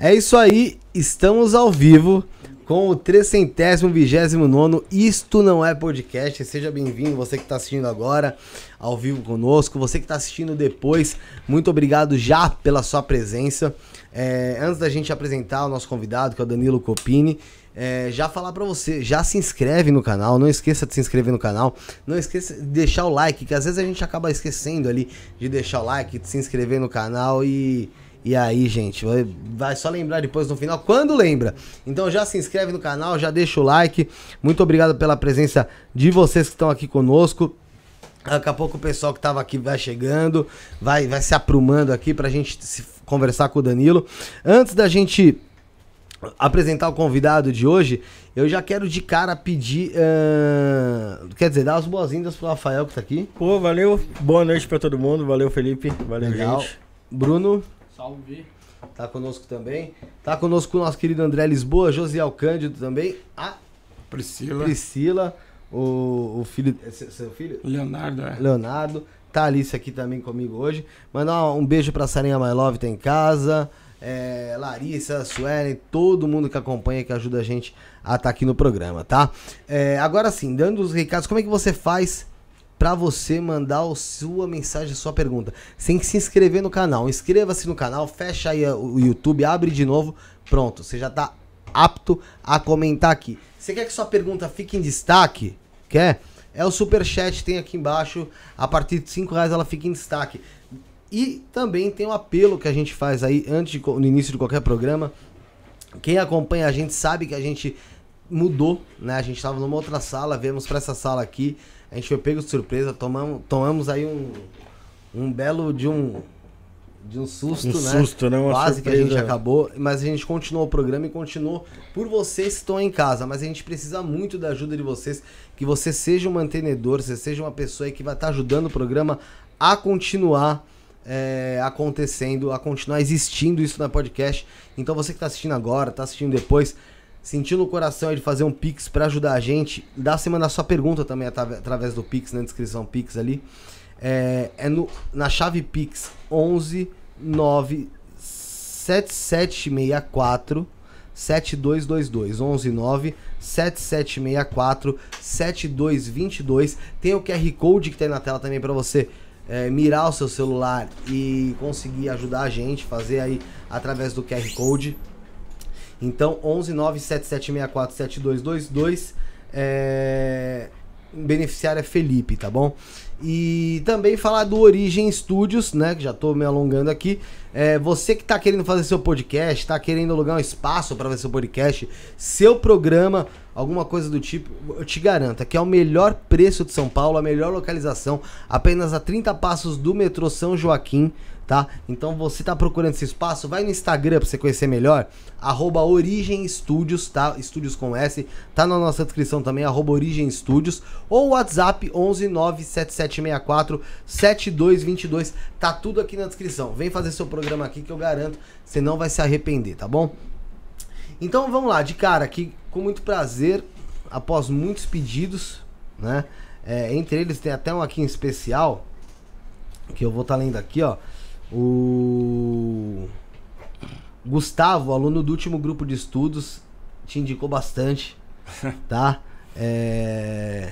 É isso aí, estamos ao vivo com o 329 Isto Não É Podcast. Seja bem-vindo, você que está assistindo agora ao vivo conosco, você que está assistindo depois, muito obrigado já pela sua presença. É, antes da gente apresentar o nosso convidado, que é o Danilo Copini, é, já falar para você, já se inscreve no canal, não esqueça de se inscrever no canal, não esqueça de deixar o like, que às vezes a gente acaba esquecendo ali de deixar o like, de se inscrever no canal e e aí, gente, vai só lembrar depois no final, quando lembra. Então já se inscreve no canal, já deixa o like. Muito obrigado pela presença de vocês que estão aqui conosco. Daqui a pouco o pessoal que estava aqui vai chegando, vai, vai se aprumando aqui para a gente conversar com o Danilo. Antes da gente apresentar o convidado de hoje, eu já quero de cara pedir. Uh, quer dizer, dar as boas-vindas pro Rafael que está aqui. Pô, valeu. Boa noite para todo mundo. Valeu, Felipe. Valeu, Legal. gente. Bruno. Salve. Tá conosco também. Tá conosco o nosso querido André Lisboa, Josiel Cândido também. A Priscila. Priscila, o, o filho. É seu filho? Leonardo, é. Leonardo. Tá Alice aqui também comigo hoje. Mandar um beijo pra Sarinha My Love, tá em casa. É, Larissa, Suelen, todo mundo que acompanha, que ajuda a gente a estar tá aqui no programa, tá? É, agora sim, dando os recados, como é que você faz para você mandar a sua mensagem, a sua pergunta. Você tem que se inscrever no canal. Inscreva-se no canal, fecha aí o YouTube, abre de novo. Pronto, você já tá apto a comentar aqui. Você quer que sua pergunta fique em destaque? Quer? É o super chat tem aqui embaixo. A partir de 5 reais ela fica em destaque. E também tem um apelo que a gente faz aí antes de, no início de qualquer programa. Quem acompanha a gente sabe que a gente mudou, né? A gente estava numa outra sala, viemos para essa sala aqui. A gente foi pego de surpresa, tomamos, tomamos aí um, um belo de um de um susto, um né? Susto, né? Uma Quase surpresa. que a gente acabou, mas a gente continuou o programa e continuou por vocês que estão em casa, mas a gente precisa muito da ajuda de vocês, que você seja um mantenedor, você seja uma pessoa que vai estar tá ajudando o programa a continuar é, acontecendo, a continuar existindo isso na podcast. Então você que está assistindo agora, está assistindo depois, sentindo o coração de fazer um Pix para ajudar a gente, dá pra você mandar sua pergunta também através do Pix, na descrição Pix ali. É, é no, na chave Pix 11 9 7764 7222 119 7764 7222 tem o QR Code que tem tá na tela também para você é, mirar o seu celular e conseguir ajudar a gente fazer aí através do QR Code então, 11977647222. É... Beneficiário é Felipe, tá bom? E também falar do Origem Studios, né? Que já tô me alongando aqui. É, você que tá querendo fazer seu podcast, tá querendo alugar um espaço para fazer seu podcast, seu programa, alguma coisa do tipo, eu te garanto que é o melhor preço de São Paulo, a melhor localização, apenas a 30 passos do metrô São Joaquim tá? Então você tá procurando esse espaço, vai no Instagram para você conhecer melhor, arroba Origem Studios, tá? Estúdios com S, tá na nossa descrição também, arroba Origem Studios, ou WhatsApp 11977647222, 97764 tá tudo aqui na descrição. Vem fazer seu programa aqui que eu garanto, você não vai se arrepender, tá bom? Então vamos lá, de cara aqui, com muito prazer, após muitos pedidos, né? É, entre eles tem até um aqui em especial, que eu vou estar tá lendo aqui, ó o Gustavo, aluno do último grupo de estudos, te indicou bastante, tá? É...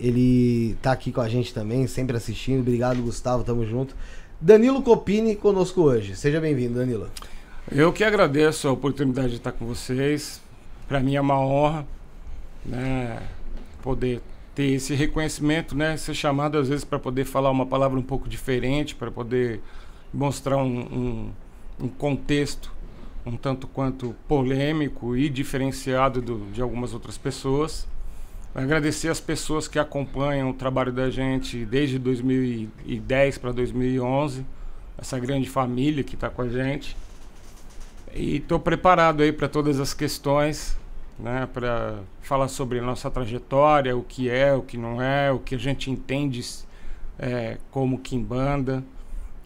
Ele tá aqui com a gente também, sempre assistindo. Obrigado, Gustavo, tamo junto. Danilo Copini conosco hoje. Seja bem-vindo, Danilo. Eu que agradeço a oportunidade de estar com vocês. Para mim é uma honra, né, poder ter esse reconhecimento, né, ser chamado às vezes para poder falar uma palavra um pouco diferente, para poder mostrar um, um, um contexto um tanto quanto polêmico e diferenciado do, de algumas outras pessoas. Agradecer as pessoas que acompanham o trabalho da gente desde 2010 para 2011, essa grande família que está com a gente. E estou preparado aí para todas as questões, né, para falar sobre a nossa trajetória, o que é, o que não é, o que a gente entende é, como Kimbanda. banda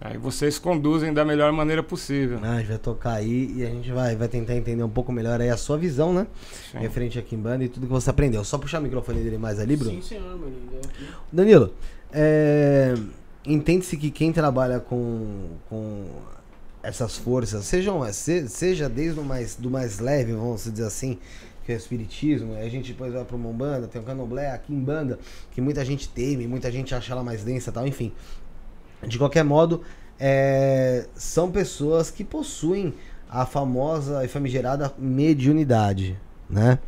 Aí vocês conduzem da melhor maneira possível. Ah, a gente vai tocar aí e a gente vai, vai tentar entender um pouco melhor aí a sua visão, né? Sim. Referente a em banda e tudo que você aprendeu. Só puxar o microfone dele mais ali, Bruno? Sim, senhor, meu lindo. É Danilo, é... entende-se que quem trabalha com, com essas forças, sejam, seja desde o mais, do mais leve, vamos dizer assim, que é o espiritismo, a gente depois vai para o Umbanda, tem o Candomblé, a Kimbanda, que muita gente teme, muita gente acha ela mais densa tal, enfim. De qualquer modo, é, são pessoas que possuem a famosa e famigerada mediunidade, né?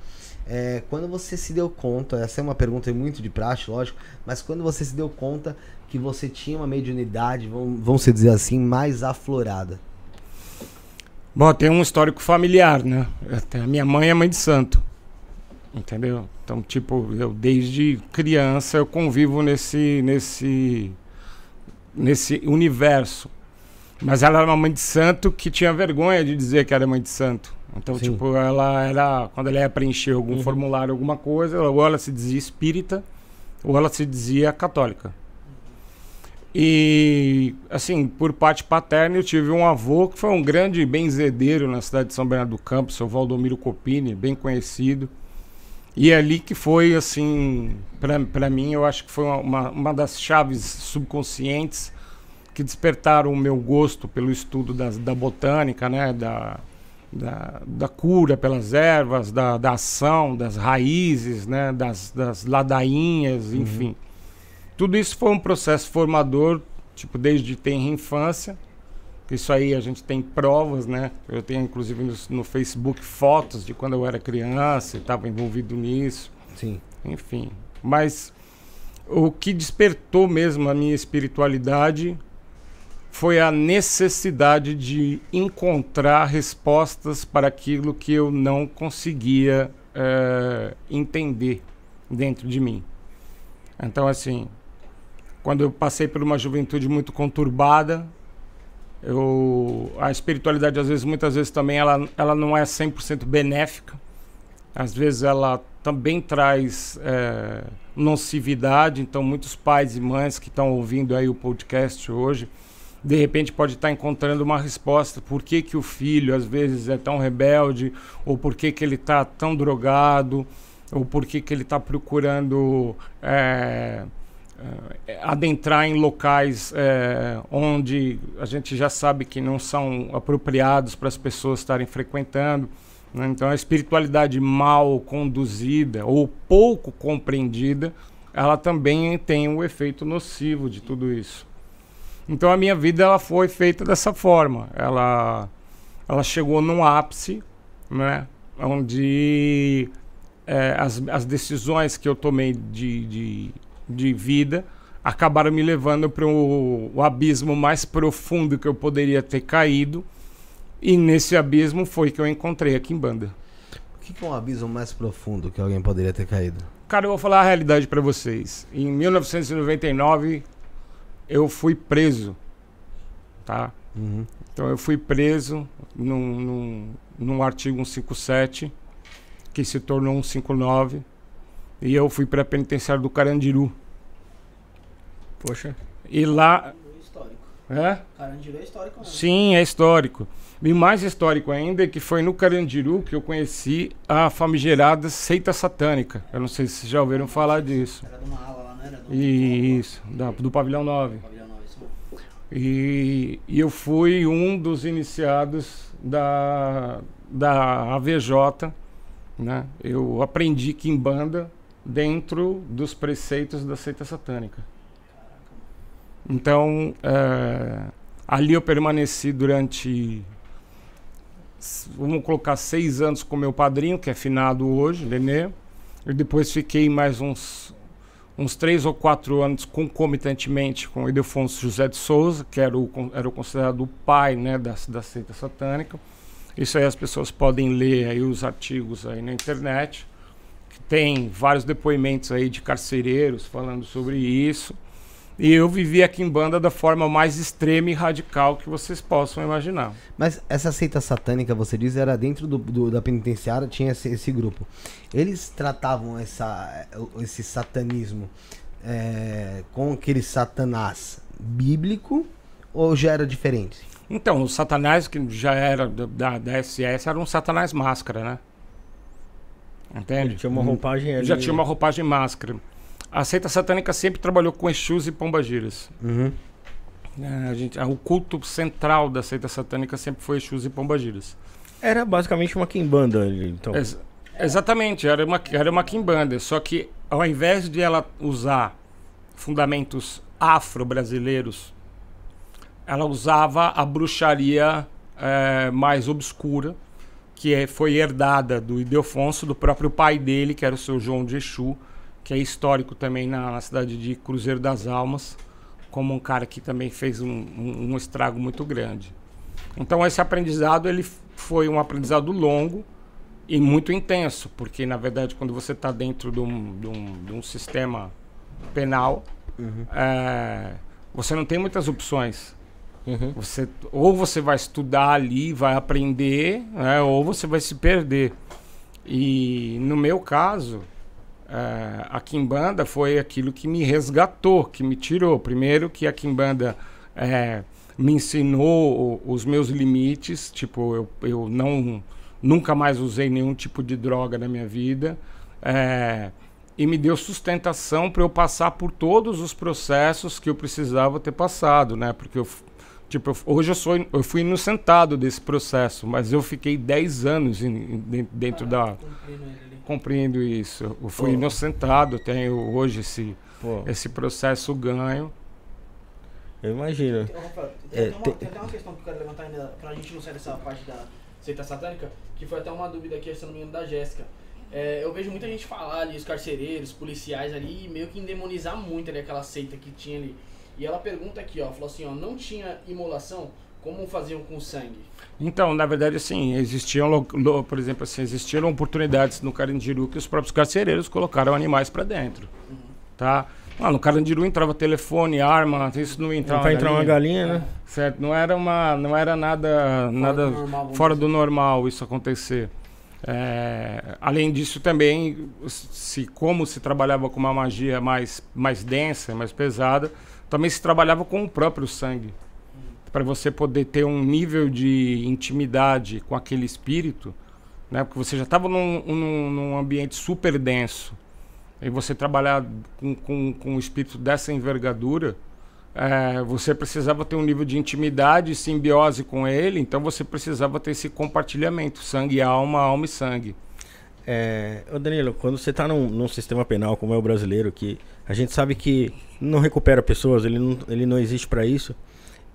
É, quando você se deu conta, essa é uma pergunta muito de praxe, lógico, mas quando você se deu conta que você tinha uma mediunidade, vamos se dizer assim, mais aflorada? Bom, tem um histórico familiar, né? Até a minha mãe é mãe de santo, entendeu? Então, tipo, eu desde criança eu convivo nesse, nesse nesse universo. Mas ela era uma mãe de santo que tinha vergonha de dizer que era mãe de santo. Então, Sim. tipo, ela era. Quando ela ia preencher algum uhum. formulário, alguma coisa, ela, ou ela se dizia espírita, ou ela se dizia católica. E, assim, por parte paterna, eu tive um avô que foi um grande benzedeiro na cidade de São Bernardo do Campo, seu Valdomiro Copini, bem conhecido. E é ali que foi, assim, para mim, eu acho que foi uma, uma das chaves subconscientes que despertaram o meu gosto pelo estudo da, da botânica, né? Da, da, da, cura pelas ervas, da, da ação, das raízes, né? das, das ladainhas, uhum. enfim. Uhum. Tudo isso foi um processo formador, tipo, desde tenra infância isso aí a gente tem provas, né? Eu tenho inclusive no, no Facebook fotos de quando eu era criança e estava envolvido nisso. Sim. Enfim. Mas o que despertou mesmo a minha espiritualidade foi a necessidade de encontrar respostas para aquilo que eu não conseguia é, entender dentro de mim. Então, assim, quando eu passei por uma juventude muito conturbada, eu, a espiritualidade, às vezes, muitas vezes também, ela, ela não é 100% benéfica. Às vezes ela também traz é, nocividade. Então, muitos pais e mães que estão ouvindo aí o podcast hoje, de repente pode estar encontrando uma resposta por que, que o filho às vezes é tão rebelde ou por que, que ele está tão drogado ou por que, que ele está procurando é, eh, adentrar em locais é, onde a gente já sabe que não são apropriados para as pessoas estarem frequentando. Né? Então, a espiritualidade mal conduzida ou pouco compreendida, ela também tem um efeito nocivo de tudo isso. Então, a minha vida ela foi feita dessa forma. Ela, ela chegou num ápice, né? onde é, as, as decisões que eu tomei de, de de vida acabaram me levando para o abismo mais profundo que eu poderia ter caído. E nesse abismo foi que eu encontrei a Kimbanda. O que é um abismo mais profundo que alguém poderia ter caído? Cara, eu vou falar a realidade para vocês. Em 1999, eu fui preso, tá? Uhum. Então eu fui preso num, num, num artigo 157, que se tornou 159, e eu fui para a penitenciária do Carandiru Poxa. E lá. É? Carandiru é histórico. Né? Sim, é histórico. E mais histórico ainda é que foi no Carandiru que eu conheci a famigerada seita satânica. Eu não sei se vocês já ouviram falar disso. Era de uma ala lá, não era? Do isso, da, do pavilhão 9. Pavilhão 9 e, e eu fui um dos iniciados da, da AVJ. Né? Eu aprendi Kimbanda dentro dos preceitos da seita satânica. Então, é, ali eu permaneci durante, vamos colocar, seis anos com meu padrinho, que é finado hoje, Lenê. E depois fiquei mais uns, uns três ou quatro anos concomitantemente com Ildefonso José de Souza, que era o, era o considerado o pai né, da, da seita satânica. Isso aí as pessoas podem ler aí os artigos aí na internet. que Tem vários depoimentos aí de carcereiros falando sobre isso. E eu vivi aqui em banda da forma mais extrema e radical que vocês possam imaginar. Mas essa seita satânica, você diz, era dentro do, do da penitenciária, tinha esse, esse, grupo. Eles tratavam essa, esse satanismo é, com aquele satanás bíblico ou já era diferente? Então, o satanás que já era da, da SS era um satanás máscara, né? Entende? Ele tinha uma roupagem ali. Já tinha uma né? roupagem máscara. A seita satânica sempre trabalhou com Exus e pombagiras. Uhum. É, a gente, o culto central da seita satânica sempre foi Exus e pombagiras. Era basicamente uma quimbanda, então. Ex exatamente, era uma, era uma quimbanda. Só que ao invés de ela usar fundamentos afro-brasileiros, ela usava a bruxaria é, mais obscura, que é, foi herdada do Ideofonso, do próprio pai dele, que era o seu João de Exu, que é histórico também na, na, cidade de Cruzeiro das Almas, como um cara que também fez um, um, um estrago muito grande. Então esse aprendizado ele foi um aprendizado longo e muito intenso, porque na verdade quando você está dentro de um, de um, de um, sistema penal, uhum. é, você não tem muitas opções. Uhum. Você, ou você vai estudar ali, vai aprender, né, ou você vai se perder. E no meu caso, Uh, a Kimbanda foi aquilo que me resgatou, que me tirou. Primeiro que a Kimbanda eh, me ensinou os meus limites, tipo, eu, eu não nunca mais usei nenhum tipo de droga na minha vida. Eh, e me deu sustentação para eu passar por todos os processos que eu precisava ter passado, né? Porque eu, tipo, eu, hoje eu, sou, eu fui inocentado desse processo, mas eu fiquei 10 anos in, in, dentro ah, da compreendo isso. Eu fui inocentado, tenho hoje esse, esse processo ganho. Eu imagino. Então, tem, tem, é, uma, tem... tem até uma questão que eu quero levantar ainda, pra gente não sair dessa parte da seita satânica, que foi até uma dúvida aqui, se não me engano, da Jéssica. É, eu vejo muita gente falar ali, os carcereiros, policiais ali, e meio que endemonizar muito ali aquela seita que tinha ali. E ela pergunta aqui, ó, falou assim, ó, não tinha imolação? Como faziam com sangue? Então, na verdade, assim, existiam, por exemplo, assim, existiram oportunidades no Carandiru que os próprios carcereiros colocaram animais para dentro, uhum. tá? Ah, no Carandiru entrava telefone, arma, isso não entrava. Para entrar uma galinha, né? Certo, não era uma, não era nada, fora nada do normal, fora do assim. normal isso acontecer. É, além disso, também, se como se trabalhava com uma magia mais, mais densa, mais pesada, também se trabalhava com o próprio sangue para você poder ter um nível de intimidade com aquele espírito, né? Porque você já estava num, num, num, ambiente super denso e você trabalhar com, com, com um espírito dessa envergadura, é, você precisava ter um nível de intimidade e simbiose com ele, então você precisava ter esse compartilhamento, sangue e alma, alma e sangue. É, Danilo, quando você está num, num, sistema penal como é o brasileiro, que a gente sabe que não recupera pessoas, ele não, ele não existe para isso,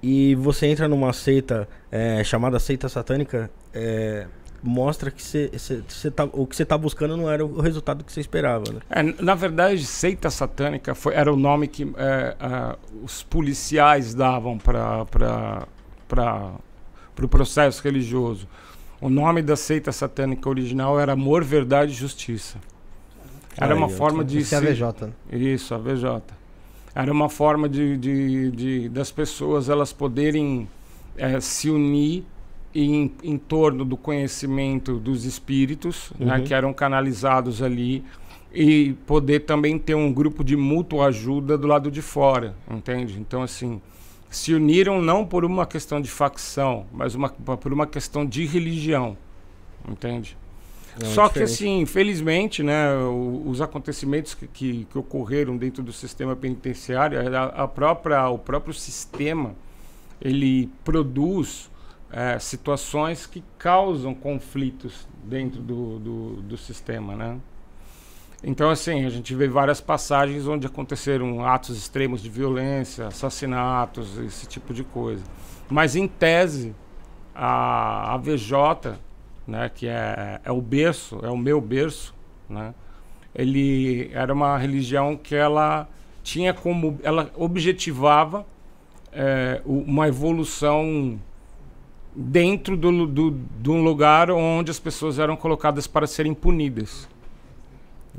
e você entra numa seita é, chamada seita satânica, é, mostra que cê, cê, cê tá, o que você está buscando não era o resultado que você esperava. Né? É, na verdade, seita satânica foi, era o nome que é, é, os policiais davam para o pro processo religioso. O nome da seita satânica original era Amor, Verdade e Justiça. Era uma forma de. Isso é a VJ. Né? Isso, a VJ era uma forma de, de, de das pessoas elas poderem é, se unir em, em, torno do conhecimento dos espíritos, né, uhum. né, que eram canalizados ali, e poder também ter um grupo de mútua ajuda do lado de fora, entende? Então, assim, se uniram não por uma questão de facção, mas uma, por uma questão de religião, entende? É Só que, assim, infelizmente, né, os acontecimentos que, que, que, ocorreram dentro do sistema penitenciário, a, a própria, o próprio sistema, ele produz é, situações que causam conflitos dentro do, do, do sistema, né? Então, assim, a gente vê várias passagens onde aconteceram atos extremos de violência, assassinatos, esse tipo de coisa. Mas, em tese, a, a VJ né, que é, é o berço, é o meu berço, né, ele era uma religião que ela tinha como ela objetivava é, uma evolução dentro do, do, de um lugar onde as pessoas eram colocadas para serem punidas.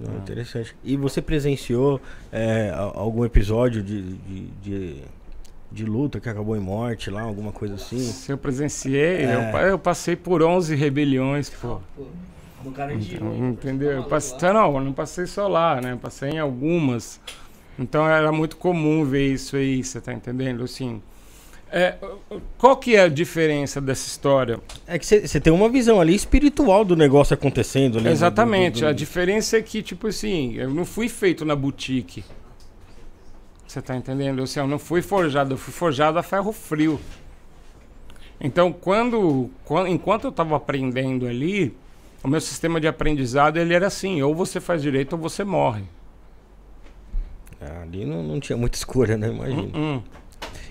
Ah, interessante. E você presenciou é, algum episódio de, de, de de luta que acabou em morte lá, alguma coisa assim? Se eu presenciei, é. eu, eu, passei por 11 rebeliões, pô. então, entendeu? Eu passei, não, não passei só lá, né? Eu passei em algumas. Então era muito comum ver isso aí, você tá entendendo? Assim, é, qual que é a diferença dessa história? É que você tem uma visão ali espiritual do negócio acontecendo, né? Exatamente. Do, do, do... A diferença é que, tipo assim, eu não fui feito na boutique. Você está entendendo? Eu, assim, eu não fui forjado, eu fui forjado a ferro frio. Então, quando, quando enquanto eu estava aprendendo ali, o meu sistema de aprendizado ele era assim: ou você faz direito ou você morre. Ali não, não tinha muita escolha, né? Imagina. Uh -uh.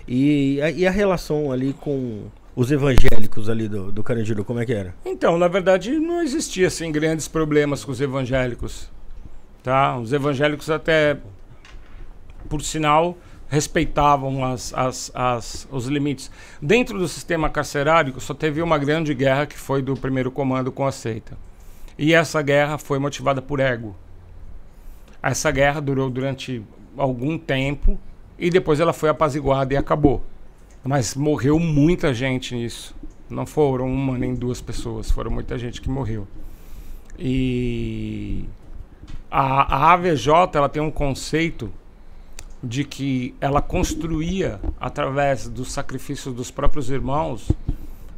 E, a, e a relação ali com os evangélicos ali do, do Carandiru, como é que era? Então, na verdade, não existia assim, grandes problemas com os evangélicos. Tá? Os evangélicos até por sinal, respeitavam as, as, as, os limites. Dentro do sistema carcerário, só teve uma grande guerra que foi do primeiro comando com a seita. E essa guerra foi motivada por ego. Essa guerra durou durante algum tempo e depois ela foi apaziguada e acabou. Mas morreu muita gente nisso. Não foram uma nem duas pessoas, foram muita gente que morreu. E a, a AVJ ela tem um conceito de que ela construía, através do sacrifício dos próprios irmãos,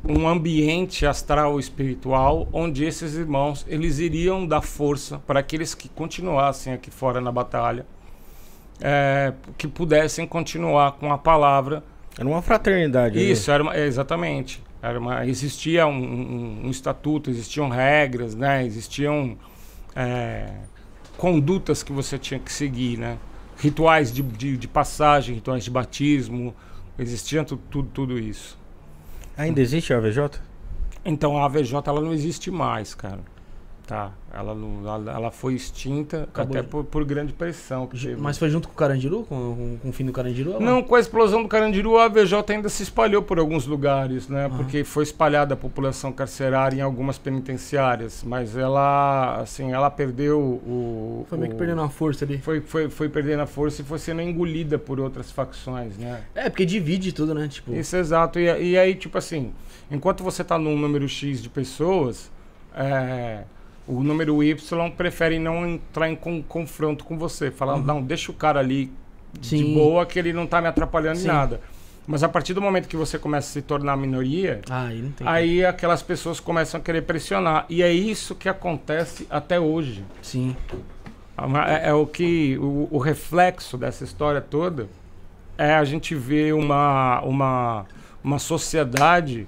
um ambiente astral espiritual onde esses irmãos eles iriam dar força para aqueles que continuassem aqui fora na batalha, é, que pudessem continuar com a palavra. Era uma fraternidade. Né? Isso, era uma, exatamente. Era uma, existia um, um, um, estatuto, existiam regras, né? existiam é, condutas que você tinha que seguir. Né? rituais de, de, de passagem, rituais de batismo, existia tudo, tudo isso. Ainda existe a AVJ? Então a AVJ ela não existe mais, cara. Tá, ela, não, ela, foi extinta Acabou até de... por, por, grande pressão. Mas foi junto com o Carandiru, com, com o fim do Carandiru? Ela... Não, com a explosão do Carandiru, a AVJ ainda se espalhou por alguns lugares, né? Uhum. Porque foi espalhada a população carcerária em algumas penitenciárias, mas ela, assim, ela perdeu o... Foi meio o... que perdendo a força ali. Foi, foi, foi perdendo a força e foi sendo engolida por outras facções, né? É, porque divide tudo, né? Tipo... Isso, exato. E, e aí, tipo assim, enquanto você tá num número X de pessoas... É, o número Y prefere não entrar em confronto com você. Falar, uhum. não, deixa o cara ali Sim. de boa que ele não está me atrapalhando Sim. em nada. Mas a partir do momento que você começa a se tornar a minoria, ah, aí, aquelas pessoas começam a querer pressionar. E é isso que acontece até hoje. Sim. É, é o que. O, o, reflexo dessa história toda é a gente ver uma, uma, uma sociedade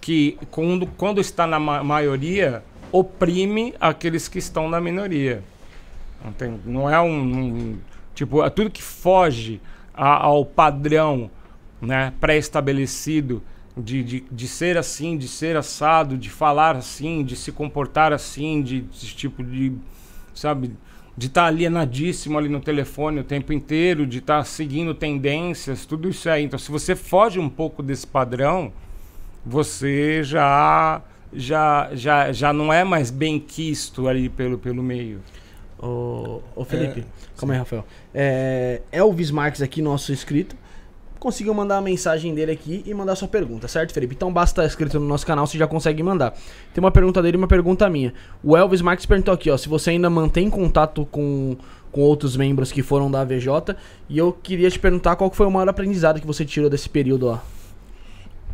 que, quando, quando está na ma maioria, oprime aqueles que estão na minoria. Não, tem, não é um, um Tipo, é tudo que foge a, ao padrão né, pré-estabelecido de, de, de, ser assim, de ser assado, de falar assim, de se comportar assim, de, de tipo de. Sabe? De estar tá alienadíssimo ali no telefone o tempo inteiro, de estar tá seguindo tendências, tudo isso aí. Então, se você foge um pouco desse padrão, você já já, já, já não é mais bem quisto ali pelo, pelo meio. Ô, ô Felipe, é, calma sim. aí, Rafael. É, Elvis Marques aqui, nosso inscrito, conseguiu mandar a mensagem dele aqui e mandar sua pergunta, certo, Felipe? Então basta estar inscrito no nosso canal, você já consegue mandar. Tem uma pergunta dele e uma pergunta minha. O Elvis Marques perguntou aqui, ó, se você ainda mantém contato com, com outros membros que foram da AVJ, e eu queria te perguntar qual foi o maior aprendizado que você tirou desse período, ó.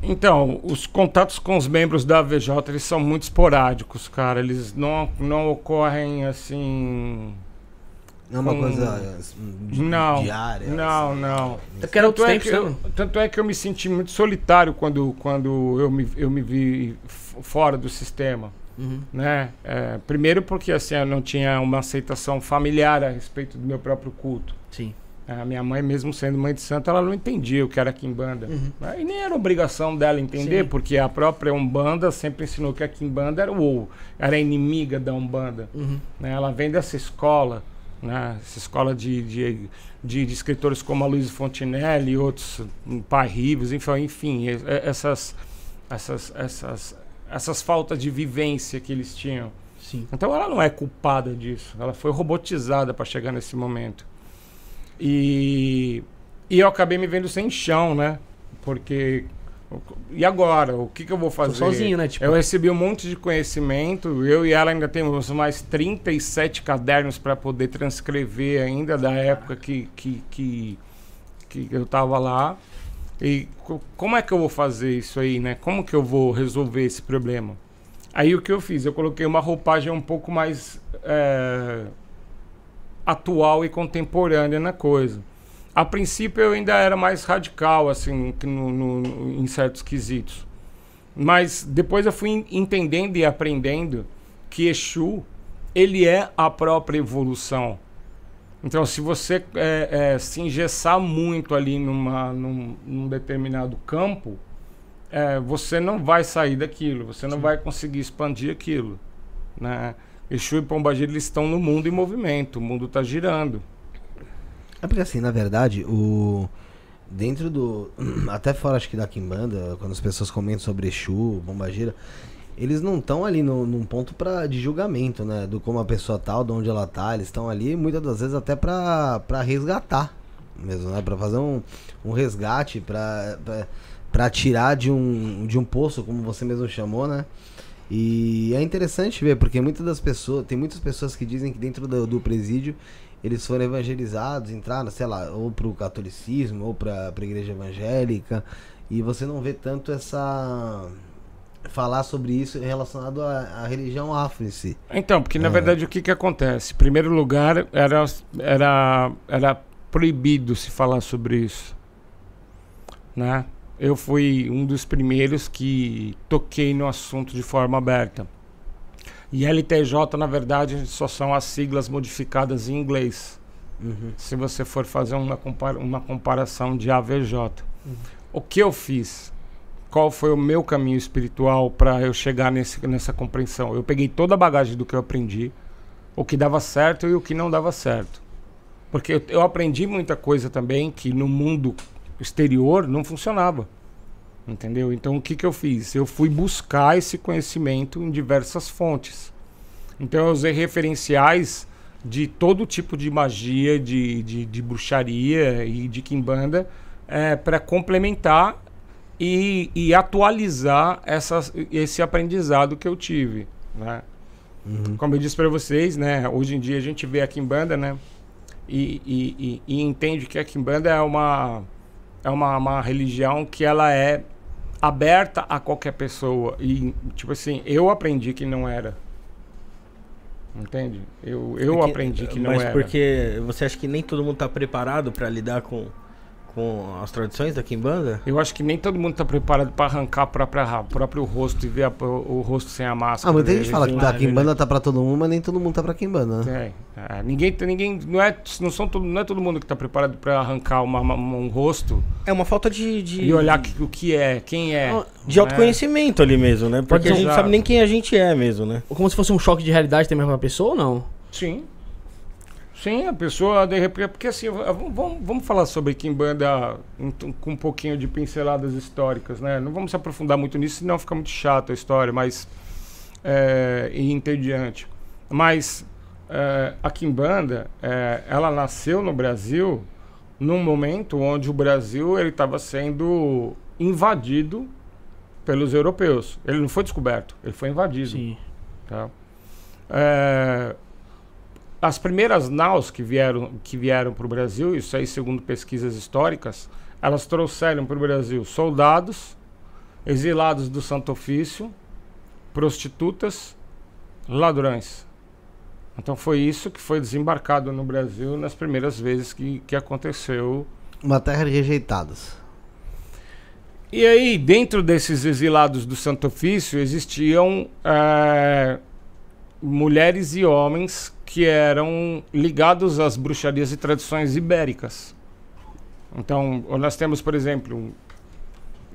Então, os contatos com os membros da VJ, eles são muito esporádicos, cara. Eles não, não ocorrem assim... Não é uma com... coisa hum, não, diária. Não, assim. não. É tanto é, que eu, tanto é que eu me senti muito solitário quando, quando eu, me, eu me vi fora do sistema. Uhum. Né? É, primeiro porque assim, eu não tinha uma aceitação familiar a respeito do meu próprio culto. Sim. A minha mãe, mesmo sendo mãe de santo, ela não entendia o que era quimbanda. Uhum. E nem era obrigação dela entender, Sim. porque a própria Umbanda sempre ensinou que a quimbanda era o era inimiga da Umbanda. Uhum. Né, ela vem dessa escola, né? essa escola de, de, de, de escritores como a Luiz Fontinelli e outros, hum, Pai enfim, é, essas, essas, essas, essas faltas de vivência que eles tinham. Sim. Então ela não é culpada disso, ela foi robotizada para chegar nesse momento. E, e eu acabei me vendo sem chão, né? Porque. E agora? O que, que eu vou fazer? Tô sozinho, né? Tipo... Eu recebi um monte de conhecimento. Eu e ela ainda temos mais 37 cadernos para poder transcrever ainda da época que, que, que, que eu estava lá. E como é que eu vou fazer isso aí, né? Como que eu vou resolver esse problema? Aí o que eu fiz? Eu coloquei uma roupagem um pouco mais é, atual e contemporânea na coisa. A princípio eu ainda era mais radical, assim, no, no, em certos quesitos. Mas depois eu fui entendendo e aprendendo que Exu, ele é a própria evolução. Então, se você é, é, se engessar muito ali numa, num, num determinado campo, é, você não vai sair daquilo, você não Sim. vai conseguir expandir aquilo. Né? Exu e Pombagira eles estão no mundo em movimento, o mundo está girando. É porque assim, na verdade, o dentro do até fora acho que da Kimbanda, quando as pessoas comentam sobre Exu, Pombagira, eles não estão ali no, num ponto para de julgamento, né, do como a pessoa tal, tá, de onde ela tá, eles estão ali muitas das vezes até para para resgatar mesmo, né, para fazer um, um resgate para para tirar de um de um poço, como você mesmo chamou, né? E é interessante ver, porque muitas das pessoas, tem muitas pessoas que dizem que dentro do, do presídio eles foram evangelizados, entraram, sei lá, ou pro catolicismo, ou pra, pra igreja evangélica, e você não vê tanto essa falar sobre isso relacionado à, à religião afro em si. Então, porque na é. verdade o que que acontece? Em primeiro lugar, era era era proibido se falar sobre isso, né? eu fui um dos primeiros que toquei no assunto de forma aberta. E LTJ, na verdade, só são as siglas modificadas em inglês. Uhum. Se você for fazer uma, compara uma comparação de AVJ. Uhum. O que eu fiz? Qual foi o meu caminho espiritual para eu chegar nesse, nessa compreensão? Eu peguei toda a bagagem do que eu aprendi, o que dava certo e o que não dava certo. Porque eu, eu aprendi muita coisa também que no mundo exterior não funcionava. Entendeu? Então o que, que eu fiz? Eu fui buscar esse conhecimento em diversas fontes. Então eu usei referenciais de todo tipo de magia, de, de, de bruxaria e de quimbanda é, para complementar e, e atualizar esse aprendizado que eu tive. Né? Uhum. Como eu disse para vocês, né, hoje em dia a gente vê a quimbanda né, e, e, e, e entende que a quimbanda é uma é uma, uma religião que ela é aberta a qualquer pessoa. E, tipo assim, eu aprendi que não era. Entende? Eu, eu é que, aprendi que não mas era. Mas porque você acha que nem todo mundo está preparado para lidar com com as tradições da Kimbanda? Eu acho que nem todo mundo está preparado para arrancar o próprio rosto e ver a, o, o, rosto sem a máscara. Ah, mas tem gente fala assim, que a né? Kimbanda tá para todo mundo, mas nem todo mundo tá para Kimbanda, né? É, é, ninguém, tá, ninguém não é, não são todo, não é todo mundo que está preparado para arrancar uma, uma, um rosto. É uma falta de, de... e olhar que, o que é, quem é, ah, né? de autoconhecimento é. ali mesmo, né? Porque, a gente não sabe nem quem a gente é mesmo, né? Como se fosse um choque de realidade ter mais uma pessoa ou não? Sim. Sim, a pessoa de repente. Porque assim, vamos, vamos falar sobre Kimbanda um, com um pouquinho de pinceladas históricas, né? Não vamos se aprofundar muito nisso, senão fica muito chato a história, mas. É, e entediante. Mas é, a Kimbanda, é, ela nasceu no Brasil num momento onde o Brasil ele estava sendo invadido pelos europeus. Ele não foi descoberto, ele foi invadido. Sim. Tá? É, as primeiras naus que vieram, que vieram para o Brasil, isso aí segundo pesquisas históricas, elas trouxeram para o Brasil soldados, exilados do Santo Ofício, prostitutas, ladrões. Então foi isso que foi desembarcado no Brasil nas primeiras vezes que, que aconteceu. Uma terra de rejeitados. E aí, dentro desses exilados do Santo Ofício, existiam é, mulheres e homens que eram ligados às bruxarias e tradições ibéricas. Então, nós temos, por exemplo,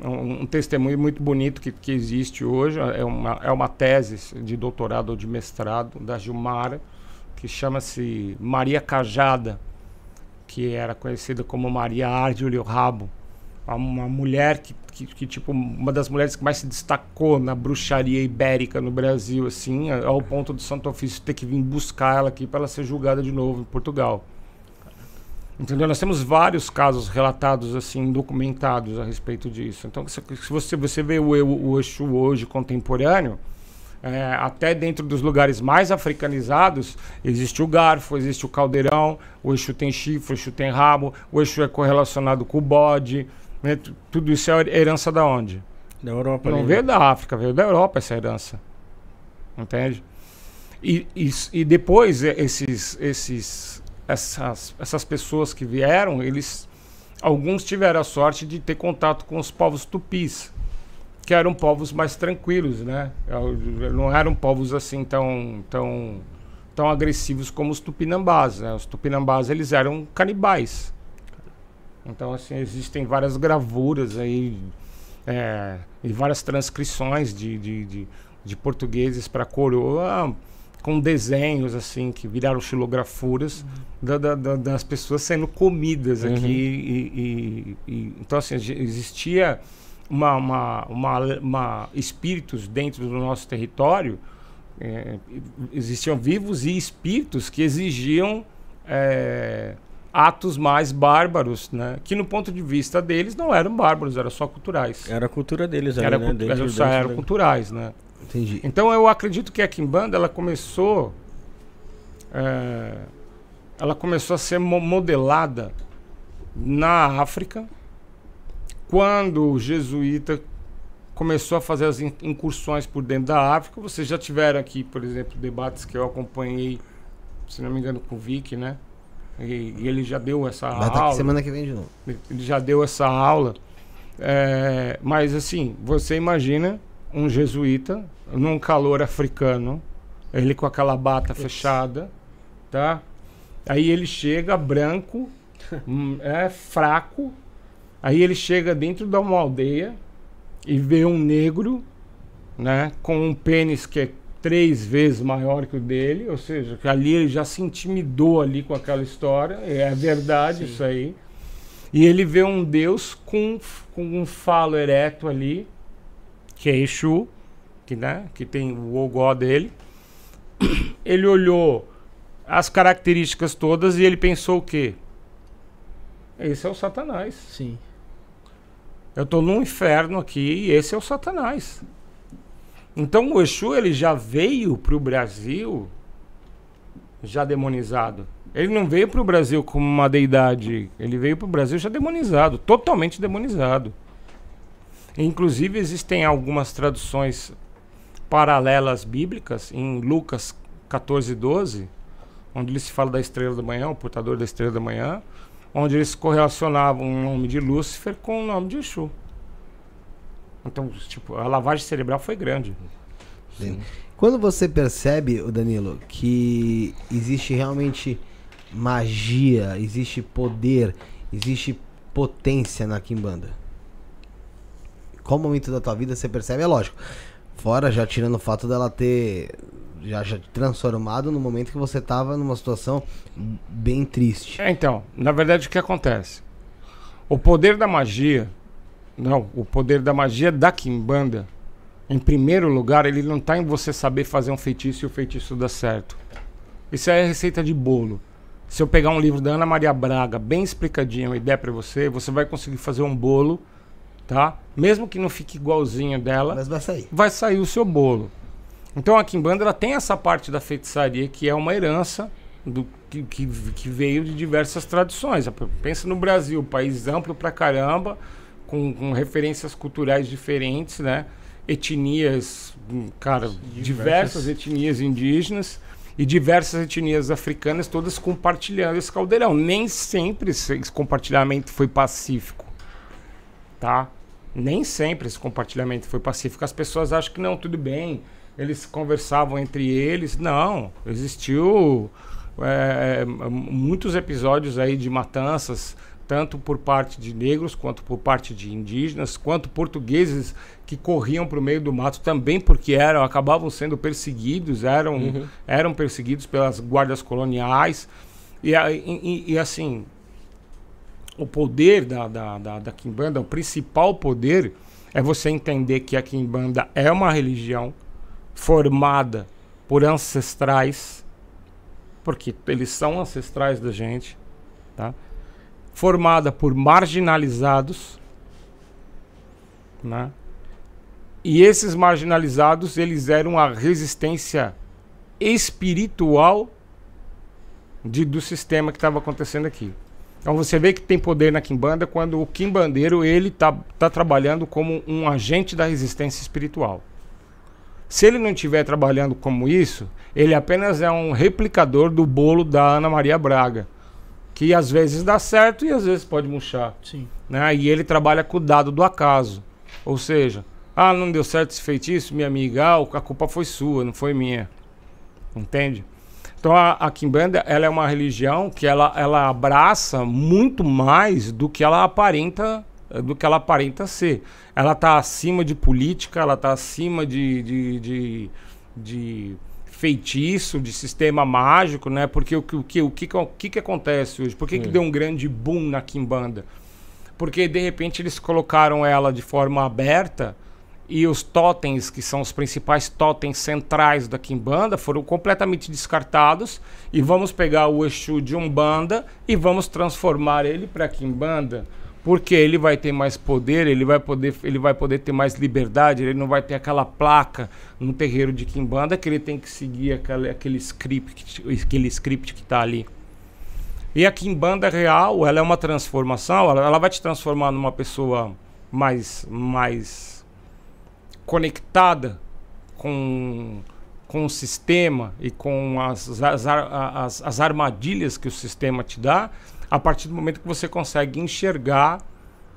um, um testemunho muito bonito que, que existe hoje, é uma, é uma tese de doutorado ou de mestrado da Gilmara, que chama-se Maria Cajada, que era conhecida como Maria Árdio Rabo, uma mulher que que, que, tipo, uma das mulheres que mais se destacou na bruxaria ibérica no Brasil, assim, é, ao ponto do Santo Ofício ter que vir buscar ela aqui para ela ser julgada de novo em Portugal. Entendeu? Nós temos vários casos relatados, assim, documentados a respeito disso. Então, se, você, você vê o, o, o Exu hoje contemporâneo, é, até dentro dos lugares mais africanizados, existe o garfo, existe o caldeirão, o Exu tem chifre, o Exu tem rabo, o Exu é correlacionado com o bode, né? Tudo isso é herança da onde? Da Europa. Não ali. veio né? da África, veio da Europa essa herança. Entende? E, e, e depois é, esses, esses, essas, essas pessoas que vieram, eles alguns tiveram a sorte de ter contato com os povos tupis, que eram povos mais tranquilos, né? Não eram povos assim tão tão tão agressivos como os tupinambás, né? Os tupinambás eles eram canibais. Então, assim, existem várias gravuras aí é, e várias transcrições de, de, de, de portugueses para coroa com desenhos, assim, que viraram xilografuras uhum. da, da, das pessoas sendo comidas uhum. aqui. E, e, e, então, assim, existia uma, uma, uma, uma espíritos dentro do nosso território, é, existiam vivos e espíritos que exigiam... É, atos mais bárbaros, né? Que no ponto de vista deles não eram bárbaros, eram só culturais. Era a cultura deles, ali, era, né? cultu só, eram culturais, né? Entendi. Então eu acredito que a Kimbanda ela começou, é, ela começou a ser modelada na África quando o jesuíta começou a fazer as incursões por dentro da África. Vocês já tiveram aqui, por exemplo, debates que eu acompanhei, se não me engano, com o Vic, né? e, e ele já deu essa Vai tá aula. semana que vem de novo. Ele já deu essa aula. É, mas assim, você imagina um jesuíta num calor africano, ele com aquela bata fechada, tá? Aí ele chega branco, hum, é fraco. Aí ele chega dentro de uma aldeia e vê um negro, né, com um pênis que é três vezes maior que o dele, ou seja, que ali ele já se intimidou ali com aquela história, é, é verdade Sim. isso aí. E ele vê um deus com, com um falo ereto ali, que é Exu, que, né, que tem o ogó dele. Ele olhou as características todas e ele pensou o quê? Esse é o Satanás. Sim. Eu estou num inferno aqui e esse é o Satanás. Então o Exu ele já veio para o Brasil já demonizado. Ele não veio para o Brasil como uma deidade. Ele veio para o Brasil já demonizado, totalmente demonizado. Inclusive existem algumas traduções paralelas bíblicas em Lucas 14, 12, onde ele se fala da estrela da manhã, o portador da estrela da manhã, onde eles correlacionavam o nome de Lúcifer com o nome de Exu. Então, tipo, a lavagem cerebral foi grande. Sim. Quando você percebe, Danilo, que existe realmente magia, existe poder, existe potência na Kimbanda? Qual momento da tua vida você percebe? É lógico. Fora já tirando o fato dela ter já, já transformado no momento que você estava numa situação bem triste. É, então, na verdade o que acontece? O poder da magia não, o poder da magia da Kimbanda, em primeiro lugar, ele não está em você saber fazer um feitiço e o feitiço dar certo. Isso é receita de bolo. Se eu pegar um livro da Ana Maria Braga, bem explicadinho, e der para você, você vai conseguir fazer um bolo, tá? Mesmo que não fique igualzinho dela, mas vai sair. Vai sair o seu bolo. Então a Kimbanda ela tem essa parte da feitiçaria que é uma herança do, que, que, que veio de diversas tradições. Pensa no Brasil, país amplo pra caramba com, com referências culturais diferentes, né? Etnias, hum, cara, diversas. diversas etnias indígenas e diversas etnias africanas, todas compartilhando esse caldeirão. Nem sempre esse compartilhamento foi pacífico, tá? Nem sempre esse compartilhamento foi pacífico. As pessoas acham que não, tudo bem, eles conversavam entre eles. Não, existiu é, é muitos episódios aí de matanças tanto por parte de negros, quanto por parte de indígenas, quanto portugueses que corriam para o meio do mato também porque eram acabavam sendo perseguidos, eram, uhum. eram perseguidos pelas guardas coloniais. E, e, e assim, o poder da, da, da, da Kimbanda, o principal poder, é você entender que a Kimbanda é uma religião formada por ancestrais, porque eles são ancestrais da gente, tá? formada por marginalizados, né? E esses marginalizados, eles eram a resistência espiritual de, do sistema que estava acontecendo aqui. Então você vê que tem poder na Quimbanda quando o Quimbandeiro ele tá, tá trabalhando como um agente da resistência espiritual. Se ele não estiver trabalhando como isso, ele apenas é um replicador do bolo da Ana Maria Braga que às vezes dá certo e às vezes pode murchar. Sim. Né? E ele trabalha com o dado do acaso. Ou seja, ah, não deu certo esse feitiço, minha amiga, ah, a culpa foi sua, não foi minha. Entende? Então a, a Kimbanda, ela é uma religião que ela, ela abraça muito mais do que ela aparenta eh, do que ela aparenta ser. Ela está acima de política, ela está acima de, de, de, de feitiço, de sistema mágico, né? Porque o, o, que, o, que, o que, que acontece hoje? Por que, que deu um grande boom na Kimbanda? Porque de repente eles colocaram ela de forma aberta e os totens, que são os principais totens centrais da Kimbanda, foram completamente descartados e vamos pegar o Exu de Umbanda e vamos transformar ele para Kimbanda porque ele vai ter mais poder, ele vai poder, ele vai poder ter mais liberdade, ele não vai ter aquela placa no terreiro de quimbanda que ele tem que seguir aquele, aquele script, aquele script que está ali. E a quimbanda real, ela é uma transformação, ela, ela vai te transformar numa pessoa mais mais conectada com com o sistema e com as, as, as, as armadilhas que o sistema te dá, a partir do momento que você consegue enxergar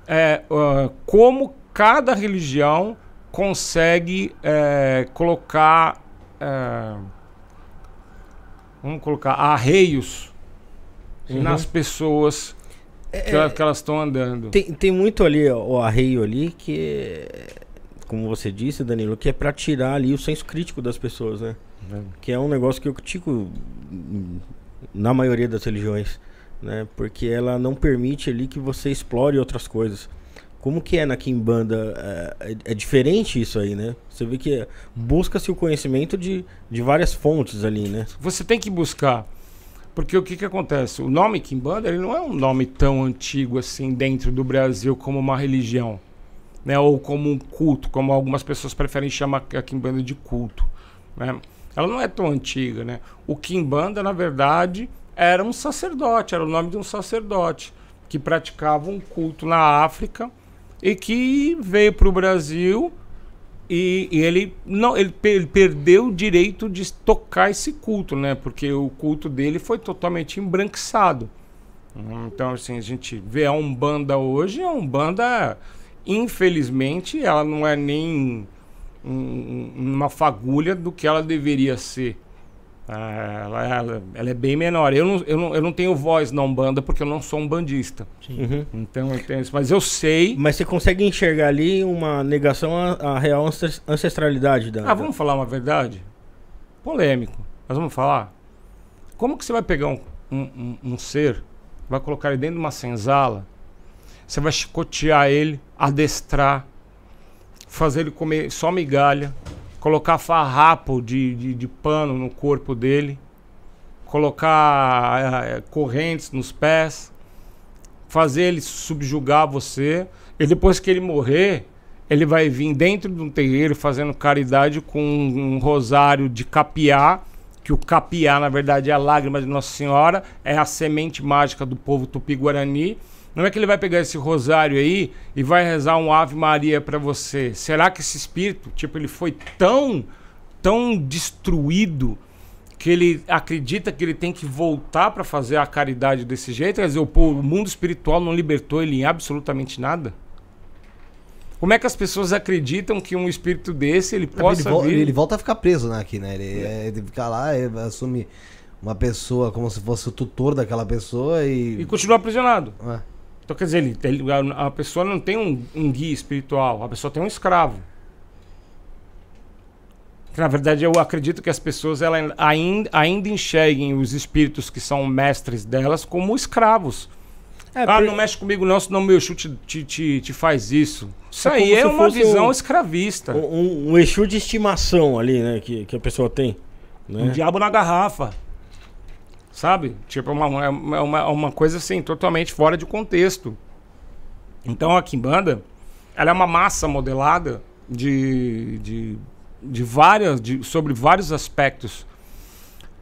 é, uh, como cada religião consegue é, colocar é, vamos colocar arreios uhum. nas pessoas é, que, é, que elas estão andando tem, tem muito ali ó, o arreio ali que como você disse Danilo que é para tirar ali o senso crítico das pessoas né é. que é um negócio que eu critico hum, na maioria das religiões né? Porque ela não permite ali que você explore outras coisas. Como que é na Kimbanda? É, é, é diferente isso aí, né? Você vê que busca-se o conhecimento de, de várias fontes ali, né? Você tem que buscar. Porque o que, que acontece? O nome Kimbanda ele não é um nome tão antigo assim dentro do Brasil como uma religião, né? ou como um culto, como algumas pessoas preferem chamar a Kimbanda de culto. Né? Ela não é tão antiga. Né? O Kimbanda, na verdade, era um sacerdote, era o nome de um sacerdote que praticava um culto na África e que veio para o Brasil e, e, ele não ele, ele, perdeu o direito de tocar esse culto, né? Porque o culto dele foi totalmente embranquiçado. Então, assim, a gente vê a Umbanda hoje, a Umbanda, infelizmente, ela não é nem um, uma fagulha do que ela deveria ser. Ah, ela, ela, ela, é bem menor. Eu não, eu, não, eu não tenho voz na Umbanda porque eu não sou um bandista. Uhum. Então eu tenho isso. Mas eu sei. Mas você consegue enxergar ali uma negação à, à real ancestralidade da. Ah, vamos falar uma verdade? Polêmico. Mas vamos falar? Como que você vai pegar um, um, um, um ser, vai colocar ele dentro de uma senzala, você vai chicotear ele, adestrar, fazer ele comer só migalha colocar farrapo de, de, de pano no corpo dele, colocar é, correntes nos pés, fazer ele subjugar você. E depois que ele morrer, ele vai vir dentro de um terreiro fazendo caridade com um, um rosário de capiá que o capiá, na verdade, é a lágrima de Nossa Senhora, é a semente mágica do povo tupi-guarani. Não é que ele vai pegar esse rosário aí e vai rezar um Ave Maria para você. Será que esse espírito, tipo, ele foi tão, tão destruído que ele acredita que ele tem que voltar para fazer a caridade desse jeito? Quer dizer, o, mundo espiritual não libertou ele em absolutamente nada? Como é que as pessoas acreditam que um espírito desse ele possa ele, vir... ele volta a ficar preso né, aqui, né? Ele, é. é. ele fica lá, ele assume uma pessoa como se fosse o tutor daquela pessoa e. E continua aprisionado. É. Então, quer dizer, ele, ele a, a pessoa não tem um, um guia espiritual, a pessoa tem um escravo. Na verdade, eu acredito que as pessoas ela, ainda, ainda enxerguem os espíritos que são mestres delas como escravos. É, ah, por... não mexe comigo não, senão meu Exu te, te, te, te faz isso. Isso é aí é uma visão um, escravista. Um, um, Exu de estimação ali, né, que, que a pessoa tem. Né? Um diabo na garrafa. Sabe? Tipo, é uma, é uma, é é uma coisa assim, totalmente fora de contexto. Então a Kimbanda, ela é uma massa modelada de, de, de várias, de, sobre vários aspectos.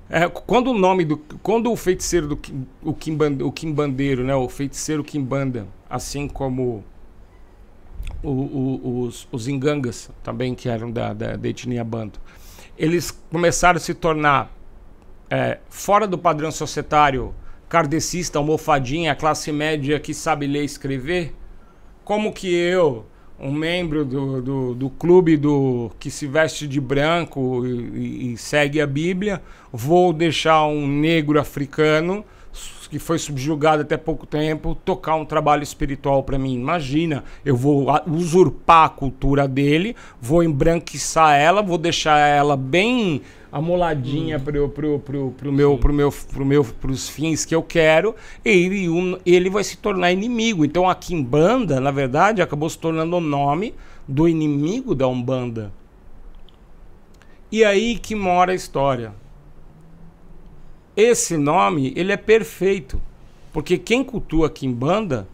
É, quando o nome do. Quando o feiticeiro do o Kimbanda, o Kimbandeiro, né? O feiticeiro Kimbanda, assim como o, o, os, os Ingangas também, que eram da, da, da etnia Banto, eles começaram a se tornar é, fora do padrão societário kardecista, almofadinha, classe média que sabe ler e escrever? Como que eu, um membro do, do, do clube do que se veste de branco e, e segue a Bíblia, vou deixar um negro africano que foi subjugado até pouco tempo, tocar um trabalho espiritual para mim. Imagina, eu vou usurpar a cultura dele, vou embranquiçar ela, vou deixar ela bem a moladinha hum. pro, pro, pro, pro meu, pro meu, pro meu, pros fins que eu quero, ele, ele vai se tornar inimigo. Então a Kimbanda, na verdade, acabou se tornando o nome do inimigo da Umbanda. E aí que mora a história. Esse nome, ele é perfeito, porque quem cultua Kimbanda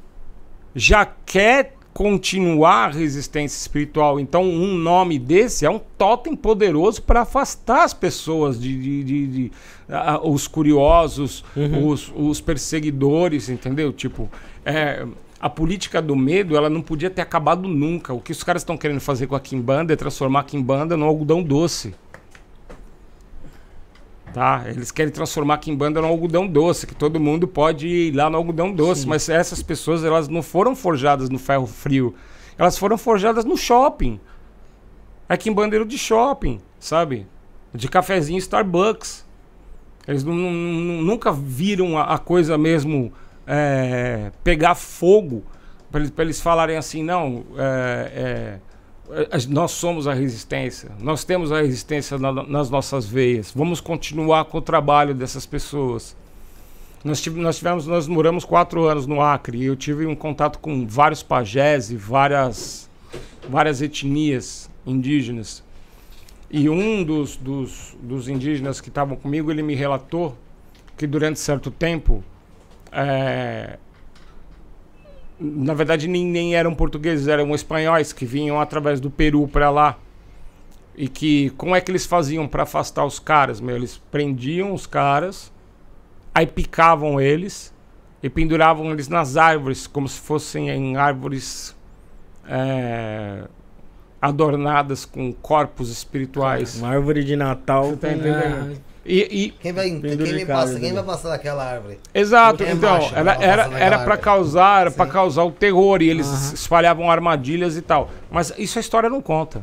já quer continuar a resistência espiritual. Então, um nome desse é um totem poderoso para afastar as pessoas de, de, de, de uh, os curiosos, uhum. os, os, perseguidores, entendeu? Tipo, é, a política do medo ela não podia ter acabado nunca. O que os caras estão querendo fazer com a Kimbanda é transformar a Kimbanda no algodão doce. Tá? Eles querem transformar a Kimbanda no algodão doce, que todo mundo pode ir lá no algodão doce, Sim. mas essas pessoas elas não foram forjadas no ferro frio, elas foram forjadas no shopping. É bandeiro de shopping, sabe? De cafezinho Starbucks. Eles nunca viram a, a coisa mesmo é, pegar fogo para eles, eles, falarem assim, não, é, é nós somos a resistência, nós temos a resistência na, nas nossas veias. Vamos continuar com o trabalho dessas pessoas. Nós tivemos, nós moramos quatro anos no Acre e eu tive um contato com vários pajés e várias, várias etnias indígenas. E um dos, dos, dos indígenas que estavam comigo, ele me relatou que durante certo tempo é, na verdade nem, nem eram portugueses, eram espanhóis que vinham através do Peru para lá. E que como é que eles faziam para afastar os caras, meu? Eles prendiam os caras, aí picavam eles e penduravam eles nas árvores, como se fossem em árvores é, adornadas com corpos espirituais. Uma árvore de Natal. Você tá entendendo? É. E, e quem vai, quem passa, quem vai passar daquela árvore? Exato, quem é então, era, era para causar, para causar o terror e eles uhum. espalhavam armadilhas e tal. Mas isso a história não conta.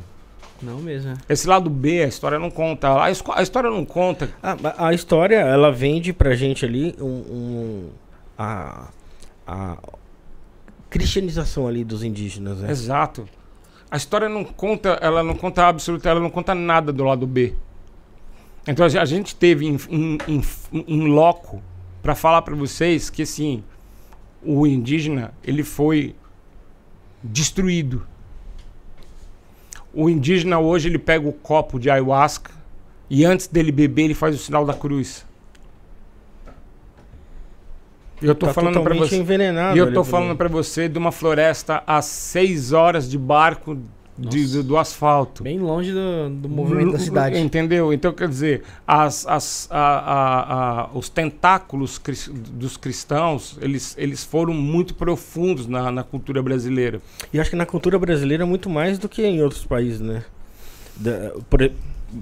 Não mesmo. É. Esse lado B, a história não conta. A, a história não conta. Ah, a, a, história, ela vende pra gente ali um, um a, a cristianização ali dos indígenas, né? Exato. A história não conta, ela não conta absoluta, ela não conta nada do lado B. Então a gente teve em, loco para falar para vocês que assim o indígena ele foi destruído. O indígena hoje ele pega o copo de ayahuasca e antes dele beber ele faz o sinal da cruz. Eu tô tá falando para você. E eu tô falando para você de uma floresta a seis horas de barco de, do asfalto. Bem longe do, do movimento L da cidade. Entendeu? Então, quer dizer, as, as, a, a, a, os tentáculos cri dos cristãos, eles, eles foram muito profundos na, na cultura brasileira. E acho que na cultura brasileira é muito mais do que em outros países, né? Da, por,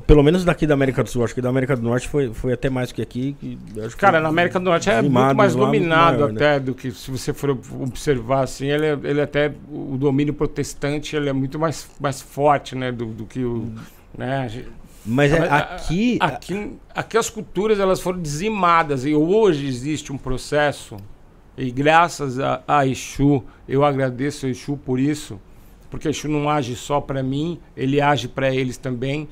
pelo menos daqui da América do Sul, acho que da América do Norte foi, foi até mais que aqui. Que Cara, na América do Norte é muito mais dominado muito maior, né? até né? do que se você for observar assim, ele, é, ele é até o domínio protestante ele é muito mais, mais forte, né, do, do que o, né, mas é, aqui... aqui aqui as culturas elas foram dizimadas e hoje existe um processo e graças a, a Exu eu agradeço a Exu por isso porque Exu não age só para mim ele age para eles também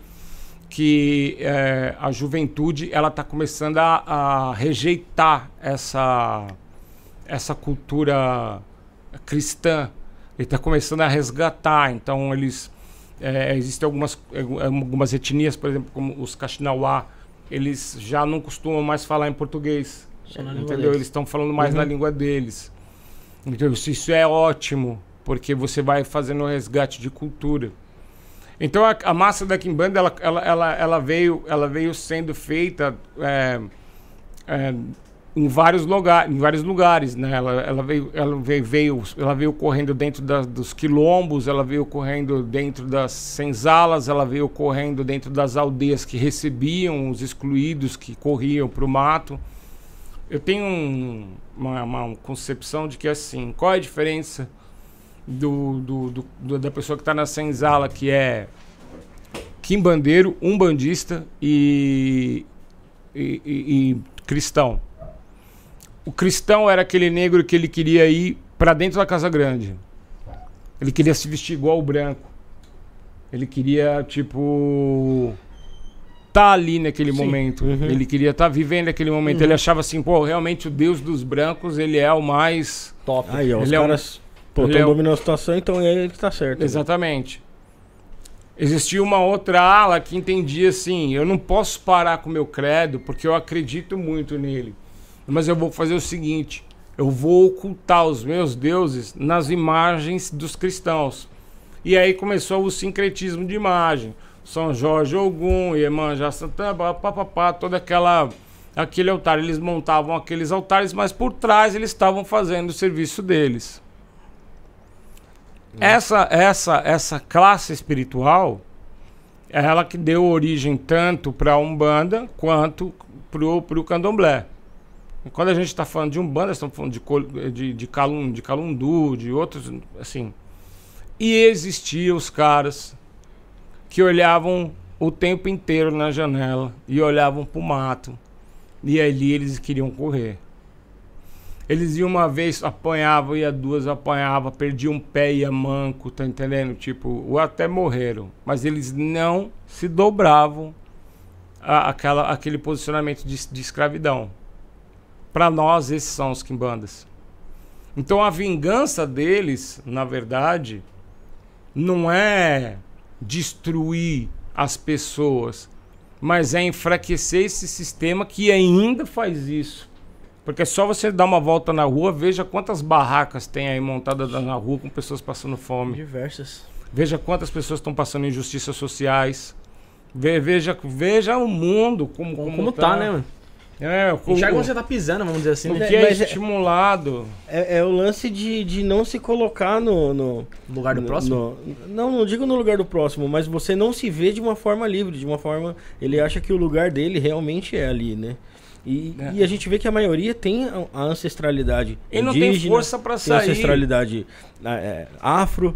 que é, a juventude ela está começando a, a, rejeitar essa essa cultura cristã ele está começando a resgatar então eles é, existem algumas algumas etnias por exemplo como os Kaxinawá eles já não costumam mais falar em português entendeu eles estão falando mais uhum. na língua deles então isso, isso é ótimo porque você vai fazendo um resgate de cultura então a, a massa da Kimbanda ela, ela, ela, ela, veio, ela veio sendo feita é, é, em vários lugares, em vários lugares, né? Ela, ela veio, ela veio, veio, ela veio correndo dentro da, dos quilombos, ela veio correndo dentro das senzalas, ela veio correndo dentro das aldeias que recebiam os excluídos que corriam para o mato. Eu tenho um, uma, uma concepção de que assim, qual é a diferença do, do, do da pessoa que está na senzala, que é Kim Bandeiro e, e, e, e cristão. O cristão era aquele negro que ele queria ir para dentro da Casa Grande. Ele queria se vestir igual o branco. Ele queria, tipo tá ali naquele Sim. momento. Uhum. Ele queria estar tá vivendo naquele momento. Uhum. Ele achava assim, pô, realmente o Deus dos brancos, ele é o mais top. Aí, ó, ele é caras... Pô, então dominou a situação, então ele é está certo. Né? Exatamente. Existia uma outra ala que entendia assim: eu não posso parar com o meu credo porque eu acredito muito nele. Mas eu vou fazer o seguinte: eu vou ocultar os meus deuses nas imagens dos cristãos. E aí começou o sincretismo de imagem. São Jorge Ogum, Iemanjá Santana, papapá, toda aquela aquele altar, eles montavam aqueles altares, mas por trás eles estavam fazendo o serviço deles. Né? Essa, essa, essa classe espiritual é ela que deu origem tanto para a Umbanda quanto para o Candomblé. quando a gente está falando de Umbanda, estamos falando de, de, de, calum, de Calundu, de outros, assim. E existiam os caras que olhavam o tempo inteiro na janela e olhavam para o mato. E ali eles queriam correr. Eles iam uma vez, apanhavam, ia duas, apanhava, perdia um pé, ia manco, tá entendendo? Tipo, ou até morreram. Mas eles não se dobravam aquela, aquele posicionamento de, de escravidão. Para nós, esses são os quimbandas. Então a vingança deles, na verdade, não é destruir as pessoas, mas é enfraquecer esse sistema que ainda faz isso. Porque só você dar uma volta na rua, veja quantas barracas tem aí montadas na rua com pessoas passando fome. Diversas. Veja quantas pessoas estão passando injustiças sociais. veja, veja o mundo como, como, como tá, tá né, mano? É, o, Enxerga onde você tá pisando, vamos dizer assim. O né? que é, é estimulado. É, é, o lance de, de não se colocar no... No lugar do no, próximo? No, não, não digo no lugar do próximo, mas você não se vê de uma forma livre, de uma forma... Ele acha que o lugar dele realmente é ali, né? E, é. e, a gente vê que a maioria tem a ancestralidade ele indígena, não tem força para sair. ancestralidade é, é, afro.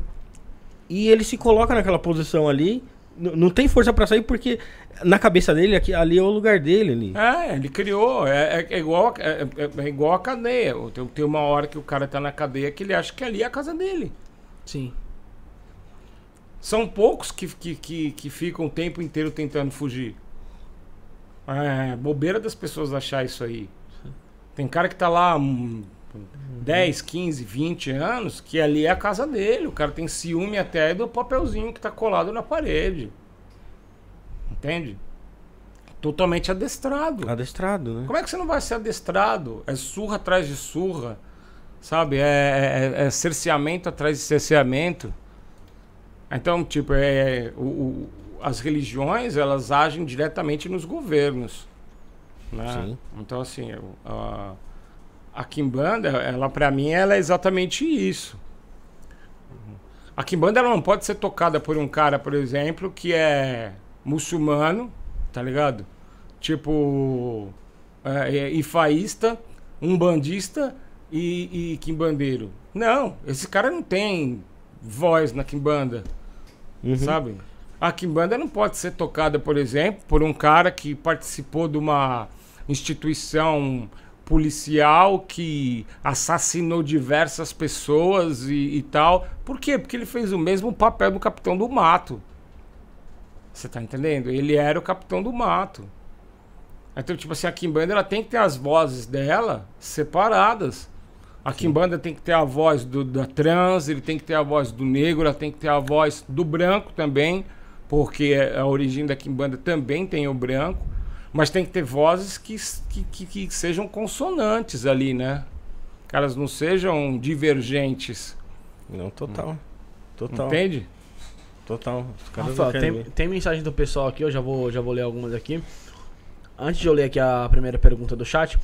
E ele se coloca naquela posição ali, não tem força para sair porque na cabeça dele aqui, ali é o lugar dele ali. É, ele criou, é, é, é igual é, é, é, igual a cadeia. Tem, tem uma hora que o cara tá na cadeia que ele acha que ali é a casa dele. Sim. São poucos que, que, que, que ficam o tempo inteiro tentando fugir. É, é, bobeira das pessoas achar isso aí. Tem cara que tá lá um, uhum. 10, 15, 20 anos, que ali é a casa dele. O cara tem ciúme até do papelzinho que tá colado na parede. Entende? Totalmente adestrado. Adestrado, né? Como é que você não vai ser adestrado? É surra atrás de surra, sabe? É, é, é, é cerceamento atrás de cerceamento. Então, tipo, é, é o as religiões elas agem diretamente nos governos. Né? Então, assim, a, a Kimbanda, ela para mim, ela é exatamente isso. A Kimbanda ela não pode ser tocada por um cara, por exemplo, que é muçulmano, tá ligado? Tipo, é, é, ifaísta, umbandista e, e quimbandeiro. Não, esse cara não tem voz na Kimbanda, uhum. sabe? a Kimbanda não pode ser tocada, por exemplo, por um cara que participou de uma instituição policial que assassinou diversas pessoas e, e tal. Por quê? Porque ele fez o mesmo papel do Capitão do Mato. Você tá entendendo? Ele era o Capitão do Mato. Então, tipo assim, a Kimbanda ela tem que ter as vozes dela separadas. A Sim. Kimbanda tem que ter a voz do, da trans, ele tem que ter a voz do negro, ela tem que ter a voz do branco também porque é, a origem da quimbanda também tem o branco, mas tem que ter vozes que, que, que, que sejam consonantes ali, né? Que elas não sejam divergentes. Não, total. Hum. Total. Entende? Total. Rafael, tem, tem, mensagem do pessoal aqui, eu já vou, já vou ler algumas aqui. Antes de eu ler aqui a primeira pergunta do chat,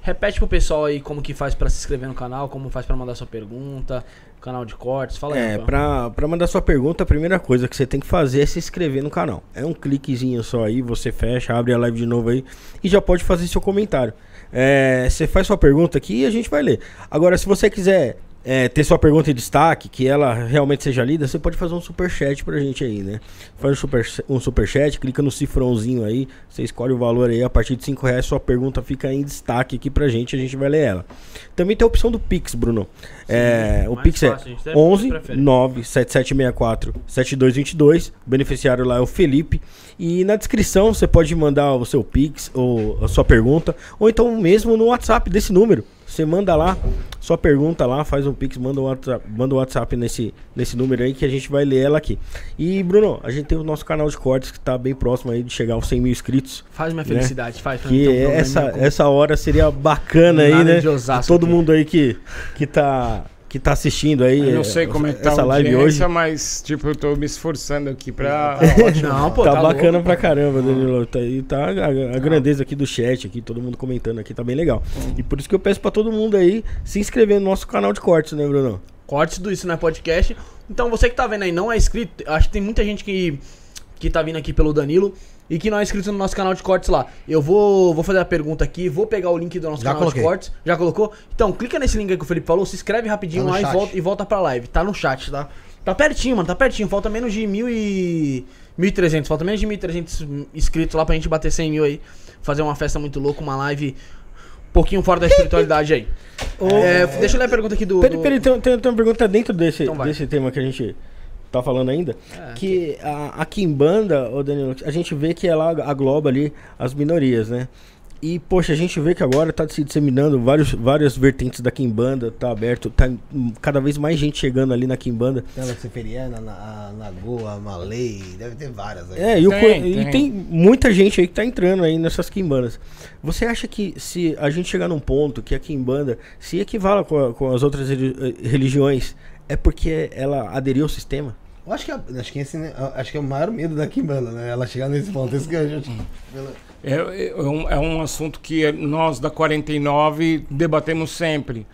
repete pro pessoal aí como que faz para se inscrever no canal, como faz para mandar sua pergunta, canal de cortes? Fala é, aí. É, pra, pra mandar sua pergunta, a primeira coisa que você tem que fazer é se inscrever no canal. É um cliquezinho só aí, você fecha, abre a live de novo aí e já pode fazer seu comentário. É, você faz sua pergunta aqui e a gente vai ler. Agora, se você quiser é, ter sua pergunta em destaque, que ela realmente seja lida, você pode fazer um superchat pra gente aí, né? Faz um, super, um superchat, clica no cifrãozinho aí, você escolhe o valor aí, a partir de 5 reais sua pergunta fica em destaque aqui pra gente, a gente vai ler ela. Também tem a opção do Pix, Bruno. Sim, é, o Pix é fácil, é 11 97764 7222, o beneficiário lá é o Felipe, e na descrição você pode mandar o seu Pix ou a sua pergunta, ou então mesmo no WhatsApp desse número. Você manda lá só pergunta lá, faz um pix, manda o um WhatsApp, manda um WhatsApp nesse, nesse número aí que a gente vai ler ela aqui. E, Bruno, a gente tem o nosso canal de cortes que tá bem próximo aí de chegar aos 100 mil inscritos. Faz minha né? felicidade, faz. Que um essa, essa hora seria bacana Nada aí, né? Todo aqui. mundo aí que, que tá que tá assistindo aí. Eu não é, sei como é que tá essa live hoje, mas tipo, eu tô me esforçando aqui pra tá Não, tá pô, tá, tá bacana louco. pra caramba, Danilo. Tá, e tá a, a grandeza aqui do chat aqui, todo mundo comentando aqui, tá bem legal. Hum. E por isso que eu peço pra todo mundo aí se inscrever no nosso canal de cortes, né, Bruno? Cortes do Isso Não é Podcast. Então, você que tá vendo aí não é inscrito, acho que tem muita gente que que tá vindo aqui pelo Danilo e que não é inscrito no nosso canal de cortes lá. Eu vou, vou fazer a pergunta aqui, vou pegar o link do nosso Já canal coloquei. de cortes. Já colocou? Então, clica nesse link aí que o Felipe falou, se inscreve rapidinho tá lá e volta, e volta pra live. Tá no chat, tá? Tá pertinho, mano, tá pertinho. Falta menos de mil e... 1.300, falta menos de 1.300 inscritos lá pra gente bater 100 mil aí. Fazer uma festa muito louca, uma live um pouquinho fora da espiritualidade aí. é, é, deixa eu ler a pergunta aqui do. Peraí, peraí, do... tem, tem, uma pergunta dentro desse, então desse tema que a gente tá falando ainda, ah, que a, a Kimbanda, o Danilo, a gente vê que ela agloba ali as minorias, né? E, poxa, a gente vê que agora tá se disseminando vários, várias vertentes da Kimbanda, tá aberto, tá cada vez mais gente chegando ali na Kimbanda. Tem a na a Nagoa, a Malay, deve ter várias aí. É, e, tem, o, tem. e tem muita gente aí que tá entrando aí nessas Kimbandas. Você acha que se a gente chegar num ponto que a Kimbanda se equivala com, a, com as outras eh, religiões, é porque ela aderiu ao sistema? Eu acho que, a, é, acho, que esse, né, acho que é o maior medo da Kimbala, né? Ela chegar nesse ponto. Isso que a gente. É, é, um, é um assunto que nós da 49 debatemos sempre.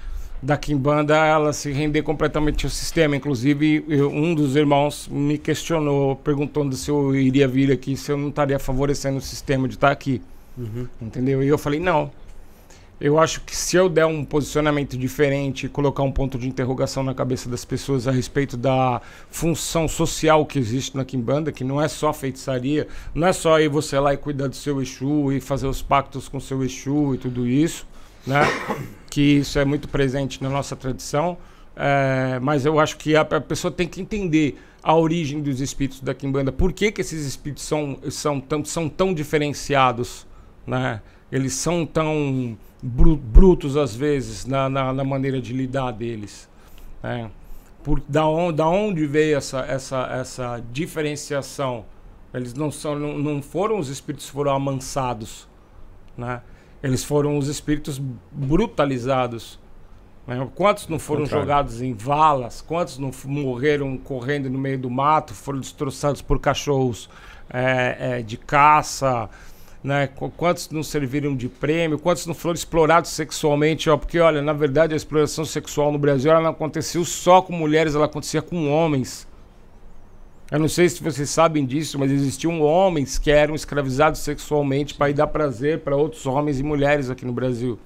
Da Kimbanda, ela se render completamente ao sistema. Inclusive, eu, um dos irmãos me questionou, perguntando se eu iria vir aqui, se eu não estaria favorecendo o sistema de estar aqui. Uhum. Entendeu? E eu falei, não. Eu acho que se eu der um posicionamento diferente e colocar um ponto de interrogação na cabeça das pessoas a respeito da função social que existe na Kimbanda, que não é só feitiçaria, não é só ir você lá e cuidar do seu Exu e fazer os pactos com o seu Exu e tudo isso, né? que isso é muito presente na nossa tradição, é, mas eu acho que a, a pessoa tem que entender a origem dos espíritos da Kimbanda, por que, que esses espíritos são, são, tão, são tão diferenciados, né? Eles são tão brutos, às vezes, na, na, na maneira de lidar deles. Né? Por, da, on, da onde veio essa, essa, essa diferenciação? Eles não, são, não, não foram os espíritos foram amansados. Né? Eles foram os espíritos brutalizados. Né? Quantos não foram Contrário. jogados em valas? Quantos não morreram correndo no meio do mato? Foram destroçados por cachorros é, é, de caça? né? Quantos não serviram de prêmio, quantos não foram explorados sexualmente, ó, porque olha, na verdade a exploração sexual no Brasil ela não aconteceu só com mulheres, ela acontecia com homens. Eu não sei se vocês sabem disso, mas existiam homens que eram escravizados sexualmente para dar prazer para outros homens e mulheres aqui no Brasil.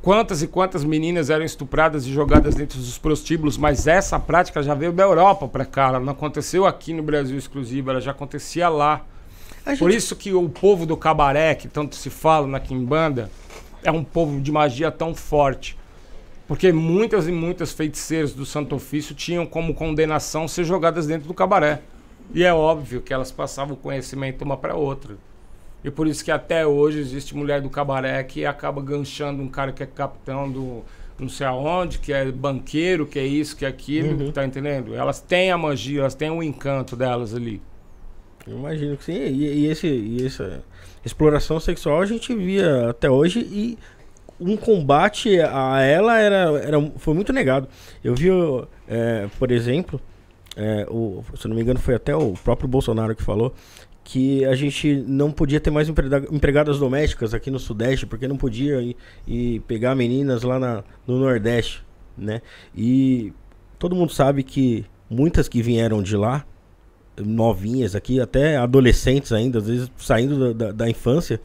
Quantas e quantas meninas eram estupradas e jogadas dentro dos prostíbulos, mas essa prática já veio da Europa para cá, ela não aconteceu aqui no Brasil exclusiva, ela já acontecia lá. Gente... Por isso que o povo do cabaré, que tanto se fala na Quimbanda, é um povo de magia tão forte. Porque muitas e muitas feiticeiras do Santo Ofício tinham como condenação ser jogadas dentro do cabaré. E é óbvio que elas passavam o conhecimento uma para outra. E por isso que até hoje existe mulher do cabaré que acaba ganchando um cara que é capitão do não sei aonde, que é banqueiro, que é isso, que é aquilo, uhum. tá entendendo? Elas têm a magia, elas têm o encanto delas ali. Imagino que sim. E, e esse, e essa exploração sexual a gente via até hoje e um combate a ela era, era foi muito negado. Eu vi, é, por exemplo, é, o, se não me engano foi até o próprio Bolsonaro que falou que a gente não podia ter mais empregadas domésticas aqui no Sudeste, porque não podia ir, ir pegar meninas lá na, no Nordeste, né? E todo mundo sabe que muitas que vieram de lá novinhas aqui, até adolescentes ainda, às vezes saindo da, da, da infância.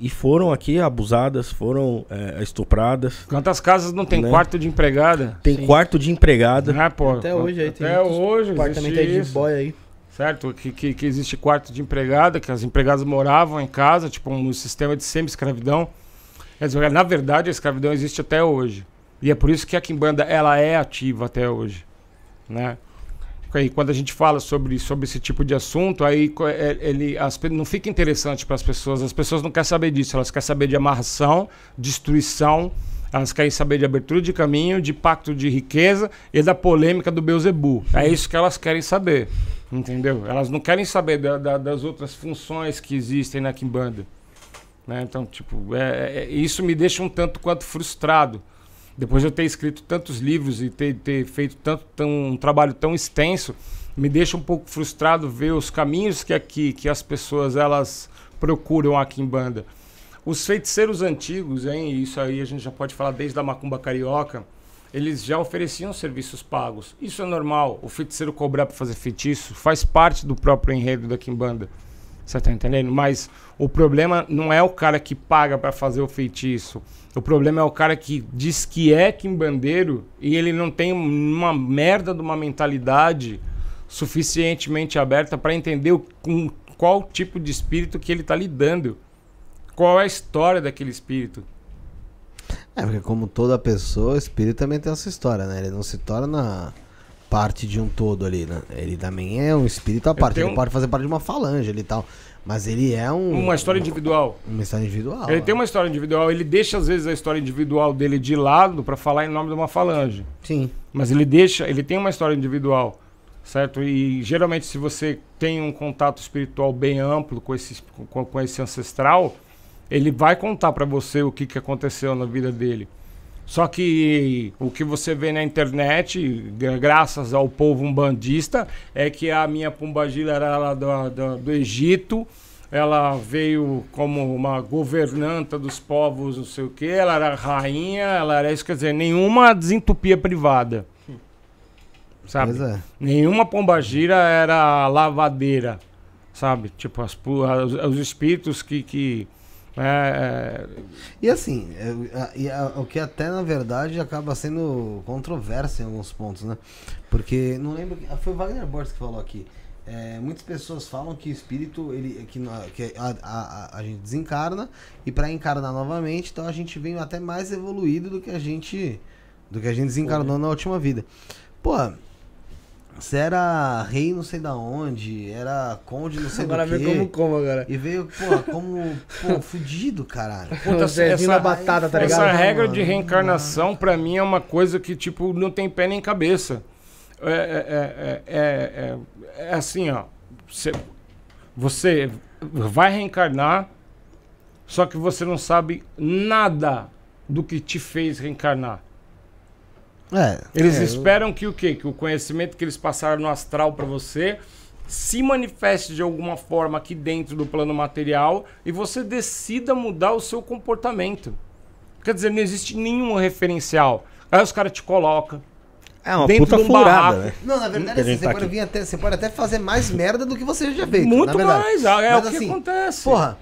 E foram aqui abusadas, foram é, estupradas. Quantas casas não tem né? quarto de empregada? Tem Sim. quarto de empregada. Ah, pô, até hoje aí tem. Até hoje, apartamento é de boy aí. Certo? Que, que, que, existe quarto de empregada, que as empregadas moravam em casa, tipo, um sistema de semi-escravidão. Na verdade, a escravidão existe até hoje. E é por isso que a Kimbanda ela é ativa até hoje. Né? época e quando a gente fala sobre, sobre esse tipo de assunto, aí é, ele as, não fica interessante para as pessoas. As pessoas não querem saber disso, elas querem saber de amarração, destruição, elas querem saber de abertura de caminho, de pacto de riqueza e da polêmica do Beuzebu. É isso que elas querem saber, entendeu? Elas não querem saber da, da, das outras funções que existem na Kimbanda. Né? Então, tipo, é, é, isso me deixa um tanto quanto frustrado depois de eu ter escrito tantos livros e ter, ter feito tanto, tão, um trabalho tão extenso, me deixa um pouco frustrado ver os caminhos que aqui que as pessoas elas procuram em Banda. Os feiticeiros antigos, hein, isso aí a gente já pode falar desde a macumba carioca, eles já ofereciam serviços pagos. Isso é normal. O feiticeiro cobrar para fazer feitiço faz parte do próprio enredo da quimbanda. Você tá entendendo? Mas o problema não é o cara que paga para fazer o feitiço. O problema é o cara que diz que é bandeiro e ele não tem uma merda de uma mentalidade suficientemente aberta para entender com qual tipo de espírito que ele tá lidando. Qual é a história daquele espírito. É, porque como toda pessoa, o espírito também tem essa história, né? Ele não se torna parte de um todo ali, né? Ele também é um espírito à parte. Ele pode fazer parte de uma falange e tal. Mas ele é um. Uma história individual. Uma história individual. Ele é. tem uma história individual. Ele deixa, às vezes, a história individual dele de lado para falar em nome de uma falange. Sim. Mas ele deixa. Ele tem uma história individual. Certo? E geralmente, se você tem um contato espiritual bem amplo com esse, com, com esse ancestral, ele vai contar para você o que, que aconteceu na vida dele. Só que o que você vê na internet, graças ao povo umbandista, é que a minha Pombagira era lá do, do, do Egito ela veio como uma governanta dos povos, não sei o quê, ela era rainha, ela era isso, quer dizer, nenhuma desentupia privada. Sabe? É. Nenhuma pombagira era lavadeira, sabe? Tipo, as, os espíritos que, que é, é... E assim, é, o que até na verdade acaba sendo controverso em alguns pontos, né? Porque não lembro. Ah, foi o Wagner Borges que falou aqui. É, muitas pessoas falam que o espírito ele que, que a, a, a, gente desencarna e para encarnar novamente então a gente vem até mais evoluído do que a gente do que a gente desencarnou na última vida Pô, você era rei não sei da onde, era conde não sei agora do quê. Agora veio como como agora. E veio, pô, como, pô, fudido, caralho. Puta, essa, essa, batata, tá ligado? essa regra de reencarnação, pra mim, é uma coisa que, tipo, não tem pé nem cabeça. É, é, é, é, é assim, ó. Você, você vai reencarnar, só que você não sabe nada do que te fez reencarnar. É, eles é, esperam eu... que o quê? Que o conhecimento que eles passaram no astral para você se manifeste de alguma forma aqui dentro do plano material e você decida mudar o seu comportamento. Quer dizer, não existe nenhum referencial. Aí os caras te colocam. É uma dentro puta de um furada, né? Não, na verdade, assim, você, tá pode até, você, pode até, fazer mais merda do que você já fez. Muito mais, é, é Mas, o que assim, acontece. Porra,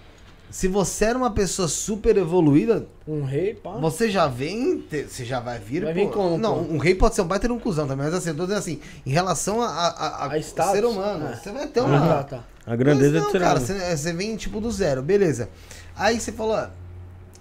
se você era uma pessoa super evoluída. Um rei, pá. Você já vem. Te, você já vai vir. Vai pô, vir como? Não, pô? um rei pode ser um baita e um cuzão também. Mas assim, eu tô dizendo assim, em relação a, a, a, a status, ser humano, é. você vai ter ah, uma. Ah, tá, tá. A grandeza mas é não, é do cara, você, é, você, vem tipo do zero, beleza. Aí você falou. Ah,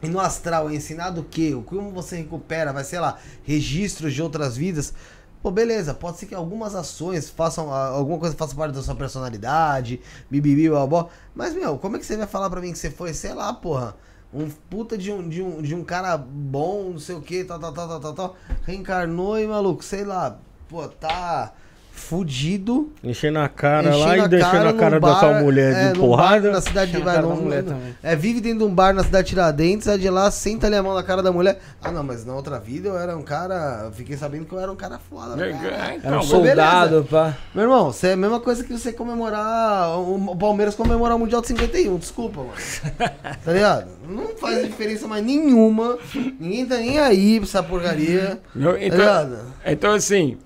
e no astral é ensinado o quê? Como você recupera? Vai, sei lá, registros de outras vidas. Pô, beleza, pode ser que algumas ações façam. Alguma coisa faça parte da sua personalidade, bibibi, babó. Mas, meu, como é que você vai falar pra mim que você foi, sei lá, porra, um puta de um, de um, de um cara bom, não sei o que, tal, tal, tal, tal, tal, tal. Reencarnou e, maluco, sei lá, pô, tá fudido. Enchendo a cara enchendo lá e deixando a cara bar, da mulher é, de porrada. na cidade de vai, não, mulher também. É, vive dentro de um bar na cidade de Tiradentes, sai de lá, senta ali a mão na cara da mulher. Ah, não, mas na outra vida eu era um cara. Fiquei sabendo que eu era um cara foda. Cara. Né? É, então, era um soldado, pá. Meu irmão, é a mesma coisa que você comemorar. O Palmeiras comemorar o Mundial de 51, desculpa, mano. tá ligado? Não faz diferença mais nenhuma. Ninguém tá nem aí pra essa porcaria. Não, tá então, tá ligado? Então, assim.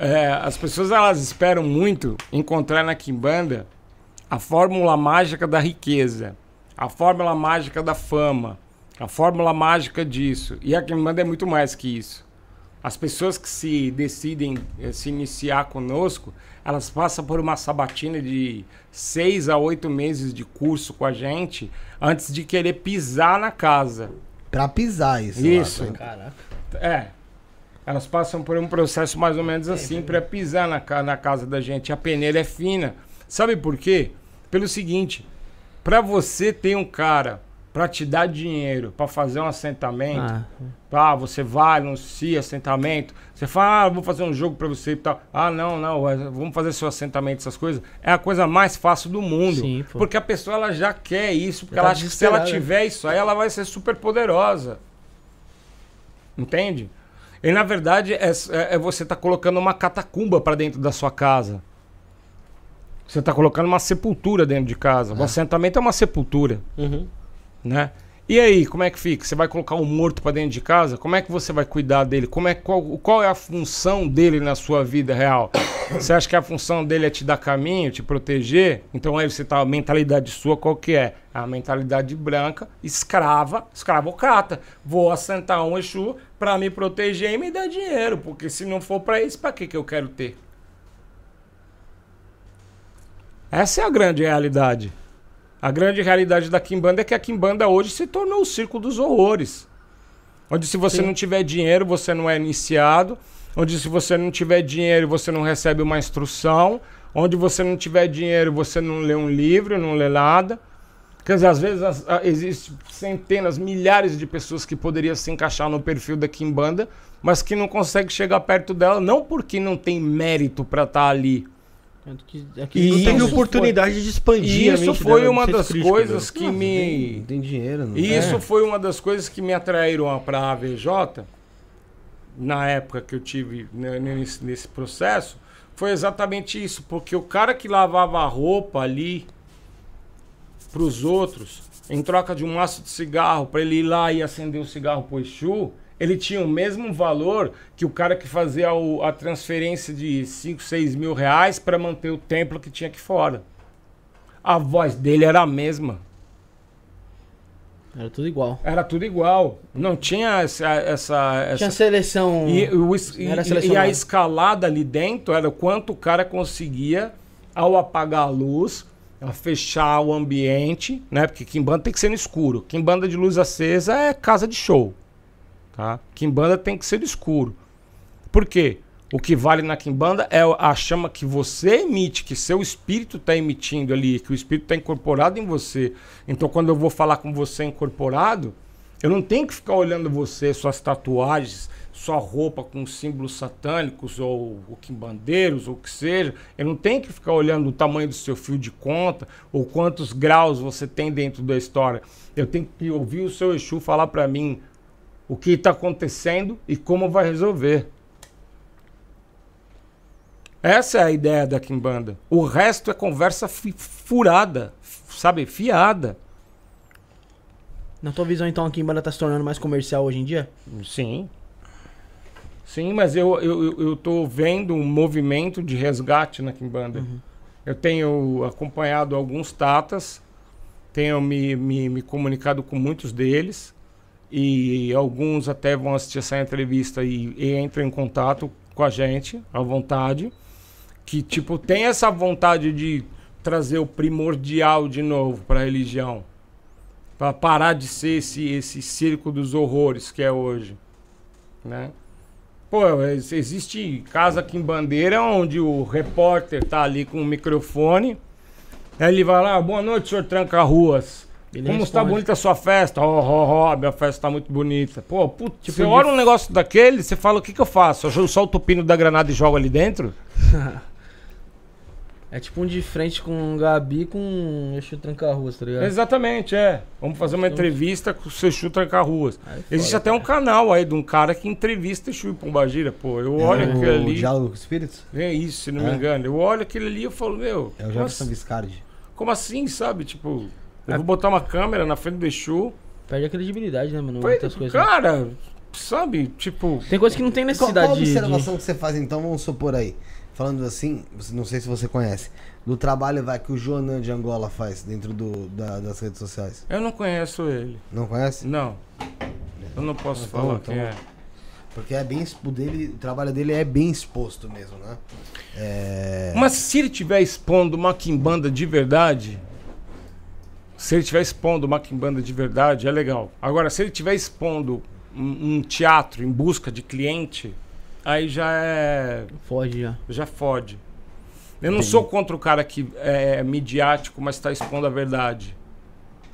É, as pessoas elas esperam muito encontrar na Kimbanda a fórmula mágica da riqueza, a fórmula mágica da fama, a fórmula mágica disso. E a Kimbanda é muito mais que isso. As pessoas que se decidem eh, se iniciar conosco, elas passam por uma sabatina de seis a oito meses de curso com a gente antes de querer pisar na casa. Pra pisar isso. Isso. Caraca. É elas passam por um processo mais ou menos assim para pisar na, na casa da gente. A peneira é fina. Sabe por quê? Pelo seguinte, para você ter um cara para te dar dinheiro, para fazer um assentamento, ah. Tá, você vai, anuncia assentamento, você fala, ah, vou fazer um jogo para você e tal. Ah, não, não, é, vamos fazer seu assentamento, essas coisas. É a coisa mais fácil do mundo. Sim, porque a pessoa ela já quer isso, porque tá ela acha que se ela tiver isso aí, ela vai ser super poderosa. Entende? E na verdade é, é, é você está colocando uma catacumba para dentro da sua casa. Você está colocando uma sepultura dentro de casa. É. O assentamento é uma sepultura, uhum. né? E aí, como é que fica? Você vai colocar um morto para dentro de casa? Como é que você vai cuidar dele? Como é qual, qual é a função dele na sua vida real? Você acha que a função dele é te dar caminho, te proteger? Então aí você tá a mentalidade sua qual que é? é a mentalidade branca, escrava, escravocrata. Vou assentar um Exu, para me proteger e me dar dinheiro, porque se não for para isso, para que que eu quero ter? Essa é a grande realidade. A grande realidade da Kimbanda é que a Kimbanda hoje se tornou o circo dos horrores. Onde se você Sim. não tiver dinheiro, você não é iniciado. Onde se você não tiver dinheiro, você não recebe uma instrução. Onde você não tiver dinheiro, você não lê um livro, não lê nada. Quer dizer, às vezes existem existe centenas, milhares de pessoas que poderiam se encaixar no perfil da Kimbanda, mas que não consegue chegar perto dela, não porque não tem mérito para estar tá ali. É é que, e teve oportunidade foi. de expandir. E isso foi dela, uma das crítico, coisas que não, ah, me. Tem, tem dinheiro, não e é. isso foi uma das coisas que me atraíram para a AVJ na época que eu tive né, nesse, nesse processo. Foi exatamente isso, porque o cara que lavava a roupa ali para os outros em troca de um maço de cigarro para ele ir lá e acender o cigarro pro Exu, ele tinha o mesmo valor que o cara que fazia o, a transferência de 5, 6 mil reais para manter o templo que tinha aqui fora. A voz dele era a mesma. Era tudo igual. Era tudo igual. Não tinha essa. essa tinha essa... seleção. E, o, e, e a escalada ali dentro era o quanto o cara conseguia, ao apagar a luz, a é fechar o ambiente, né? Porque quimbanda tem que ser no escuro. Quimbanda de luz acesa é casa de show, tá? Quimbanda tem que ser no escuro. Por quê? O que vale na quimbanda é a chama que você emite, que seu espírito está emitindo ali, que o espírito está incorporado em você. Então, quando eu vou falar com você incorporado, eu não tenho que ficar olhando você, suas tatuagens, sua roupa com símbolos satânicos ou, quimbandeiros ou o que seja, ele não tem que ficar olhando o tamanho do seu fio de conta ou quantos graus você tem dentro da história. Eu tenho que ouvir o seu Exu falar para mim o que está acontecendo e como vai resolver. Essa é a ideia da Kimbanda. O resto é conversa furada, sabe, fiada. Na tua visão, então, a Kimbanda está se tornando mais comercial hoje em dia? Sim, Sim, mas eu, eu, eu vendo um movimento de resgate na Kimbanda. Uhum. Eu tenho acompanhado alguns tatas, tenho me, me, me, comunicado com muitos deles e alguns até vão assistir essa entrevista e, e entram em contato com a gente à vontade. Que, tipo, tem essa vontade de trazer o primordial de novo para a religião. Para parar de ser esse, esse circo dos horrores que é hoje, né? Pô, existe casa aqui em Bandeira onde o repórter tá ali com o microfone. Aí ele vai lá, boa noite, senhor Tranca Ruas. Ele Como está bonita a sua festa? Ó, ó, ó, minha festa está muito bonita. Pô, putz, tipo, você olha um negócio daquele, você fala, o que que eu faço? Eu solto o pino da granada e jogo ali dentro? É tipo um de frente com o Gabi com o Exu Tranca-Ruas, tá ligado? Exatamente, é. Vamos fazer uma então- entrevista com o seu Exu Tranca-Ruas. Existe até um canal aí de um cara que entrevista Exu e Pombagira, pô. Eu é olho é, aquele ali... O Diálogo com Espíritos? É isso, se não é. me engano. Eu olho aquele ali e falo, meu... É o Jefferson Viscardi. Como assim, sabe? Tipo, eu é. vou botar uma câmera na frente do Exu... Perde a credibilidade, né, mano? Muitas coisas. Né? Cara, sabe? Tipo... Tem coisa que não tem necessidade Qual, qual a observação de... que você faz, então? Vamos supor aí falando assim, não sei se você conhece, do trabalho vai que o Jonan de Angola faz dentro do, da, das redes sociais. Eu não conheço ele. Não conhece? Não. Eu não posso então, falar então, quem é. Porque é bem o dele, o trabalho dele é bem exposto mesmo, né? É... Mas se ele estiver expondo uma quimbanda de verdade, se ele estiver expondo uma quimbanda de verdade, é legal. Agora, se ele estiver expondo um, um teatro em busca de cliente, aí já é. Fode já. Já fode. Eu não sou contra o cara que é midiático, mas está expondo a verdade.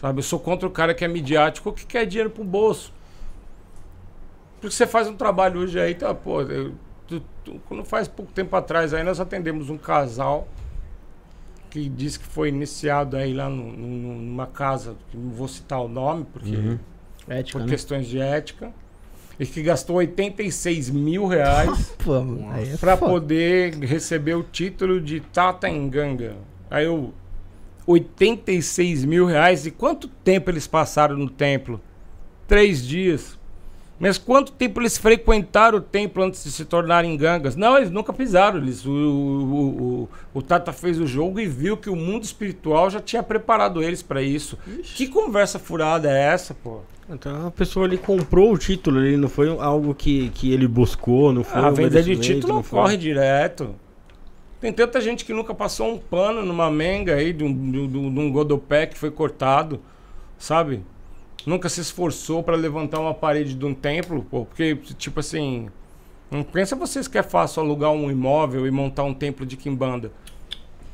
Sabe? Eu sou contra o cara que é midiático que quer dinheiro pro bolso. Porque você faz um trabalho hoje aí, tá, pô. Eu, tu, tu, quando faz pouco tempo atrás aí, nós atendemos um casal que disse que foi iniciado aí lá no, no, numa casa, que não vou citar o nome, porque. Uhum. Ética, por né? questões de ética e que gastou 86 mil reais para é poder receber o título de Tata Enganga. Aí eu. 86 mil reais. E quanto tempo eles passaram no templo? Três dias. Mas quanto tempo eles frequentaram o templo antes de se tornarem gangas? Não, eles nunca pisaram. Eles, o, o, o, o Tata fez o jogo e viu que o mundo espiritual já tinha preparado eles para isso. Ixi. Que conversa furada é essa, pô? Então a pessoa ali comprou o título, ele não foi algo que, que ele buscou, não foi. A venda de título não corre direto. Tem tanta gente que nunca passou um pano numa menga aí de um, de um, de um godopé que foi cortado, sabe? nunca se esforçou para levantar uma parede de um templo, pô, porque, tipo assim, não pensa vocês que é fácil alugar um imóvel e montar um templo de quimbanda.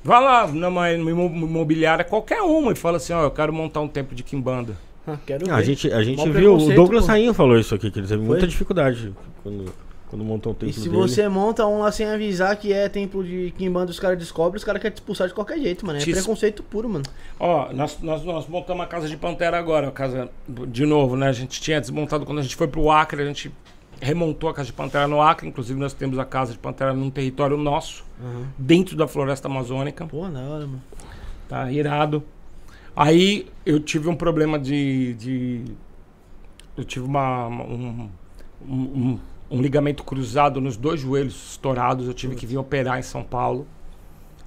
Vá lá numa imobiliária qualquer uma e fala assim, ó, oh, eu quero montar um templo de quimbanda. Ah, quero a gente, a gente viu, o Douglas Rainho falou isso aqui, que ele teve muita dificuldade quando quando montar um templo E se dele. você monta um lá sem avisar que é templo de Kimbanda, os caras descobrem, os caras querem te expulsar de qualquer jeito, mano. É preconceito puro, mano. Ó, nós, nós, nós montamos a casa de Pantera agora, a casa de novo, né? A gente tinha desmontado quando a gente foi pro Acre, a gente remontou a casa de Pantera no Acre, inclusive nós temos a casa de Pantera num território nosso, dentro da floresta amazônica, Pô, na hora, mano. tá irado. Aí eu tive um problema de, de eu tive uma, uma- um, um- um um ligamento cruzado nos dois joelhos estourados. Eu tive que vir operar em São Paulo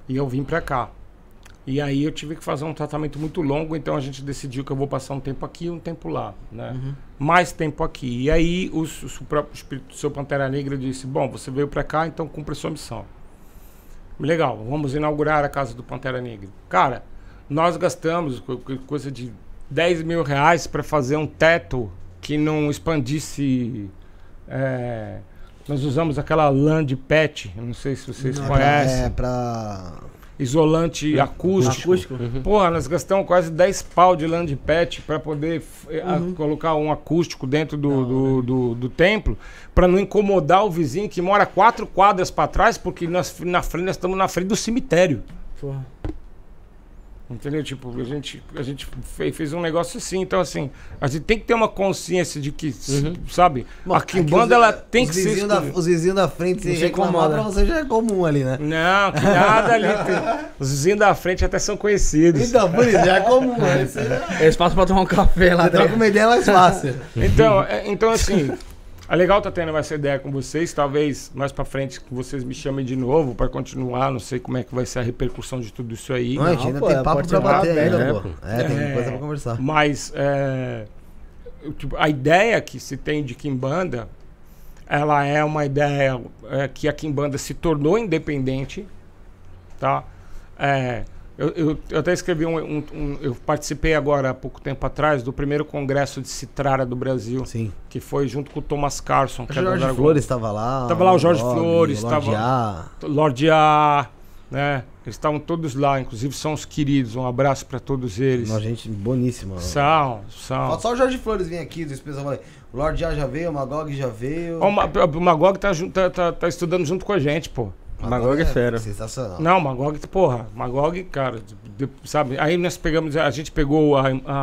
e eu vim para cá. E aí eu tive que fazer um tratamento muito longo, então a gente decidiu que eu vou passar um tempo aqui e um tempo lá, né? Uhum. Mais tempo aqui. E aí o, o próprio espírito do seu Pantera Negra disse: Bom, você veio para cá, então cumpra sua missão. Legal, vamos inaugurar a casa do Pantera Negra. Cara, nós gastamos coisa de 10 mil reais para fazer um teto que não expandisse é, nós usamos aquela lã de PET, não sei se vocês não, conhecem. É, pra. Isolante acústico. acústico. Uhum. uhum. Porra, nós gastamos quase 10 pau de lã de PET para poder eh, uhum. colocar um acústico dentro do, não, do, né? do, do, do, templo, para não incomodar o vizinho que mora quatro quadras para trás, porque nós, na frente, nós estamos na frente do cemitério. Porra. Entendeu? Tipo, a gente, a gente fez, fez um negócio assim. Então, assim, a gente tem que ter uma consciência de que, uhum. sabe? Bom, a banda ela tem que ser... Da, os vizinhos da frente se reclamar pra você já é comum ali, né? Não, que nada ali. Tem... Os vizinhos da frente até são conhecidos. Então, por isso, já é comum. Né? Eles é, é passam pra tomar um café lá. dentro troca uma ideia é mais fácil. Então, então assim... É legal estar tá tendo essa ideia com vocês. Talvez mais para frente que vocês me chamem de novo para continuar. Não sei como é que vai ser a repercussão de tudo isso aí. Não, não gente, ainda pô, tem papo para bater é ainda, né? pô. É, tem é, coisa para conversar. Mas é, tipo, a ideia que se tem de Kimbanda, ela é uma ideia é, que a Kimbanda se tornou independente, tá? É, eu, eu, eu até escrevi um, um, um, Eu participei agora, há pouco tempo atrás, do primeiro congresso de Citrara do Brasil. Sim. Que foi junto com o Thomas Carson. É o Jorge é Flores estava lá. Estava lá o Jorge Lord, Flores. Lorde tava, A. Lorde A. Né? Eles estavam todos lá, inclusive são os queridos. Um abraço para todos eles. Uma gente boníssima. São, são. só o Jorge Flores vir aqui, do Espesa Vale. O Lorde A já veio, o Magog já veio. o, Ma o Magog tá, tá, tá, tá estudando junto com a gente, pô. Magog, é, é fera. Sensacional. Não, Magog, porra, Magog, cara, de, de, sabe? Aí nós pegamos, a gente pegou a, a,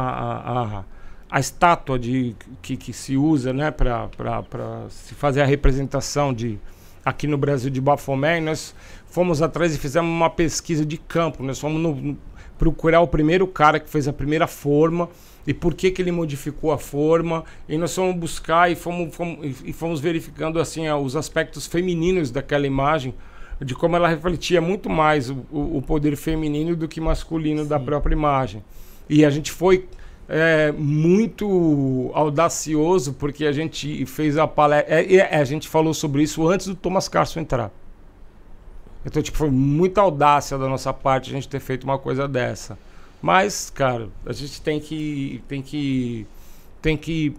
a, a estátua de, que, que se usa, né, pra, pra, pra se fazer a representação de aqui no Brasil de Bafomé, e nós fomos atrás e fizemos uma pesquisa de campo. Nós fomos no, no, procurar o primeiro cara que fez a primeira forma e por que, que ele modificou a forma. E nós fomos buscar e fomos, fomos e fomos verificando assim os aspectos femininos daquela imagem de como ela refletia muito mais o, o poder feminino do que masculino Sim. da própria imagem. E a gente foi é, muito audacioso porque a gente fez a palestra. É, é, a gente falou sobre isso antes do Thomas Carson entrar. Então, tipo, foi muita audácia da nossa parte a gente ter feito uma coisa dessa. Mas, cara, a gente tem que tem que tem que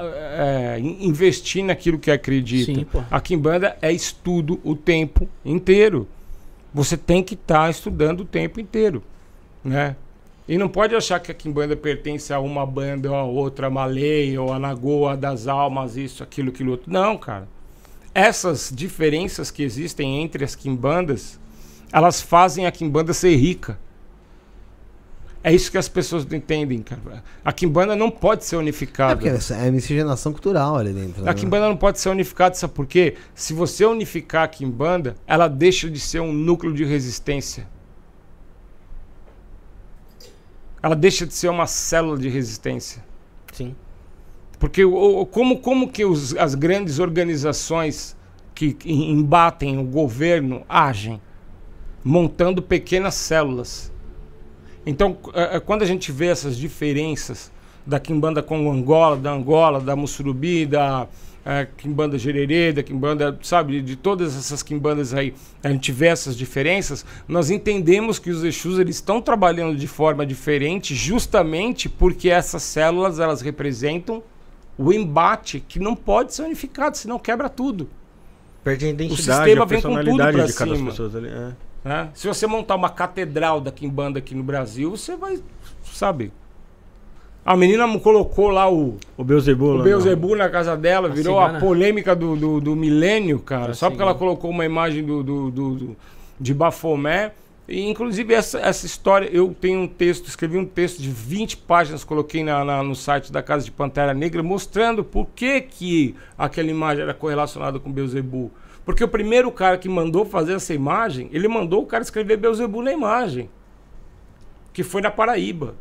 é, investir naquilo que acredita. Sim, a Kimbanda é estudo o tempo inteiro. Você tem que estar tá estudando o tempo inteiro, né? E não pode achar que a Kimbanda pertence a uma banda ou a outra, a Malay ou a Nagoa das Almas, isso, aquilo, aquilo outro. Não, cara. Essas diferenças que existem entre as Kimbandas, elas fazem a Kimbanda ser rica. É isso que as pessoas não entendem, cara. A Kimbanda não pode ser unificada. É porque é miscigenação cultural ali dentro. A né? Kimbanda não pode ser unificada, sabe por quê? Se você unificar a Kimbanda, ela deixa de ser um núcleo de resistência. Ela deixa de ser uma célula de resistência. Sim. Porque o, como, como que os, as grandes organizações que embatem o governo agem? Montando pequenas células então, é, é, quando a gente vê essas diferenças da quimbanda com Angola, da Angola, da Mussurubi, da é, quimbanda gererê, da quimbanda, sabe, de todas essas quimbandas aí, a gente vê essas diferenças, nós entendemos que os Exus eles estão trabalhando de forma diferente justamente porque essas células elas representam o embate que não pode ser unificado, senão quebra tudo. Perde a identidade, o sistema a personalidade vem com tudo de cada cima. ali. É. Né? Se você montar uma catedral da Kimbanda aqui no Brasil, você vai, sabe? A menina colocou lá o. O Beuzebu, O Beuzebu na casa dela, a virou cigana. a polêmica do, do, do milênio, cara. A só cigana. porque ela colocou uma imagem do, do, do, do de Bafomé. E, inclusive, essa, essa história, eu tenho um texto, escrevi um texto de 20 páginas, coloquei na, na, no site da Casa de Pantera Negra, mostrando por que, que aquela imagem era correlacionada com Beuzebu. Porque o primeiro cara que mandou fazer essa imagem, ele mandou o cara escrever Beuzebu na imagem. Que foi na Paraíba.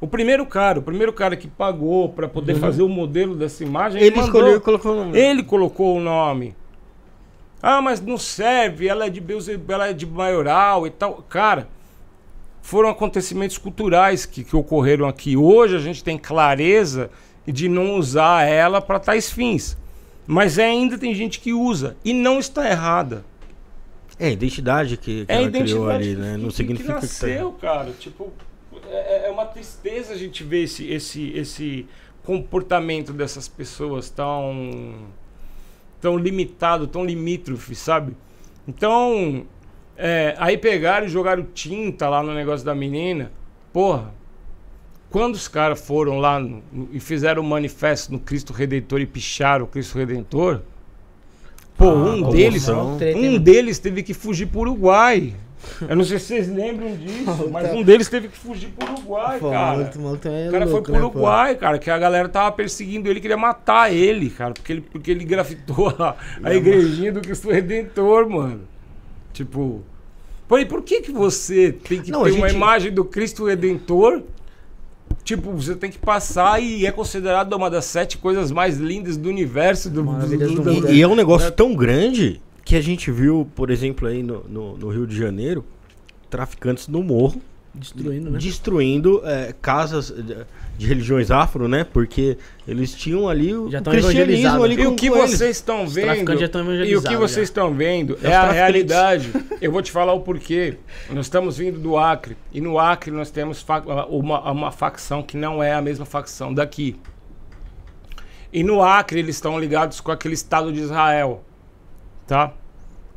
O primeiro cara, o primeiro cara que pagou para poder uhum. fazer o modelo dessa imagem, ele, ele mandou, escolheu e colocou o nome. Ele colocou o nome. Ah, mas não serve, ela é de Beuzebu, ela é de maioral e tal. Cara, foram acontecimentos culturais que, que ocorreram aqui. Hoje a gente tem clareza de não usar ela para tais fins. Mas é ainda tem gente que usa e não está errada. É a identidade que, que é ela criou ali, né? Não que, significa que nasceu, que cara. Tipo, é, é, é, uma tristeza a gente ver esse, esse, esse comportamento dessas pessoas tão tão limitado, tão limítrofe, sabe? Então, é, aí pegaram e jogaram tinta lá no negócio da menina. Porra, quando os caras foram lá no, no, e fizeram o um manifesto no Cristo Redentor e picharam o Cristo Redentor, pô, ah, um deles, é um deles teve que fugir para o Uruguai. Eu não sei se vocês lembram disso, mas um deles teve que fugir pro Uruguai, pô, cara. Muito, muito é o cara louco, foi pro né, Uruguai, cara, que a galera tava perseguindo ele, queria matar ele, cara, porque ele, porque ele grafitou a, a igrejinha do Cristo Redentor, mano. Tipo. Pô, e por que, que você tem que não, ter gente... uma imagem do Cristo Redentor Tipo, você tem que passar e é considerado uma das sete coisas mais lindas do universo. Do, do, do, do e, e, é um negócio é. tão grande que a gente viu, por exemplo, aí no, no, no Rio de Janeiro, traficantes no morro. Destruindo, né? Destruindo é, casas. É, de religiões afro, né? Porque eles tinham ali o, cristianismo ali e o que vocês estão vendo e o que vocês estão vendo é, é a realidade. Eu vou te falar o porquê. Nós estamos vindo do Acre e no Acre nós temos uma, uma facção que não é a mesma facção daqui. E no Acre eles estão ligados com aquele Estado de Israel, tá?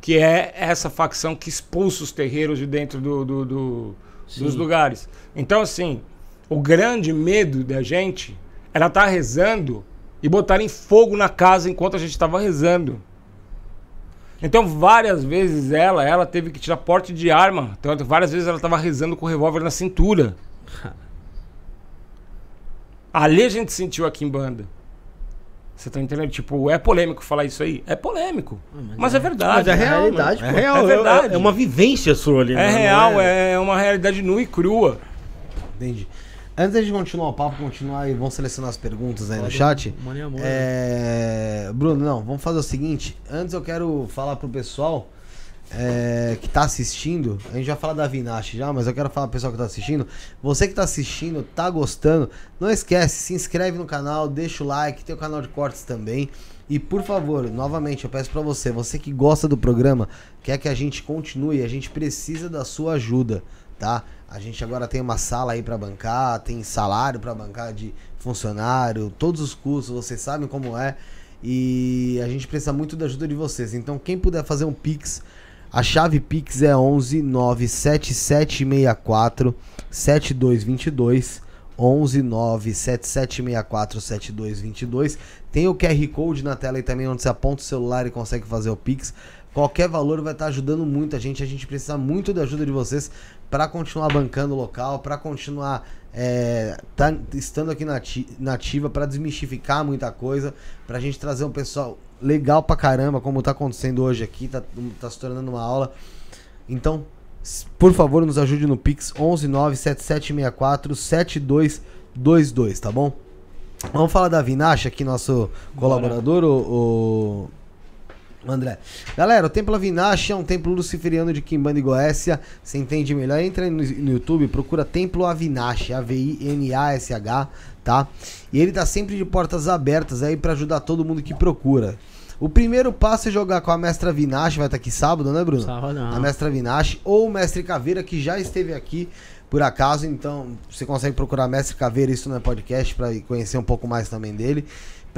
Que é essa facção que expulsa os terreiros de dentro do, do, do dos lugares. Então assim o grande medo da gente era estar tá rezando e botarem fogo na casa enquanto a gente estava rezando. Então várias vezes ela, ela teve que tirar porte de arma. Então, várias vezes ela estava rezando com o revólver na cintura. Ali a gente sentiu aqui em banda. Você tá entendendo? Tipo, é polêmico falar isso aí? É polêmico. Ah, mas, mas é, é. verdade. Mas é, é real. É, realidade. é real. É, é verdade. é uma vivência sua ali. É né? real, é... é uma realidade nua e crua. Entendi. Antes de continuar o papo, continuar e vamos selecionar as perguntas aí no chat. é... Né? Bruno, não, vamos fazer o seguinte. Antes eu quero falar pro pessoal é, que tá assistindo. A gente já fala da Vinache já, mas eu quero falar pro pessoal que tá assistindo. Você que tá assistindo, tá gostando, não esquece, se inscreve no canal, deixa o like, tem o canal de cortes também. E por favor, novamente, eu peço para você, você que gosta do programa, quer que a gente continue, a gente precisa da sua ajuda, tá? A gente agora tem uma sala aí para bancar, tem salário para bancar de funcionário, todos os cursos, vocês sabem como é. E a gente precisa muito da ajuda de vocês. Então, quem puder fazer um Pix, a chave Pix é 11 97764 7222. 11 97764 7222. Tem o QR Code na tela aí também, onde você aponta o celular e consegue fazer o Pix. Qualquer valor vai estar ajudando muito a gente. A gente precisa muito da ajuda de vocês para continuar bancando o local, para continuar é, tá, estando aqui na, na ativa, para desmistificar muita coisa, para a gente trazer um pessoal legal para caramba, como tá acontecendo hoje aqui, tá, tá se tornando uma aula. Então, por favor, nos ajude no Pix 11977647222, tá bom? Vamos falar da Vinacha aqui, nosso colaborador, o, o André. Galera, o Templo Avinash é um templo luciferiano de Kimbanda e Goécia. Você entende melhor? Entra aí no, YouTube, procura Templo Avinash, A-V-I-N-A-S-H, tá? E ele tá sempre de portas abertas aí para ajudar todo mundo que procura. O primeiro passo é jogar com a mestra Vinash, vai estar tá aqui sábado, né, Bruno? Sábado não. A mestra Vinash ou o mestre Caveira, que já esteve aqui por acaso, então você consegue procurar mestre Caveira, isso não é podcast, para conhecer um pouco mais também dele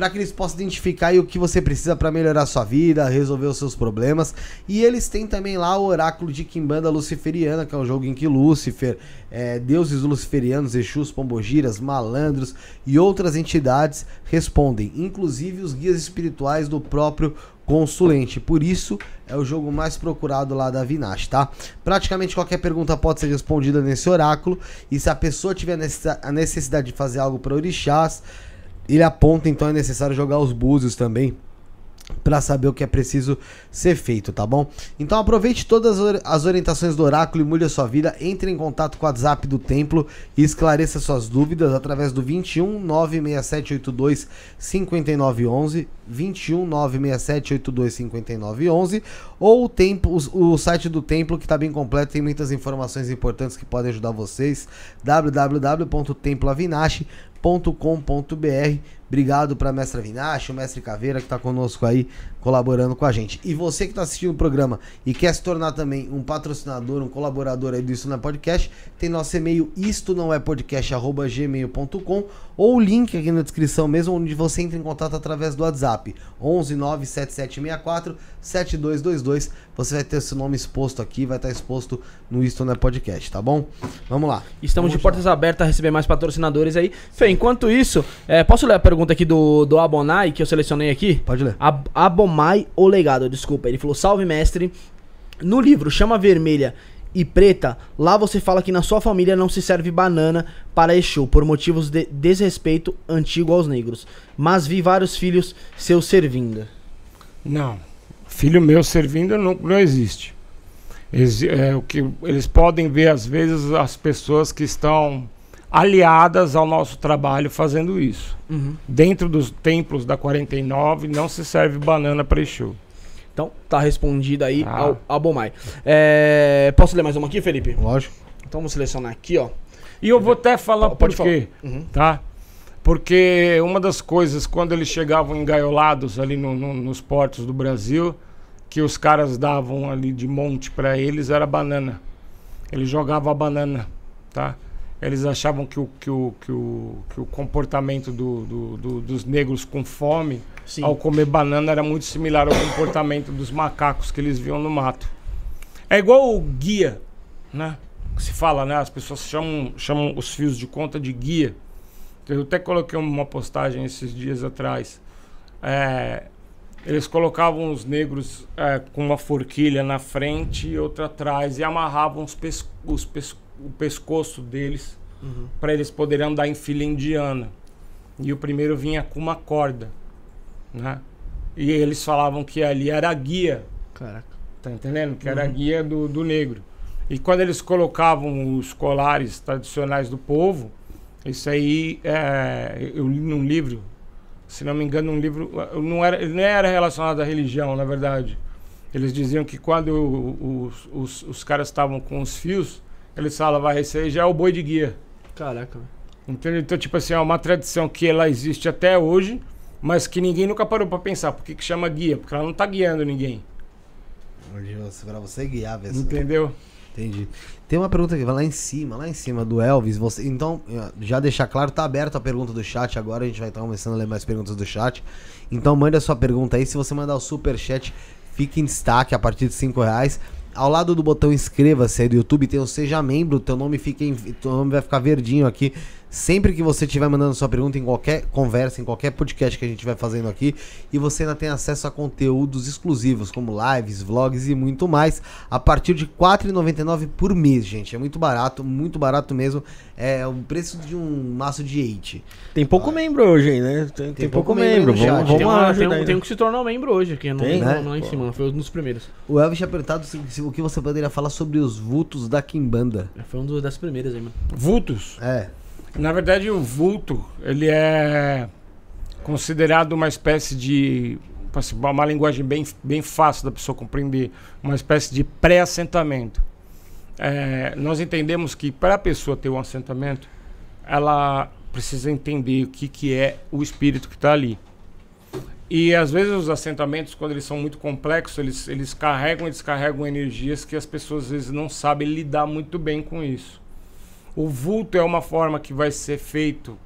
para que eles possam identificar o que você precisa para melhorar sua vida, resolver os seus problemas. E eles têm também lá o Oráculo de Quimbanda Luciferiana, que é um jogo em que Lúcifer, é, deuses luciferianos, Exus, Pombogiras, malandros e outras entidades respondem, inclusive os guias espirituais do próprio consulente. Por isso, é o jogo mais procurado lá da Vinash, tá? Praticamente qualquer pergunta pode ser respondida nesse oráculo. E se a pessoa tiver a necessidade de fazer algo para orixás, ele aponta então é necessário jogar os búzios também para saber o que é preciso ser feito, tá bom? Então aproveite todas as orientações do oráculo e mude a sua vida. Entre em contato com o WhatsApp do templo e esclareça suas dúvidas através do 21 96782 5911, 21 96782 5911 ou o, tempo, o, site do templo que está bem completo, tem muitas informações importantes que podem ajudar vocês. www.temploavinash.com.br Obrigado para a mestra Vinache, o mestre Caveira que está conosco aí colaborando com a gente. E você que está assistindo o programa e quer se tornar também um patrocinador, um colaborador aí do Isto Não é Podcast, tem nosso e-mail isto não é podcast@gmail.com ou o link aqui na descrição mesmo onde você entra em contato através do WhatsApp 11 97764 7222. Você vai ter seu nome exposto aqui, vai estar exposto no Isto não é Podcast, tá bom? Vamos lá. Estamos Vamos de portas lá. abertas a receber mais patrocinadores aí. Fê, enquanto isso, é, posso ler a pergunta aqui do, do Abonai que eu selecionei aqui? Pode ler. Ab Abon Salmai legado, desculpa. Ele falou: Salve, mestre. No livro Chama Vermelha e Preta, lá você fala que na sua família não se serve banana para Exu, por motivos de desrespeito antigo aos negros. Mas vi vários filhos seus servindo. Não. Filho meu servindo não, não existe. Ex é, o que eles podem ver às vezes as pessoas que estão aliadas ao nosso trabalho fazendo isso. Uhum. Dentro dos templos da 49, não se serve banana para Exu. Então, tá respondida aí ah. ao, Bomai. É, posso ler mais uma aqui, Felipe? Lógico. Então vamos selecionar aqui, ó. E eu vou até falar por quê, uhum. tá? Porque uma das coisas, quando eles chegavam engaiolados ali no, no, nos portos do Brasil, que os caras davam ali de monte para eles, era banana. Ele jogava a banana, tá? Eles achavam que o, que o, que o, que o comportamento do, do, do, dos negros com fome Sim. ao comer banana era muito similar ao comportamento dos macacos que eles viam no mato. É igual o guia, né? Que se fala, né? As pessoas chamam, chamam os fios de conta de guia. Eu até coloquei uma postagem esses dias atrás. É, eles colocavam os negros é, com uma forquilha na frente e outra atrás e amarravam os, pesco os pescoços o pescoço deles uhum. para eles poderem andar em fila indiana. E o primeiro vinha com uma corda, né? E eles falavam que ali era a guia. Caraca. Tá entendendo? Que era uhum. a guia do, do negro. E quando eles colocavam os colares tradicionais do povo, isso aí é, eu li num livro, se não me engano, um livro. Não era, não era relacionado à religião, na verdade. Eles diziam que quando os, os, os caras estavam com os fios, ele fala, vai, esse aí já é o boi de guia. Caraca. Entendeu? Então, tipo assim, é uma tradição que ela existe até hoje, mas que ninguém nunca parou pra pensar. Por que, que chama guia? Porque ela não tá guiando ninguém. É pra você guiar, pessoal. Entendeu? Entendi. Tem uma pergunta que vai lá em cima, lá em cima do Elvis. Você, então, eh, já deixar claro, tá aberto a pergunta do chat agora, a gente vai estar tá começando a ler mais perguntas do chat. Então manda a sua pergunta aí, se você mandar o super chat, fique em destaque a partir de 5 reais. Ao lado do botão inscreva-se aí do YouTube tem o Seja Membro, teu nome, fica, teu nome vai ficar verdinho aqui. Sempre que você estiver mandando sua pergunta em qualquer conversa, em qualquer podcast que a gente vai fazendo aqui, e você ainda tem acesso a conteúdos exclusivos, como lives, vlogs e muito mais, a partir de R$ 4,99 por mês, gente. É muito barato, muito barato mesmo. É o preço de um maço de 8. Tem pouco ah, membro hoje, né? Tem, tem, tem pouco, pouco, membro. membro vamos, vamos tem, uma, tem, um, tem né? um que se tornou membro hoje, que é não, tem, não, né? não, em cima, foi um dos primeiros. O Elvis tinha perguntado se, se, o que você poderia falar sobre os vultos da Kimbanda. É, foi um das primeiras aí, mano. Vultos? É. Na verdade, o vulto, ele é considerado uma espécie de assim, uma linguagem bem, bem fácil da pessoa compreender, uma espécie de pré-assentamento. É, nós entendemos que para a pessoa ter um assentamento, ela precisa entender o que, que é o espírito que está ali. E às vezes os assentamentos, quando eles são muito complexos, eles, eles carregam e descarregam energias que as pessoas às vezes não sabem lidar muito bem com isso. O vulto é uma forma que vai ser feito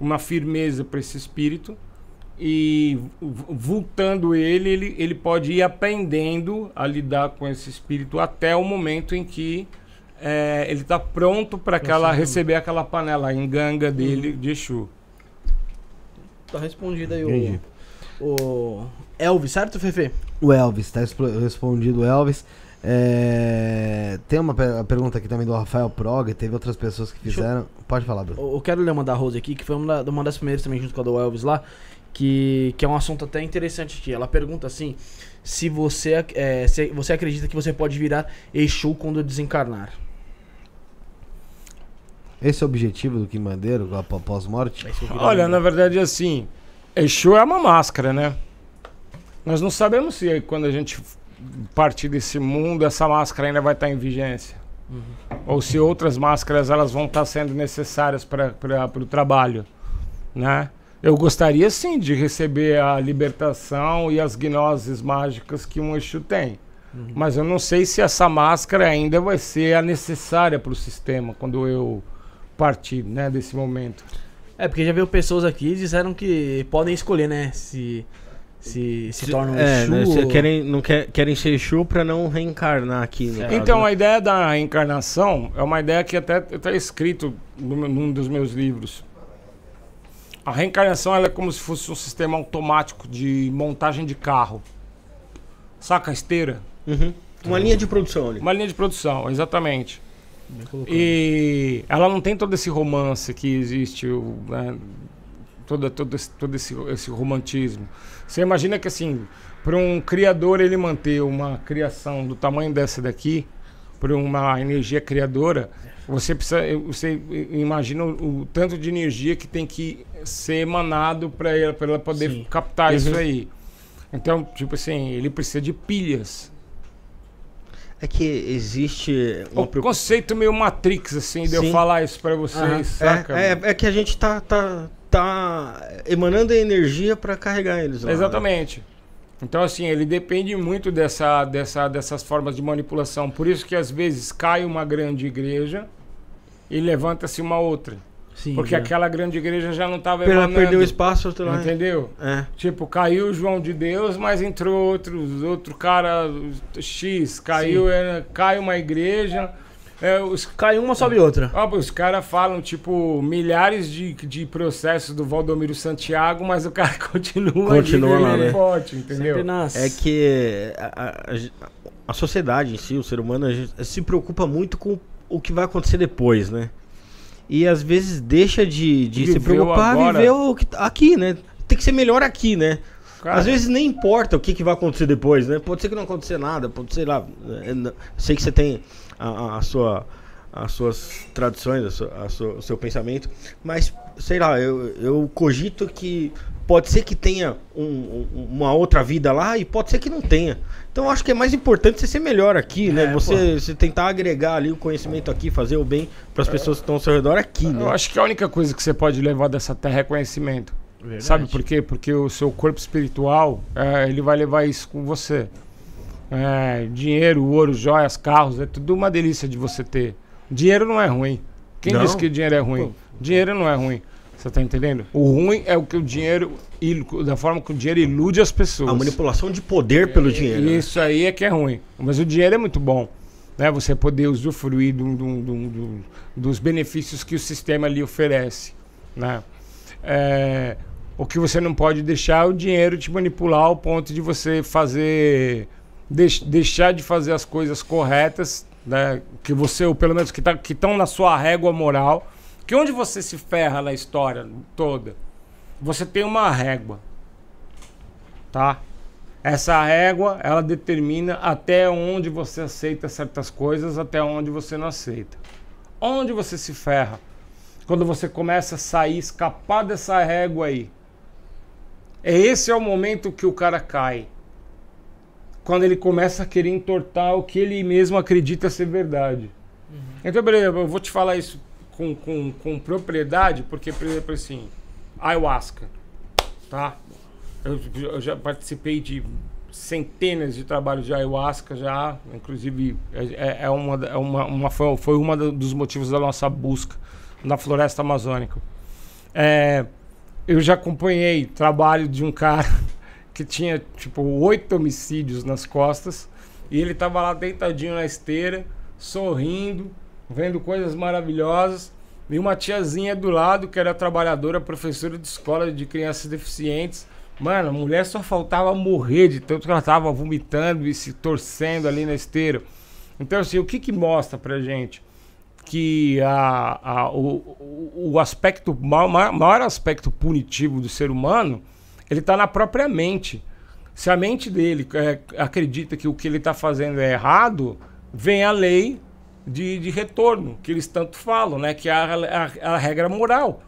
uma firmeza para esse espírito e vultando ele, ele, ele pode ir aprendendo a lidar com esse espírito até o momento em que é, ele está pronto para aquela receber aquela panela em ganga dele uhum. de Exu. Tá respondido aí Entendi. o, o Elvis, certo, Fefe? O Elvis, tá respondido o Elvis. É, tem uma pergunta aqui também do Rafael Prog, teve outras pessoas que fizeram. Eu... Pode falar, Bruno. Eu quero ler uma da Rose aqui, que foi uma, uma das primeiras também junto com a do Elvis lá, que, que é um assunto até interessante aqui. Ela pergunta assim: se você, é, se você acredita que você pode virar Exu quando desencarnar? Esse é o objetivo do Quimandeiro pós-morte? Olha, na verdade, assim, Exu é uma máscara, né? Nós não sabemos se é quando a gente partir desse mundo, essa máscara ainda vai estar em vigência. Uhum. Ou se outras máscaras elas vão estar sendo necessárias para o trabalho, né? Eu gostaria sim de receber a libertação e as gnoses mágicas que um eixo tem. Uhum. Mas eu não sei se essa máscara ainda vai ser a necessária para o sistema quando eu partir né, desse momento. É, porque já veio pessoas aqui e disseram que podem escolher, né? Se se, se tornam é, Exu. Né, querem, não quer, querem ser Exu para não reencarnar aqui. No né? é. Então, a ideia da reencarnação é uma ideia que até está é escrito no, num dos meus livros. A reencarnação é como se fosse um sistema automático de montagem de carro. Saca a esteira? Uhum. Uma linha de produção ali. Uma linha de produção, exatamente. E ela não tem todo esse romance que existe, né? todo, todo, esse, todo esse, esse romantismo. Você imagina que assim, para um criador ele manter uma criação do tamanho dessa daqui, para uma energia criadora, você precisa, você imagina o, o, tanto de energia que tem que ser emanado para ela, para ela poder Sim. captar uhum. isso aí. Então, tipo assim, ele precisa de pilhas. É que existe. Um o conceito meio Matrix, assim, de Sim. eu falar isso para vocês, saca? É, é, é, que a gente tá, tá, tá emanando energia para carregar eles lá. Né? Exatamente. Né? Então, assim, ele depende muito dessa, dessa, dessas formas de manipulação. Por isso que às vezes cai uma grande igreja e levanta-se uma outra. Sim, porque é. aquela grande igreja já não estava emanando. Perdeu espaço. Né? Entendeu? É. Tipo, caiu o João de Deus, mas entrou outros, outro cara X. Caiu, era, cai uma igreja... É, os... Cai uma, sobe outra. Ó, ah, os caras falam, tipo, milhares de, de processos do Valdomiro Santiago, mas o cara continua, continua lá, né? forte, entendeu? É que a, a, a, sociedade em si, o ser humano, se preocupa muito com o que vai acontecer depois, né? E às vezes deixa de, de se preocupar agora... viver o que, aqui, né? Tem que ser melhor aqui, né? Cara. Às vezes nem importa o que, que vai acontecer depois, né? Pode ser que não aconteça nada, pode ser lá. É, sei que você tem a, a sua as suas tradições, a sua, a sua, o seu pensamento, mas sei lá, eu, eu cogito que pode ser que tenha um, um, uma outra vida lá e pode ser que não tenha. Então acho que é mais importante você ser melhor aqui, né? é, né? Você, você, tentar agregar ali o conhecimento aqui, fazer o bem para as pessoas que estão ao seu redor aqui, né? Eu acho que a única coisa que você pode levar dessa terra é conhecimento. Verdade. Sabe por quê? Porque o seu corpo espiritual, é, ele vai levar isso com você. É, dinheiro, ouro, joias, carros, é tudo uma delícia de você ter. Dinheiro não é ruim. Quem não? disse que dinheiro é ruim? Dinheiro não é ruim. Você tá entendendo? O ruim é o que o dinheiro, da forma que o dinheiro ilude as pessoas. A manipulação de poder pelo é, dinheiro. Né? Isso aí é que é ruim. Mas o dinheiro é muito bom. Né? Você poder usufruir do, do, do, dos benefícios que o sistema lhe oferece. Né? É, o que você não pode deixar é o dinheiro te manipular ao ponto de você fazer deix, deixar de fazer as coisas corretas, né? Que você, ou pelo menos que tá, estão na sua régua moral. Que onde você se ferra na história toda, você tem uma régua. Tá? Essa régua, ela determina até onde você aceita certas coisas, até onde você não aceita. Onde você se ferra? Quando você começa a sair, escapar dessa régua aí. É esse é o momento que o cara cai quando ele começa a querer entortar o que ele mesmo acredita ser verdade. Uhum. Então, por exemplo, eu vou te falar isso com, com, com propriedade, porque, por exemplo, assim, ayahuasca, tá? Eu, eu já participei de centenas de trabalhos de ayahuasca já, inclusive é, é, é uma, é uma, uma, foi, foi um dos motivos da nossa busca na floresta amazônica. É, eu já acompanhei trabalho de um cara que tinha tipo oito homicídios nas costas e ele tava lá deitadinho na esteira, sorrindo, vendo coisas maravilhosas. E uma tiazinha do lado, que era trabalhadora, professora de escola de crianças deficientes. Mano, a mulher só faltava morrer de tanto que ela tava vomitando e se torcendo ali na esteira. Então, assim, o que que mostra pra gente? Que a, a o, o aspecto, o maior aspecto punitivo do ser humano ele está na própria mente. Se a mente dele é, acredita que o que ele está fazendo é errado, vem a lei de, de, retorno, que eles tanto falam, né? que é a, a, a regra moral.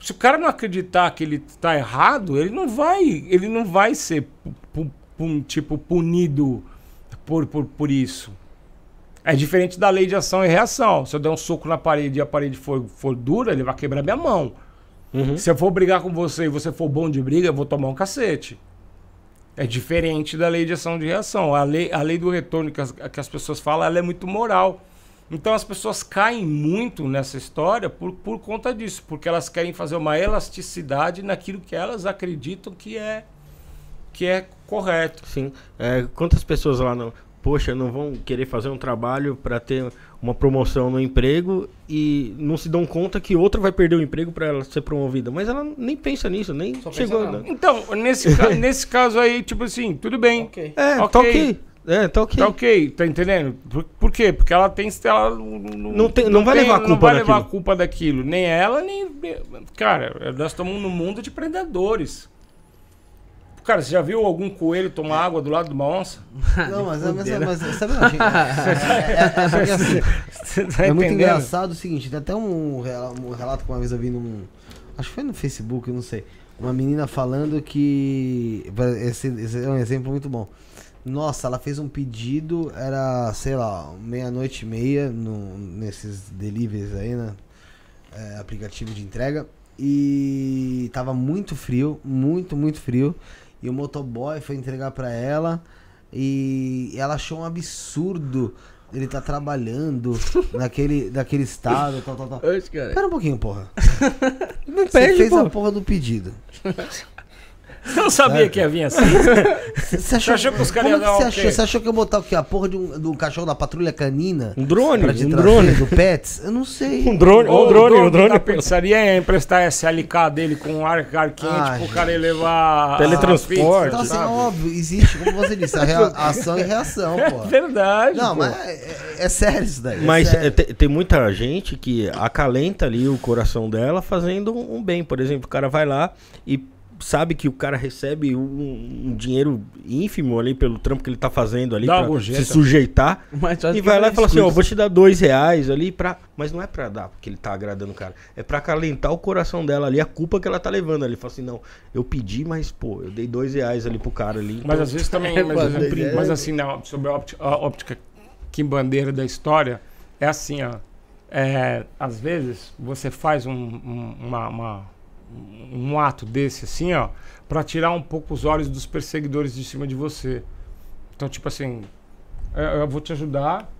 Se o cara não acreditar que ele está errado, ele não vai, ele não vai ser tipo punido por, por, por isso. É diferente da lei de ação e reação. Se eu der um soco na parede e a parede for, for dura, ele vai quebrar minha mão. Uhum. Se eu for brigar com você e você for bom de briga, eu vou tomar um cacete. É diferente da lei de ação de reação. A lei, a lei do retorno que as, que as pessoas falam, ela é muito moral. Então as pessoas caem muito nessa história por, por conta disso, porque elas querem fazer uma elasticidade naquilo que elas acreditam que é que é correto. Sim. É, quantas pessoas lá não poxa, não vão querer fazer um trabalho para ter uma promoção no emprego e não se dão conta que outra vai perder o emprego para ela ser promovida. Mas ela nem pensa nisso, nem Só chegou. Na... Então, nesse, ca nesse caso aí, tipo assim, tudo bem. É, tá okay. tá ok. É, tá ok. Tá ok, tá entendendo? Por, por quê? Porque ela tem. Ela não, não, não, tem, não, vai tem, levar a culpa Não vai levar a culpa daquilo. Nem ela, nem. Cara, nós estamos num mundo de predadores. Cara, você já viu algum coelho tomar água do lado de uma onça? Não, mas, mas, mas, mas sabe, não, gente, é, é, é, assim, tá é, muito engraçado o seguinte, tem até um, um relato que uma vez eu vi num. Acho que foi no Facebook, não sei. Uma menina falando que. Esse, esse é um exemplo muito bom. Nossa, ela fez um pedido, era, sei lá, meia-noite e meia, no, nesses deliveries aí, né? É, aplicativo de entrega. E tava muito frio, muito, muito frio e o motoboy foi entregar para ela e ela achou um absurdo ele tá trabalhando naquele, naquele estado, tal, tal, tal. Pera um pouquinho, porra. Não Você pede, fez porra. a porra do pedido. Você não sabia Sabe? que ia vir assim? Você achou, achou que os caras é iam dar você, achou? você achou que eu ia botar o quê? A porra de um, de um cachorro da patrulha canina? Um drone? Pra um drone? Do Pets? Eu não sei. Um drone, ou um drone, O drone. pensaria em emprestar SLK LK dele com ar, ar quente ah, pro cara levar... Teletransporte. Então, assim, óbvio, existe, como você disse, a rea, ação e reação, é pô. É verdade, Não, pô. mas é, é, é sério isso daí. Mas é tem, tem muita gente que acalenta ali o coração dela fazendo um bem. Por exemplo, o cara vai lá e sabe que o cara recebe um, um dinheiro ínfimo ali pelo trampo que ele tá fazendo ali pra se sujeitar e vai lá é e fala assim, ó, oh, vou te dar dois reais ali para, mas não é para dar porque ele tá agradando o cara, é para calentar o coração dela ali, a culpa que ela tá levando ali, fala assim, não, eu pedi, mas pô, eu dei dois reais ali pro cara ali. Então... Mas às vezes também, é, mas, mas, é, mas, assim, não, né, sobre a óptica, a óptica que bandeira da história é assim, ó, é, às vezes você faz um, um, uma, uma um ato desse, assim, ó, para tirar um pouco os olhos dos perseguidores de cima de você. Então, tipo assim, eu, eu vou te ajudar,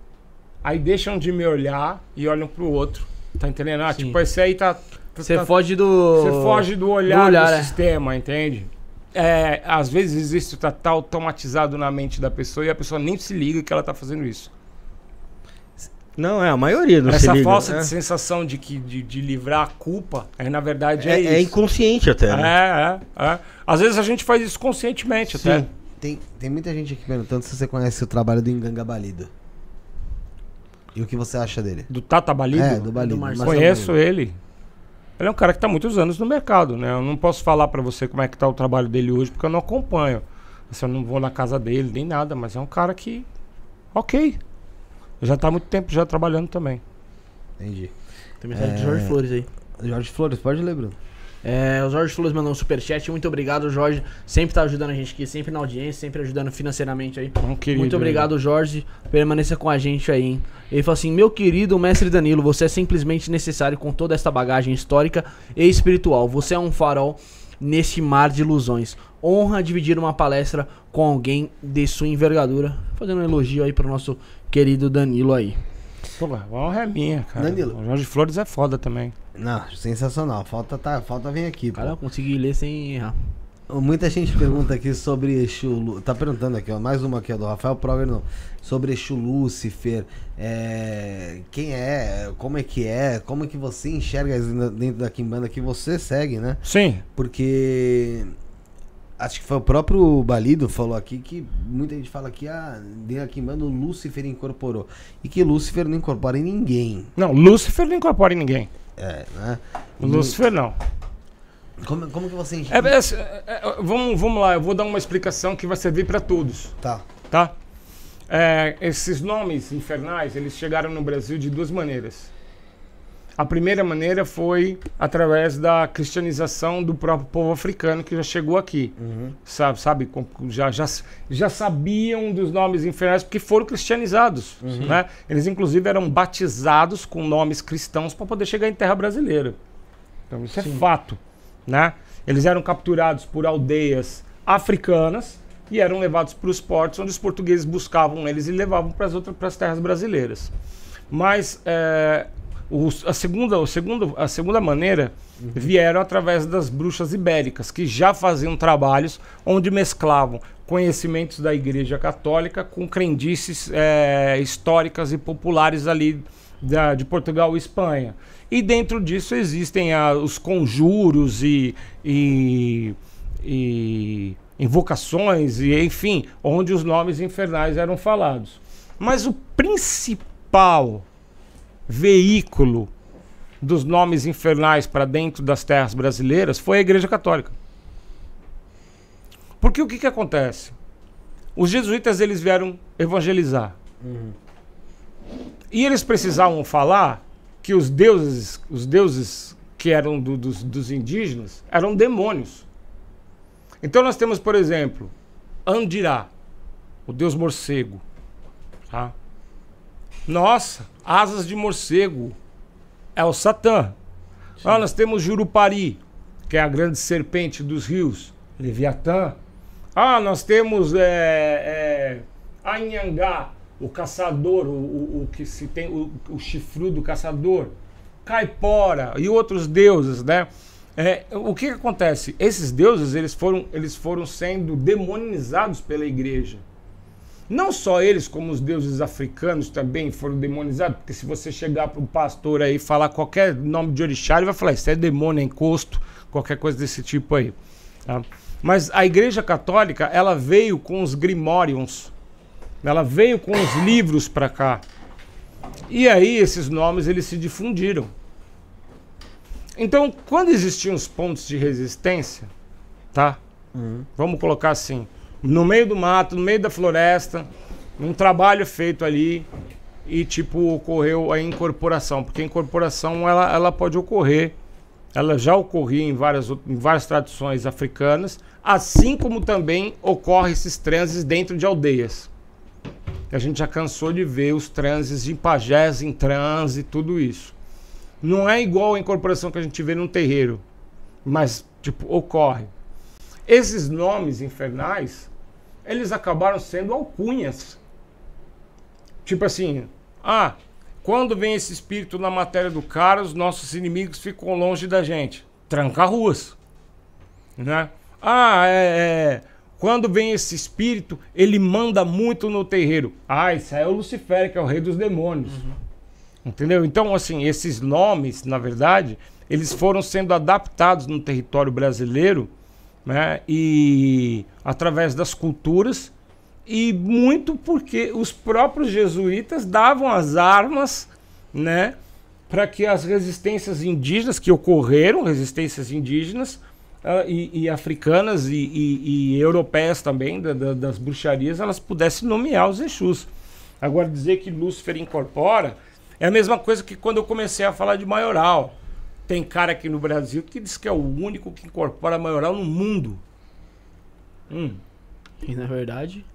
aí deixam de me olhar e olham pro outro. Tá entendendo? Ah, tipo, esse aí tá, tá. Você tá, foge do. Você foge do olhar do, olhar, do é. sistema, entende? É, às vezes isso tá, tá automatizado na mente da pessoa e a pessoa nem se liga que ela tá fazendo isso. Não, é a maioria do Essa falsa é. de sensação de, que, de, de, livrar a culpa, é, na verdade, é, é, é inconsciente até, né? É, é, é, Às vezes a gente faz isso conscientemente Sim. até. Tem, tem muita gente aqui perguntando se você conhece o trabalho do Enganga Balido. E o que você acha dele? Do Tata Balido? É, do Balido. Do Conheço Balido. ele. Ele é um cara que está muitos anos no mercado, né? Eu não posso falar para você como é que está o trabalho dele hoje, porque eu não acompanho. Assim, eu não vou na casa dele, nem nada, mas é um cara que... Ok. Já está há muito tempo já trabalhando também. Entendi. Tem mensagem é... de Jorge Flores aí. Jorge Flores, pode ler, Bruno. É, o Jorge Flores mandou um superchat. Muito obrigado, Jorge. Sempre tá ajudando a gente aqui, sempre na audiência, sempre ajudando financeiramente aí. querido, Muito obrigado, Jorge. Permaneça com a gente aí, hein? Ele falou assim: Meu querido mestre Danilo, você é simplesmente necessário com toda esta bagagem histórica e espiritual. Você é um farol nesse mar de ilusões. Honra dividir uma palestra com alguém de sua envergadura. Fazendo um elogio aí pro nosso querido Danilo aí. Porra, honra é minha, cara. Danilo. O Jorge Flores é foda também. Não, sensacional. Falta, tá, falta vem aqui. Cara, pô. eu consegui ler sem errar. Muita gente pergunta aqui sobre Exu. Tá perguntando aqui, ó. Mais uma aqui, ó, do Rafael Prover, não. Sobre Exu Lúcifer. É, quem é? Como é que é? Como é que você enxerga dentro da Kimbanda que você segue, né? Sim. Porque acho que foi o próprio Balido falou aqui que muita gente fala que ah, deu aqui mano Lúcifer incorporou e que Lúcifer não incorpora em ninguém. Não, Lúcifer não incorpora em ninguém. É, né? Lúcifer não. Como, como que você é, é, é, é, vamos, vamos lá, eu vou dar uma explicação que vai servir para todos. Tá. Tá? É, esses nomes infernais, eles chegaram no Brasil de duas maneiras. A primeira maneira foi através da cristianização do próprio povo africano que já chegou aqui. Uhum. Sabe, sabe já, já, já sabiam dos nomes infernais porque foram cristianizados. Uhum. Né? Eles, inclusive, eram batizados com nomes cristãos para poder chegar em terra brasileira. Então, isso é Sim. é fato. Né? Eles eram capturados por aldeias africanas e eram levados para os portos, onde os portugueses buscavam eles e levavam para as outras terras brasileiras. Mas é, o, a, segunda, a, segunda, a segunda maneira uhum. vieram através das bruxas ibéricas, que já faziam trabalhos onde mesclavam conhecimentos da Igreja Católica com crendices é, históricas e populares ali da, de Portugal e Espanha. E dentro disso existem a, os conjuros e, e, e invocações, e enfim, onde os nomes infernais eram falados. Mas o principal veículo dos nomes infernais para dentro das terras brasileiras foi a Igreja Católica. Porque o que, que acontece? Os jesuítas eles vieram evangelizar. Uhum. E eles precisavam falar que os deuses, os deuses que eram do, dos, dos indígenas eram demônios. Então nós temos, por exemplo, Andirá, o deus morcego. Tá? Nossa, Asas de morcego é o Satã. Ah, nós temos Jurupari, que é a grande serpente dos rios, Leviatã. Ah, nós temos é, é, Anhangá, o caçador, o, o, o, que se tem, o, o do caçador, Caipora e outros deuses, né? É, o que, que, acontece? Esses deuses eles foram, eles foram sendo demonizados pela igreja. Não só eles, como os deuses africanos também foram demonizados, porque se você chegar para um pastor aí e falar qualquer nome de orixá, ele vai falar, isso é demônio, é encosto, qualquer coisa desse tipo aí. Tá? Mas a igreja católica, ela veio com os grimórions, ela veio com os livros para cá. E aí esses nomes, eles se difundiram. Então, quando existiam os pontos de resistência, tá? Uhum. Vamos colocar assim, no meio do mato, no meio da floresta, um trabalho feito ali e tipo ocorreu a incorporação, porque a incorporação ela, ela pode ocorrer, ela já ocorria em várias, em várias tradições africanas, assim como também ocorre esses transes dentro de aldeias. A gente já cansou de ver os transes em pajés, em transe, tudo isso. Não é igual a incorporação que a gente vê num terreiro, mas tipo ocorre. Esses nomes infernais, eles acabaram sendo alcunhas. Tipo assim, ah, quando vem esse espírito na matéria do cara, os nossos inimigos ficam longe da gente. Tranca ruas. Né? Ah, é, é, quando vem esse espírito, ele manda muito no terreiro. Ah, isso aí é o Lucifer, que é o rei dos demônios. Uhum. Entendeu? Então, assim, esses nomes, na verdade, eles foram sendo adaptados no território brasileiro né? E através das culturas e muito porque os próprios jesuítas davam as armas, né, para que as resistências indígenas que ocorreram, resistências indígenas uh, e, e, africanas e, e, e europeias também da, da, das bruxarias, elas pudessem nomear os Exus. Agora dizer que Lúcifer incorpora é a mesma coisa que quando eu comecei a falar de maioral. Tem cara aqui no Brasil que diz que é o único que incorpora maioral no mundo. Hum. E na verdade?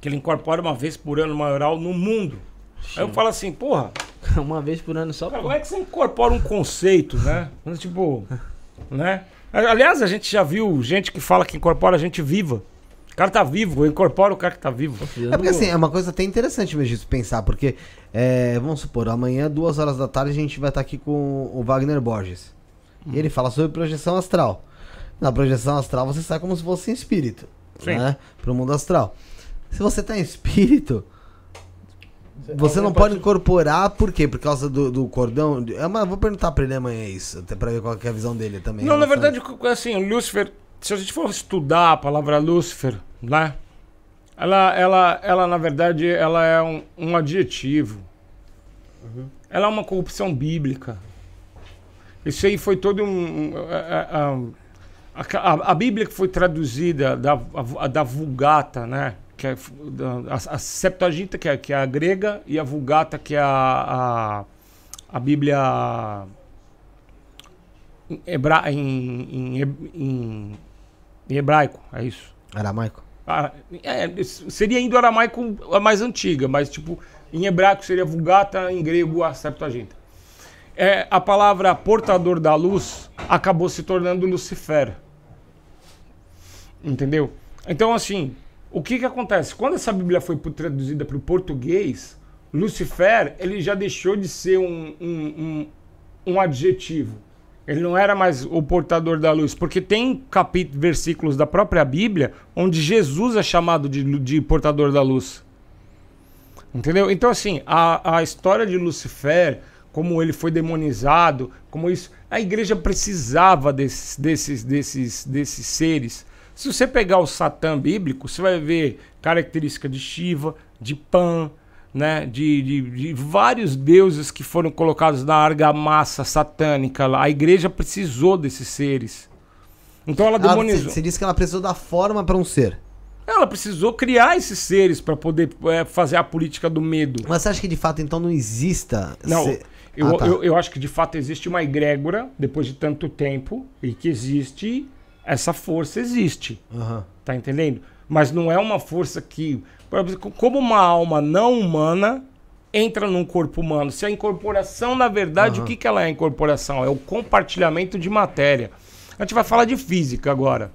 Que ele incorpora uma vez por ano maioral no mundo. Aí eu falo assim, porra. Uma vez por ano só. Cara, como é que você incorpora um conceito, né? tipo, né? Aliás, a gente já viu gente que fala que incorpora a gente viva. O cara tá vivo, incorpora o cara que tá vivo. É porque assim, é uma coisa até interessante mesmo de pensar, porque é, vamos supor, amanhã, duas horas da tarde, a gente vai estar tá aqui com o Wagner Borges. Hum. E ele fala sobre projeção astral. Na projeção astral, você sai como se fosse em espírito. Sim. Né? Pro mundo astral. Se você está em espírito, você não pode incorporar, por quê? Por causa do, do cordão? É uma, vou perguntar pra ele amanhã isso, até pra ver qual é a visão dele também. Não, na verdade, assim, Lúcifer, se a gente for estudar a palavra Lúcifer, né? Ela, ela, ela na verdade, ela é um, um adjetivo. Uhum. Ela é uma corrupção bíblica. Isso aí foi todo um. A, a, a, a Bíblia que foi traduzida da, da Vulgata, né? Que é, da, a, Septuaginta, que é, que é a grega, e a Vulgata, que é a, a, Bíblia em, em, em, em, em hebraico, é isso? Aramaico. Ah, é, seria indo-aramaico a mais antiga, mas tipo, em hebraico seria vulgata, em grego a Septuaginta. É, a palavra portador da luz acabou se tornando Lucifer. Entendeu? Então, assim, o que, que acontece? Quando essa Bíblia foi traduzida para o português, Lucifer ele já deixou de ser um, um, um, um adjetivo ele não era mais o portador da luz, porque tem capítulos, versículos da própria Bíblia onde Jesus é chamado de, de portador da luz. Entendeu? Então, assim, a, a história de Lucifer, como ele foi demonizado, como isso. A igreja precisava desses, desses, desses, desses seres. Se você pegar o Satã bíblico, você vai ver característica de Shiva, de Pan, né, de, de, de, vários deuses que foram colocados na argamassa satânica. A igreja precisou desses seres. Então ela ah, demonizou. Você disse que ela precisou da forma para um ser. Ela precisou criar esses seres para poder é, fazer a política do medo. Mas você acha que de fato então não exista? Não. Eu, ah, tá. eu, eu acho que de fato existe uma egrégora, depois de tanto tempo, e que existe, essa força existe. Uhum. Tá entendendo? Mas não é uma força que como uma alma não humana entra num corpo humano? Se a incorporação, na verdade, uhum. o que, que ela é a incorporação? É o compartilhamento de matéria. A gente vai falar de física agora.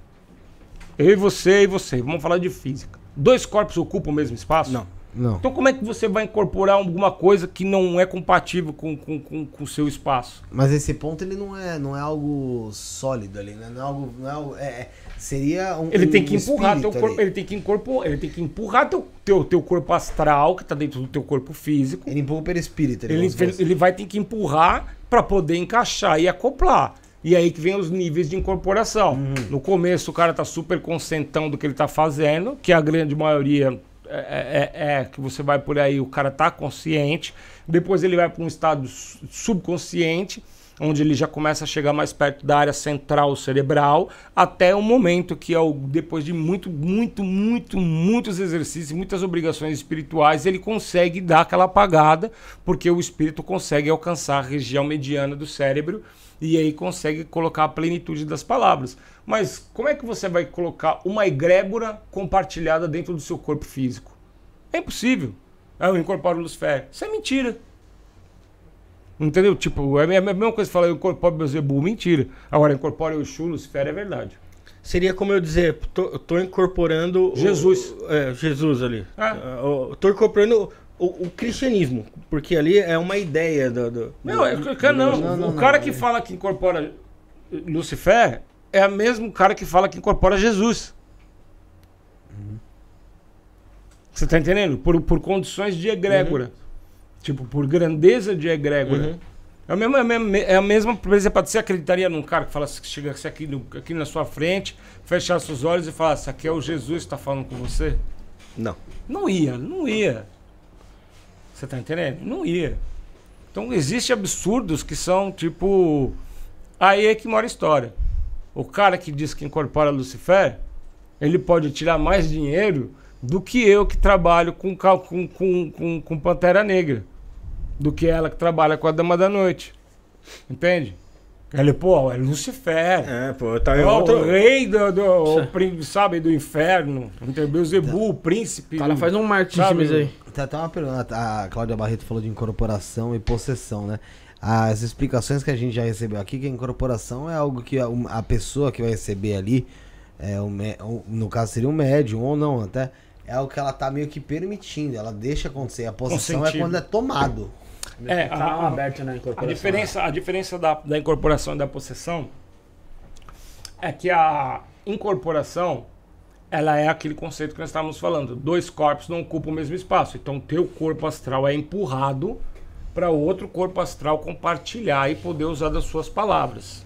Eu e você e você. Vamos falar de física. Dois corpos ocupam o mesmo espaço? Não. Não. Então como é que você vai incorporar alguma coisa que não é compatível com o com, com, com seu espaço? Mas esse ponto ele não é, não é algo sólido ali, né? Não é algo. Não é, algo, é, é seria um. Ele tem que um empurrar teu corpo. Ele tem que incorporar. Ele tem que empurrar teu, teu, teu corpo astral, que está dentro do teu corpo físico. Ele empurra pelo espírito. Ele, ele, assim. ele, vai ter que empurrar para poder encaixar e acoplar. E aí que vem os níveis de incorporação. Uhum. No começo o cara tá super concentrando do que ele tá fazendo, que a grande maioria é, é, é, é, que você vai por aí, o cara tá consciente, depois ele vai para um estado subconsciente, onde ele já começa a chegar mais perto da área central cerebral, até o momento que é o, depois de muito, muito, muito, muitos exercícios, muitas obrigações espirituais, ele consegue dar aquela apagada, porque o espírito consegue alcançar a região mediana do cérebro e aí consegue colocar a plenitude das palavras. Mas como é que você vai colocar uma egrégora compartilhada dentro do seu corpo físico? É impossível. eu é incorporo luz fé. Isso é mentira. Entendeu? Tipo, é a é mesma coisa falar eu incorporo Beuzebu, mentira. Agora, incorporo eu Exu, Lucifer, é verdade. Seria como eu dizer, tô, tô incorporando... Jesus. O, é, Jesus ali. É. é tô incorporando o, o, cristianismo, porque ali é uma ideia do. do não, é, cara, não, não, não, O cara que fala que incorpora Lucifer é o mesmo cara que fala que incorpora Jesus. Uhum. Você tá entendendo? Por, por condições de egrégora. Uhum. Tipo, por grandeza de egrégora. Uhum. É, a mesma, é, é, a mesma, é a mesma, por exemplo, você acreditaria num cara que fala que chega assim aqui, no, aqui na sua frente, fechar seus olhos e falar, isso aqui é o Jesus que está falando com você? Não. Não ia, não ia. Você tá entendendo? Não ia. Então existe absurdos que são tipo. Aí é que mora a história. O cara que diz que incorpora Lucifer, ele pode tirar mais dinheiro do que eu que trabalho com, com, com, com, com Pantera Negra. Do que ela que trabalha com a Dama da Noite. Entende? Ele, pô, é Lucifer. É, pô, tá em outro... O rei do, do o, sabe, do inferno. Entre tá. o príncipe. cara faz um martins aí. Tem tá, até tá uma pergunta. A Cláudia Barreto falou de incorporação e possessão, né? As explicações que a gente já recebeu aqui, que a incorporação é algo que a, a pessoa que vai receber ali, é o, no caso seria um médium ou não até, é o que ela tá meio que permitindo, ela deixa acontecer. A possessão é quando é tomado. É, tá a, aberto na incorporação. A diferença, a diferença da, da incorporação e da possessão é que a incorporação ela é aquele conceito que nós estávamos falando. Dois corpos não ocupam o mesmo espaço. Então, teu corpo astral é empurrado para outro corpo astral compartilhar e poder usar das suas palavras.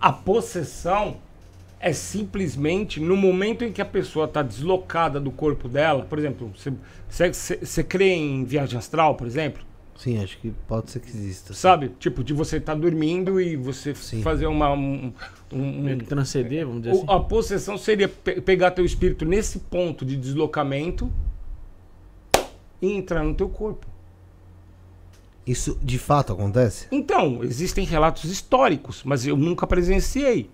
A possessão é simplesmente no momento em que a pessoa está deslocada do corpo dela. Por exemplo, você crê em viagem astral, por exemplo? Sim, acho que pode ser que exista. Sim. Sabe? Tipo, de você estar tá dormindo e você sim. fazer uma. Um, um, transcender, vamos dizer assim. A possessão seria pe pegar teu espírito nesse ponto de deslocamento e entrar no teu corpo. Isso de fato acontece? Então, existem relatos históricos, mas eu nunca presenciei.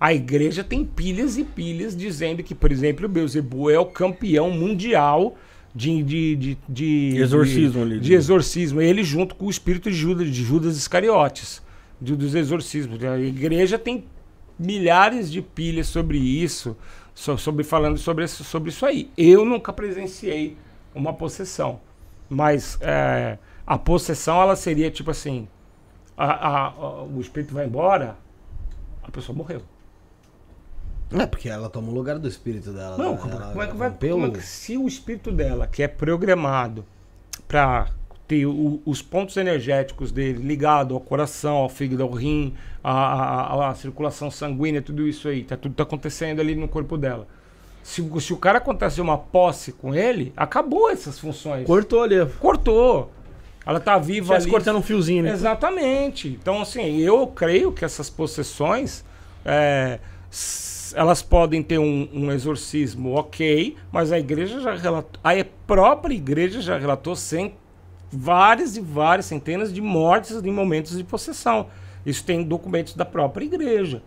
A igreja tem pilhas e pilhas dizendo que, por exemplo, o Beuzebu é o campeão mundial de, de, de, de exorcismo de, ali, de exorcismo. Ele junto com o espírito de Judas, de Judas Iscariotes, de, dos exorcismos. A igreja tem milhares de pilhas sobre isso, sobre falando sobre, sobre isso aí. Eu nunca presenciei uma possessão, mas é, a possessão ela seria tipo assim, a, a, a, o espírito vai embora, a pessoa morreu. É, porque ela toma o lugar do espírito dela. Não, né? como, é ela, como é que é vai. Rompeu... Como é que, se o espírito dela, que é programado para ter o, os pontos energéticos dele ligado ao coração, ao fígado, ao rim, à, à, à circulação sanguínea, tudo isso aí, tá, tudo tá acontecendo ali no corpo dela. Se, se o cara acontece uma posse com ele, acabou essas funções. Cortou ali. Cortou. Ela tá viva Você tá ali. cortando um fiozinho, né? Exatamente. Então, assim, eu creio que essas possessões. É, elas, podem ter um, um exorcismo ok, mas a igreja já relatou, a própria igreja já relatou sem várias e várias centenas de mortes em momentos de possessão. Isso tem documentos da própria igreja.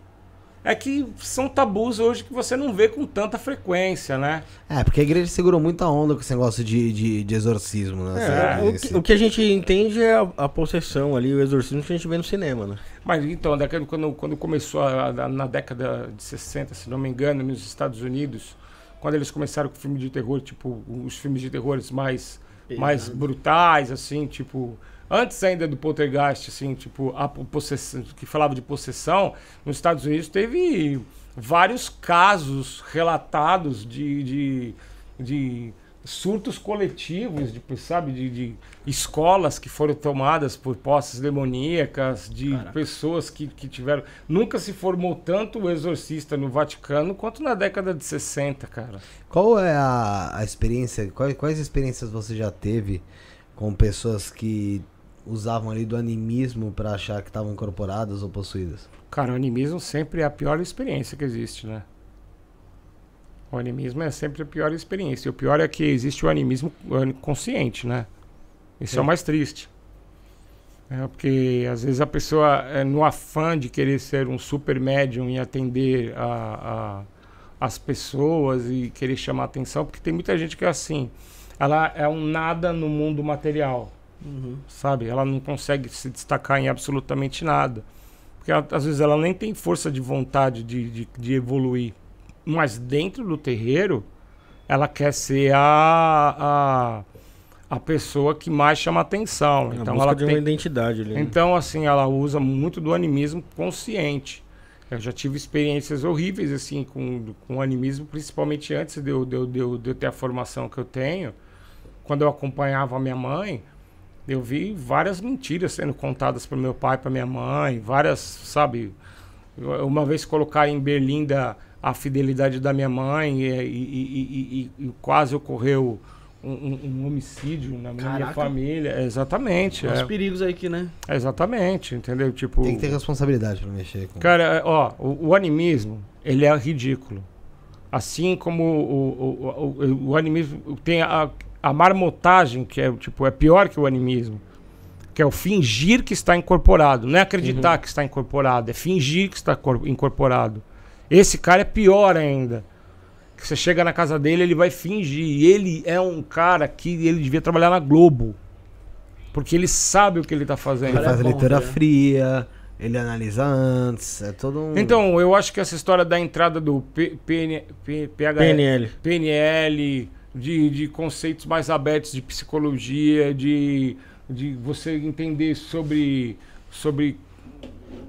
É que são tabus hoje que você não vê com tanta frequência, né? É, porque a igreja segurou muita onda com esse negócio de, de, de exorcismo, né? É, o, que, o, que, a gente entende é a, a possessão ali, o exorcismo que a gente vê no cinema, né? Mas então, década, quando, quando começou a, a, na década de 60, se não me engano, nos Estados Unidos, quando eles começaram com filme de terror, tipo, os filmes de terrores mais, mais brutais, assim, tipo. Antes ainda do poltergeist, assim, tipo, a possessão, que falava de possessão, nos Estados Unidos teve vários casos relatados de, de, de surtos coletivos, de, sabe, de, de, escolas que foram tomadas por posses demoníacas, de Caraca. pessoas que, que tiveram. Nunca se formou tanto o exorcista no Vaticano quanto na década de 60, cara. Qual é a, a experiência? Quais, quais experiências você já teve com pessoas que usavam ali do animismo para achar que estavam incorporadas ou possuídas? Cara, o animismo sempre é a pior experiência que existe, né? O animismo é sempre a pior experiência. E o pior é que existe o animismo consciente, né? Isso é, é o mais triste. É porque às vezes a pessoa, é, no afã de querer ser um super médium e atender a, a, as pessoas e querer chamar atenção, porque tem muita gente que é assim, ela é um nada no mundo material, uhum. sabe? Ela não consegue se destacar em absolutamente nada. Porque ela, às vezes ela nem tem força de vontade de, de, de evoluir mas dentro do terreiro, ela quer ser a, a, a pessoa que mais chama atenção. É, então ela tem uma identidade ali. Né? Então assim, ela usa muito do animismo consciente. Eu já tive experiências horríveis assim com, com animismo, principalmente antes de eu, de, eu, de, eu, de eu ter a formação que eu tenho. Quando eu acompanhava a minha mãe, eu vi várias mentiras sendo contadas para meu pai, para minha mãe, várias, sabe, uma vez colocar em Berlinda a fidelidade da minha mãe e, e, e, e quase ocorreu um, um, homicídio na minha família. Exatamente. Os é. perigos aí que, né? Exatamente, entendeu? Tipo, Tem que ter responsabilidade para mexer com. Cara, ó, o, o, animismo, ele é ridículo. Assim como o, o, o, o animismo tem a, a marmotagem, que é tipo, é pior que o animismo que é o fingir que está incorporado. Não é acreditar uhum. que está incorporado, é fingir que está incorporado. Esse cara é pior ainda. Que você chega na casa dele, ele vai fingir. E ele é um cara que ele devia trabalhar na Globo. Porque ele sabe o que ele tá fazendo. Ele faz é leitura né? fria, ele analisa antes, é todo um. Então, eu acho que essa história da entrada do P, PN, P, PNL. PNL, de, de conceitos mais abertos de psicologia, de, de você entender sobre, sobre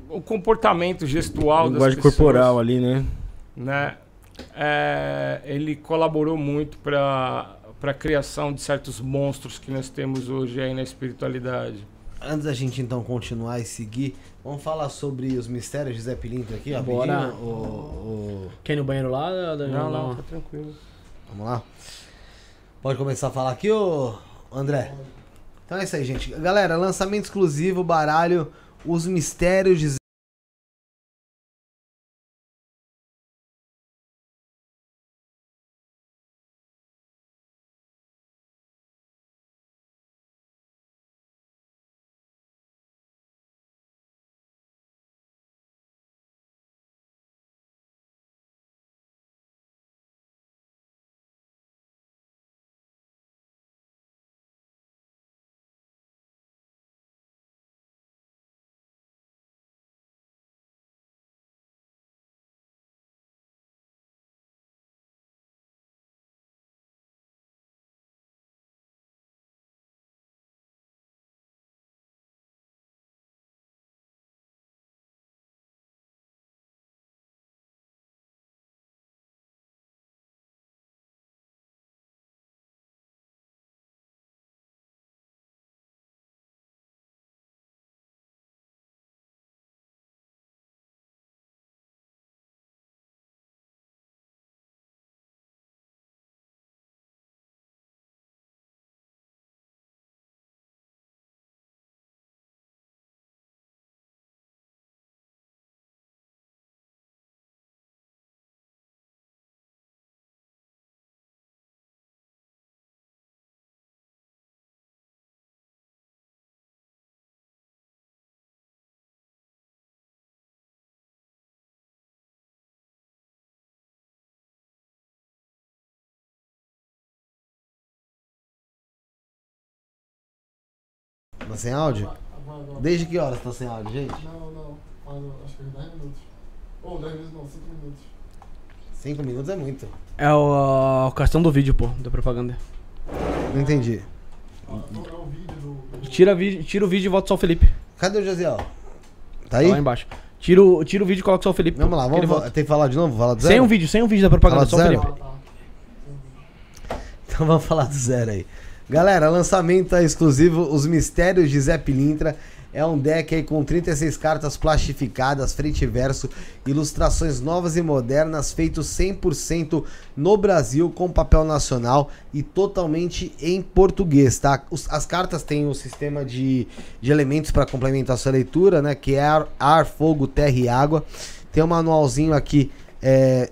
o comportamento gestual Linguagem das pessoas. corporal ali, né? Né? É, ele colaborou muito para a criação de certos monstros que nós temos hoje aí na espiritualidade. Antes da gente então continuar e seguir, vamos falar sobre os mistérios de Zé Pilinto aqui, Bora. O, o... Quer ir no banheiro lá? Não, não, não, tá tranquilo. Vamos lá? Pode começar a falar aqui, ô André? Então é isso aí, gente. Galera, lançamento exclusivo, baralho os mistérios de Tá sem áudio? Desde que horas tá sem áudio, gente? Não, não. Acho que 10 minutos. Ou 10 minutos não, 5 minutos. 5 minutos é muito. É o, cartão do vídeo, pô, da propaganda. Não entendi. Ah, não é o vídeo do... Tira, tira o vídeo e volta só o Felipe. Cadê o Josiel? Tá, tá aí? Tá lá embaixo. Tira o, tira o vídeo e coloca só o Felipe. Vamos lá, vamos volta. tem que falar de novo? Falar do zero? Sem um vídeo, sem um vídeo da propaganda, só o Felipe. Então vamos falar do zero aí. Galera, lançamento exclusivo Os Mistérios de Zé Pilintra. É um deck aí com 36 cartas plastificadas, frente e verso, ilustrações novas e modernas, feito 100% no Brasil, com papel nacional e totalmente em português, tá? Os, as cartas têm o um sistema de, de elementos para complementar a sua leitura, né? Que é ar, ar, fogo, terra e água. Tem um manualzinho aqui é,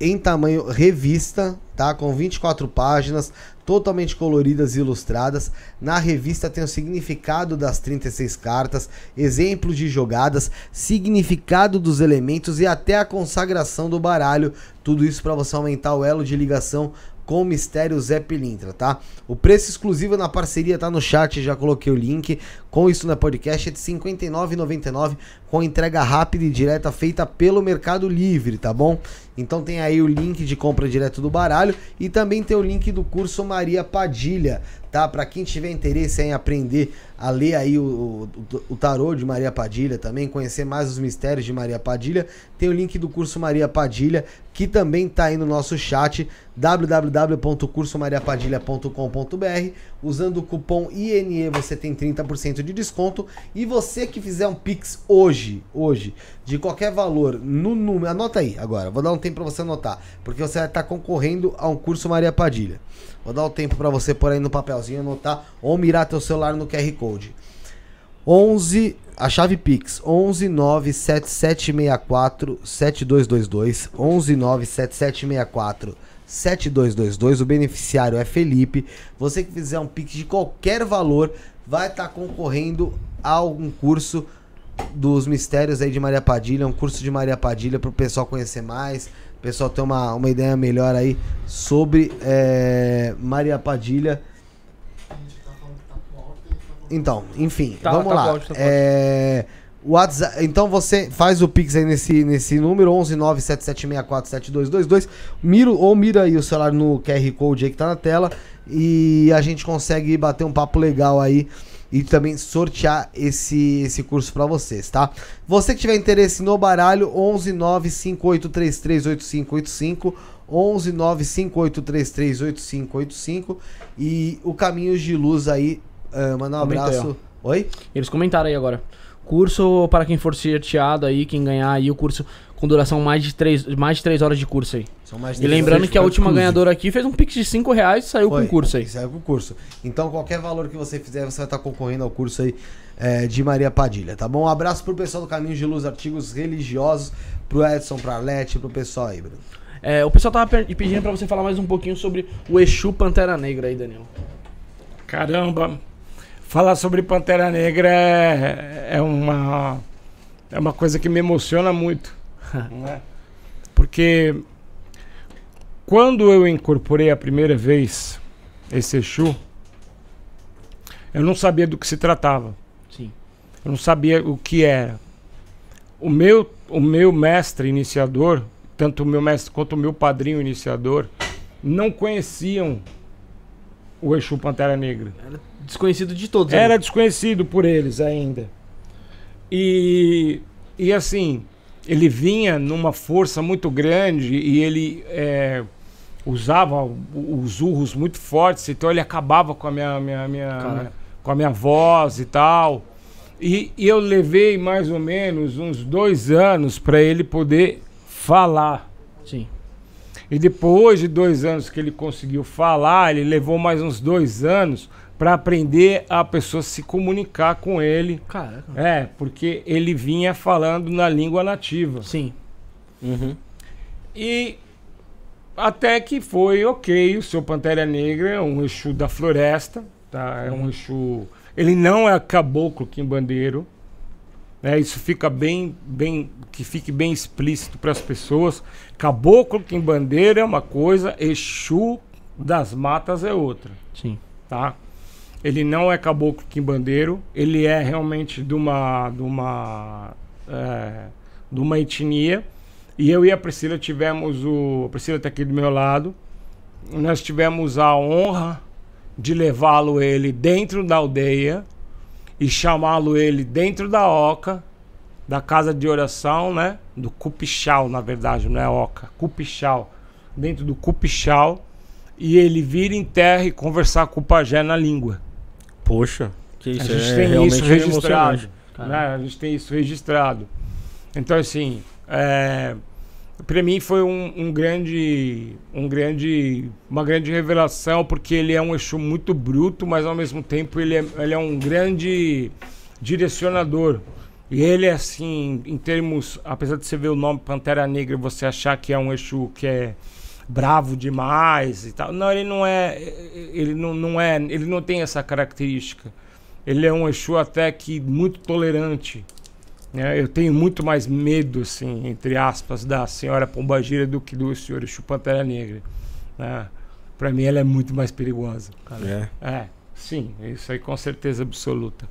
em tamanho revista, tá? Com 24 páginas, totalmente coloridas e ilustradas. Na revista tem o significado das 36 cartas, exemplos de jogadas, significado dos elementos e até a consagração do baralho. Tudo isso para você aumentar o elo de ligação com o Mistério Zé Pilintra, tá? O preço exclusivo na parceria tá no chat, já coloquei o link. Com isso na podcast é de R$ 59,99 com entrega rápida e direta feita pelo Mercado Livre, tá bom? Então tem aí o link de compra direto do baralho e também tem o link do curso Maria Padilha, tá? Para quem tiver interesse em aprender a ler aí o, o, o tarô de Maria Padilha também, conhecer mais os mistérios de Maria Padilha, tem o link do curso Maria Padilha, que também tá aí no nosso chat, www.cursomariapadilha.com.br Usando o cupom INE você tem 30% de desconto. E você que fizer um Pix hoje, hoje, de qualquer valor, no número. Anota aí agora, vou dar um tempo para você anotar. Porque você vai estar tá concorrendo a um curso Maria Padilha. Vou dar o um tempo para você pôr aí no papelzinho, anotar ou mirar teu celular no QR Code. 11 a chave Pix 1197764 7222 1197764 7222. O beneficiário é Felipe. Você que fizer um Pix de qualquer valor vai estar tá concorrendo a algum curso dos mistérios aí de Maria Padilha, um curso de Maria Padilha para o pessoal conhecer mais, pessoal ter uma, uma ideia melhor aí sobre é, Maria Padilha. Tá tá tá então, enfim, tá, vamos tá lá. é... WhatsApp, então você faz o Pix aí nesse, nesse número, 11977647222. mira ou mira aí o celular no QR Code aí que tá na tela. E a gente consegue bater um papo legal aí e também sortear esse, esse curso para vocês, tá? Você que tiver interesse no baralho, 11958338585, 11958338585 e o Caminhos de Luz aí, uh, eh, mandar um abraço. Oi? Eles comentaram aí agora curso para quem for sorteado aí, quem ganhar aí o curso com duração mais de três, mais de três horas de curso aí. e lembrando que a última inclusive. ganhadora aqui fez um pix de cinco reais e saiu Foi, com o curso aí. Saiu com o curso. Então qualquer valor que você fizer, você vai estar concorrendo ao curso aí é, de Maria Padilha, tá bom? Um abraço pro pessoal do Caminho de Luz, artigos religiosos, pro Edson, pra Arlete, pro pessoal aí, Bruno. É, o pessoal tava pedindo para você falar mais um pouquinho sobre o Exu Pantera Negra aí, Daniel. Caramba, falar sobre Pantera Negra é, é uma é uma coisa que me emociona muito, né? Porque quando eu incorporei a primeira vez esse Exu, eu não sabia do que se tratava. Sim. Eu não sabia o que era. O meu, o meu mestre iniciador, tanto o meu mestre quanto o meu padrinho iniciador, não conheciam o Exu Pantera Negra. Era desconhecido de todos. Era né? desconhecido por eles ainda. E, e assim, ele vinha numa força muito grande e ele é, usava os urros muito fortes, então ele acabava com a minha, minha, minha, minha com a minha voz e tal. E, e eu levei mais ou menos uns dois anos para ele poder falar. Sim. E depois de dois anos que ele conseguiu falar, ele levou mais uns dois anos para aprender a pessoa se comunicar com ele. Caraca. É, porque ele vinha falando na língua nativa. Sim. Uhum. E até que foi ok o seu Pantera Negra, é um eixo da floresta, tá? É um uhum. eixo. Ele não é caboclo quimbandeiro, né? isso fica bem, bem, que fique bem explícito para as pessoas. Caboclo que em bandeira é uma coisa, Exu das matas é outra. Sim. Tá? Ele não é caboclo bandeiro ele é realmente de uma, de uma, é, de uma etnia. E eu e a Priscila tivemos o. A Priscila está aqui do meu lado. Nós tivemos a honra de levá-lo ele dentro da aldeia e chamá-lo ele dentro da oca, da casa de oração, né? Do cupichal, na verdade, não é oca, cupichal. Dentro do cupichal e ele vir em terra e conversar com o pajé na língua. Poxa, que isso a gente é tem isso registrado. Né? A gente tem isso registrado. Então, assim, é, para mim foi um, um, grande, um grande, uma grande revelação porque ele é um Exu muito bruto, mas ao mesmo tempo ele é, ele é um grande direcionador. E ele assim, em termos, apesar de você ver o nome Pantera Negra, você achar que é um Exu que é bravo demais e tal. Não, ele não é, ele não, não é, ele não tem essa característica. Ele é um Exu até que muito tolerante. Né? Eu tenho muito mais medo, assim, entre aspas, da senhora Pombagira do que do senhor Chupantera Negra. Né? Para mim, ela é muito mais perigosa. É. é. sim, isso aí com certeza absoluta.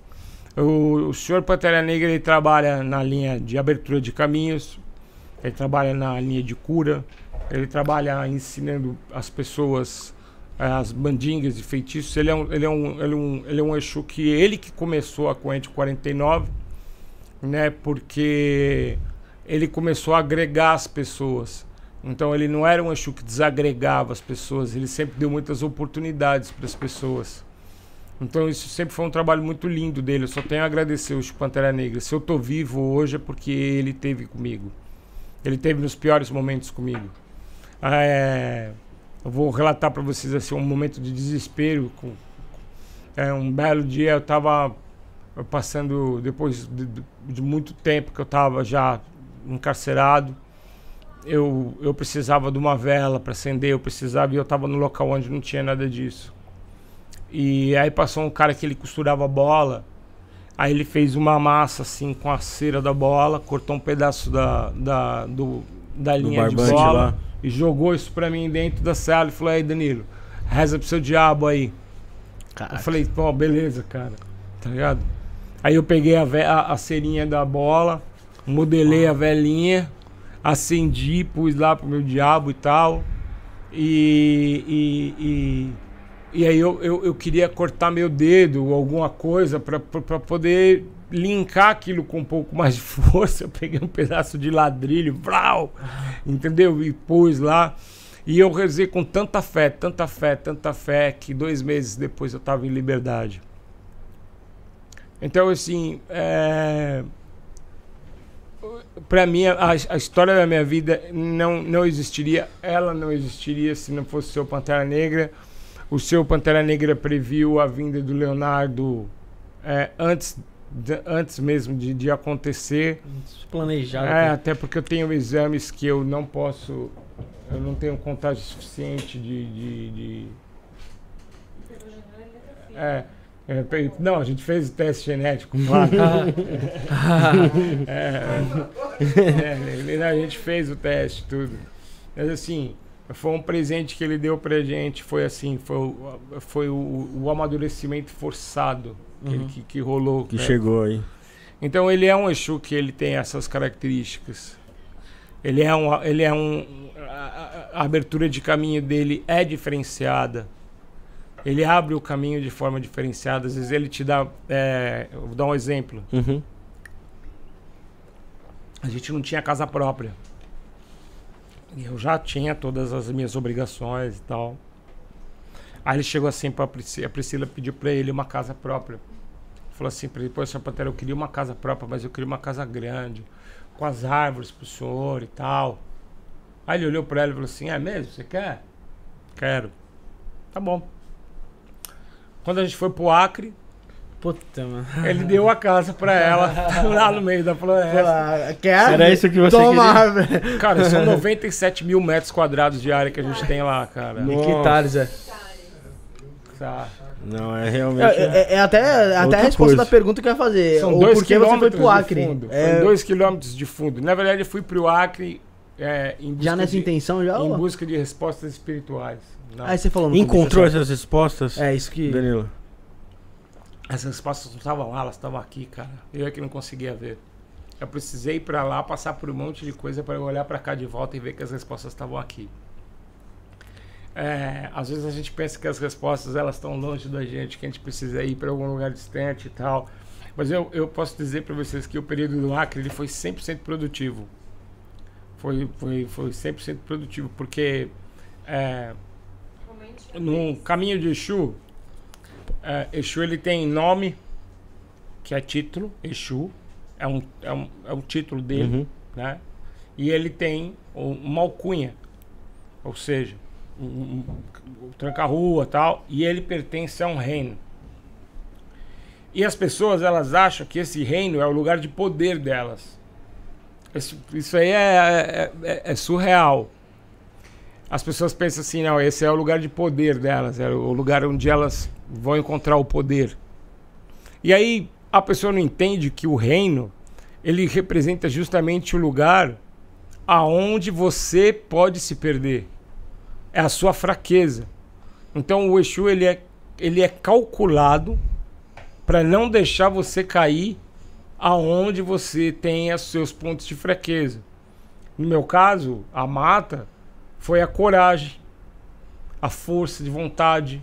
O, o senhor Pantera Negra ele trabalha na linha de abertura de caminhos, ele trabalha na linha de cura, ele trabalha ensinando as pessoas eh, as bandingas e feitiços. Ele é um, ele é um, ele é um, ele é um Exu que ele que começou a corrente 49 né? Porque ele começou a agregar as pessoas. Então ele não era um Exu que desagregava as pessoas, ele sempre deu muitas oportunidades para as pessoas. Então isso sempre foi um trabalho muito lindo dele. Eu só tenho a agradecer o Exu Pantera Negra. Se eu estou vivo hoje é porque ele teve comigo. Ele teve nos piores momentos comigo. É, eu vou relatar para vocês assim um momento de desespero. Com, é, um belo dia eu estava passando depois de, de, muito tempo que eu estava já encarcerado, eu, eu precisava de uma vela para acender, eu precisava e eu estava no local onde não tinha nada disso. E aí passou um cara que ele costurava bola, aí ele fez uma massa assim com a cera da bola, cortou um pedaço da, da, do, da linha do de bola lá. e jogou isso para mim dentro da cela e falou: aí Danilo, reza pro seu diabo aí. Caraca. Eu falei: pô, beleza, cara, tá ligado? Aí eu peguei a, a, a cerinha da bola, modelei a velhinha, acendi, pus lá pro meu diabo e tal. E, e, e, e aí eu, eu, eu, queria cortar meu dedo, ou alguma coisa, para poder linkar aquilo com um pouco mais de força. Eu peguei um pedaço de ladrilho, brau, entendeu? E pus lá. E eu rezei com tanta fé, tanta fé, tanta fé, que dois meses depois eu estava em liberdade. Então, assim, é... para mim, a, a, história da minha vida não, não existiria, ela não existiria se não fosse o seu Pantera Negra. O seu Pantera Negra previu a vinda do Leonardo é, antes, de, antes mesmo de, de acontecer. Planejado. É, né? até porque eu tenho exames que eu não posso, eu não tenho contagem suficiente de, de, de é, é, não, a gente fez o teste genético lá. Ah. É, é, é, a gente fez o teste, tudo. Mas assim, foi um presente que ele deu pra gente, foi assim, foi, foi o, o amadurecimento forçado que, uhum. que, que rolou. Que né? chegou aí. Então ele é um Exu que ele tem essas características. Ele é um. Ele é um a, a abertura de caminho dele é diferenciada ele abre o caminho de forma diferenciada. Às vezes ele te dá. É, vou dar um exemplo. Uhum. A gente não tinha casa própria. Eu já tinha todas as minhas obrigações e tal. Aí ele chegou assim para Priscila, a Priscila pediu para ele uma casa própria. Falou assim para ele: Pô, senhor Pantera, eu queria uma casa própria, mas eu queria uma casa grande, com as árvores pro senhor e tal. Aí ele olhou para ela e falou assim: É mesmo? Você quer? Quero. Tá bom. Quando a gente foi pro Acre, Puta, mano. Ele deu a casa pra ela, lá no meio da floresta. quer? Era isso que você Toma. queria? Cara, são 97 mil metros quadrados de área que a gente tem lá, cara. E que hectares é? Tá. Não, é realmente... É, é, é até, é até a resposta coisa. da pergunta que eu ia fazer. São ou dois por que você foi pro Acre? É... dois quilômetros de fundo. Na verdade, eu fui pro Acre é, já nessa de, intenção, já? Em busca de respostas espirituais. Não. Aí você falou Encontrou começo, né? essas respostas? É, isso que. Danilo. As respostas não estavam lá, elas estavam aqui, cara. Eu é que não conseguia ver. Eu precisei ir pra lá, passar por um monte de coisa para olhar para cá de volta e ver que as respostas estavam aqui. É, às vezes a gente pensa que as respostas elas estão longe da gente, que a gente precisa ir para algum lugar distante e tal. Mas eu, eu posso dizer para vocês que o período do Acre ele foi 100% produtivo foi, foi, foi 100% produtivo, porque é, no caminho de Exu, é, Exu ele tem nome, que é título, Exu, é um, é um, é um título dele, uhum. né? E ele tem uma alcunha, ou seja, um, um, um tranca-rua tal, e ele pertence a um reino. E as pessoas, elas acham que esse reino é o lugar de poder delas. Isso aí é, é, é, é, surreal. As pessoas pensam assim, não, esse é o lugar de poder delas, é o lugar onde elas vão encontrar o poder. E aí a pessoa não entende que o reino ele representa justamente o lugar aonde você pode se perder. É a sua fraqueza. Então o Exu ele é, ele é calculado para não deixar você cair aonde você tem os seus pontos de fraqueza. No meu caso, a mata foi a coragem, a força de vontade,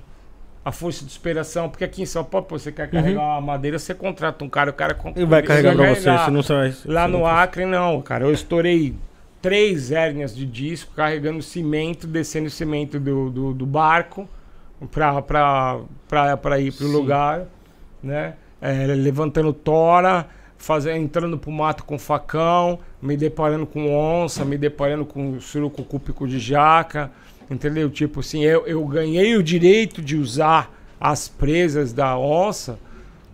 a força de inspiração. Porque aqui em São Paulo, pô, você quer carregar uhum. uma madeira, você contrata um cara, o cara. Ele vai carregar pra você, você não sai. Lá no Acre, não, cara. Eu estourei três hérnias de disco carregando cimento, descendo o cimento do, do, do barco para ir pro Sim. lugar, né? É, levantando tora fazer, entrando pro mato com facão, me deparando com onça, me deparando com surucucu pico de jaca, entendeu? Tipo assim, eu, eu ganhei o direito de usar as presas da onça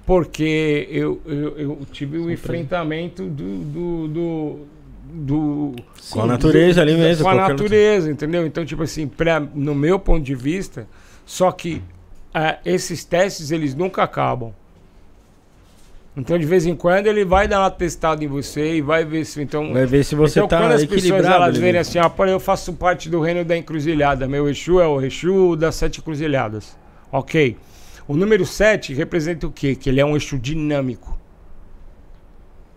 porque eu, eu, eu tive o um enfrentamento do, do, do do com a natureza do, ali mesmo com a natureza entendeu então tipo assim pra, no meu ponto de vista só que uh, esses testes eles nunca acabam então, de vez em quando, ele vai dar uma testada em você e vai ver se. Então, vai ver se você então, tá quando as pessoas elas verem assim, ah, eu faço parte do reino da encruzilhada, meu Exu é o Exu das sete cruzilhadas. Ok. O número 7 representa o quê? Que ele é um Exu dinâmico.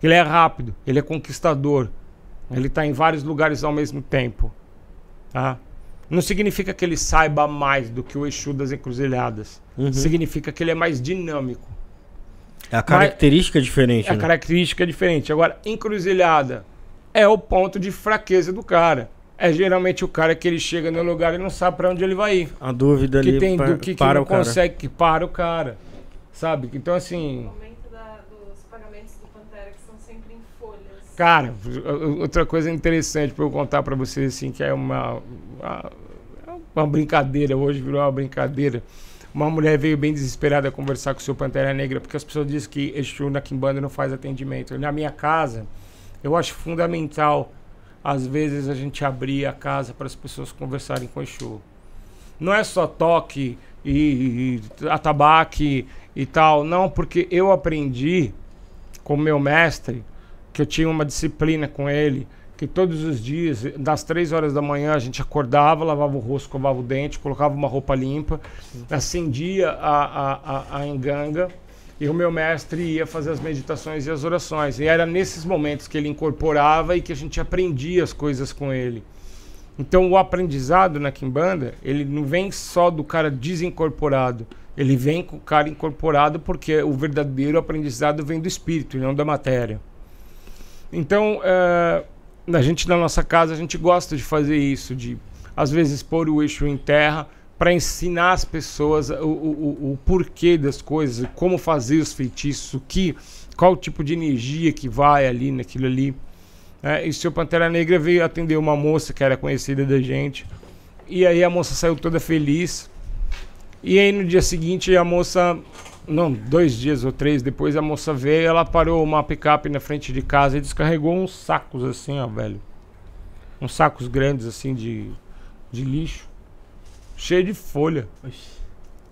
Ele é rápido, ele é conquistador. Ele está em vários lugares ao mesmo tempo. Tá? Não significa que ele saiba mais do que o Exu das encruzilhadas. Uhum. Significa que ele é mais dinâmico. É a característica Mas, diferente. É né? a característica diferente. Agora, encruzilhada é o ponto de fraqueza do cara. É geralmente o cara que ele chega no lugar e não sabe para onde ele vai ir. A dúvida que ali tem pra, do que, que não o consegue, cara. que para o cara. Sabe? Então, assim. Cara, outra coisa interessante para eu contar para vocês, assim, que é uma, uma, uma, brincadeira, hoje virou uma brincadeira. Uma mulher veio bem desesperada conversar com o seu Pantera Negra, porque as pessoas dizem que Exu na Kimbanda não faz atendimento. Na minha casa, eu acho fundamental, às vezes, a gente abrir a casa para as pessoas conversarem com Exu. Não é só toque e, e atabaque e tal, não, porque eu aprendi com meu mestre, que eu tinha uma disciplina com ele, que todos os dias, das três horas da manhã, a gente acordava, lavava o rosto, covava o dente, colocava uma roupa limpa, acendia a, a, a, a enganga e o meu mestre ia fazer as meditações e as orações. E era nesses momentos que ele incorporava e que a gente aprendia as coisas com ele. Então o aprendizado na Kimbanda, ele não vem só do cara desincorporado, ele vem com o cara incorporado porque o verdadeiro aprendizado vem do espírito e não da matéria. Então, eh, a gente na nossa casa a gente gosta de fazer isso, de às vezes pôr o eixo em terra para ensinar as pessoas o, o, o porquê das coisas, como fazer os feitiços, que, qual tipo de energia que vai ali naquilo ali. É, e o seu Pantera Negra veio atender uma moça que era conhecida da gente. E aí a moça saiu toda feliz. E aí no dia seguinte a moça não, dois dias ou três depois, a moça veio, ela parou uma picape na frente de casa e descarregou uns sacos assim, ó, velho. Uns sacos grandes assim de, de lixo, cheio de folha. Oxi.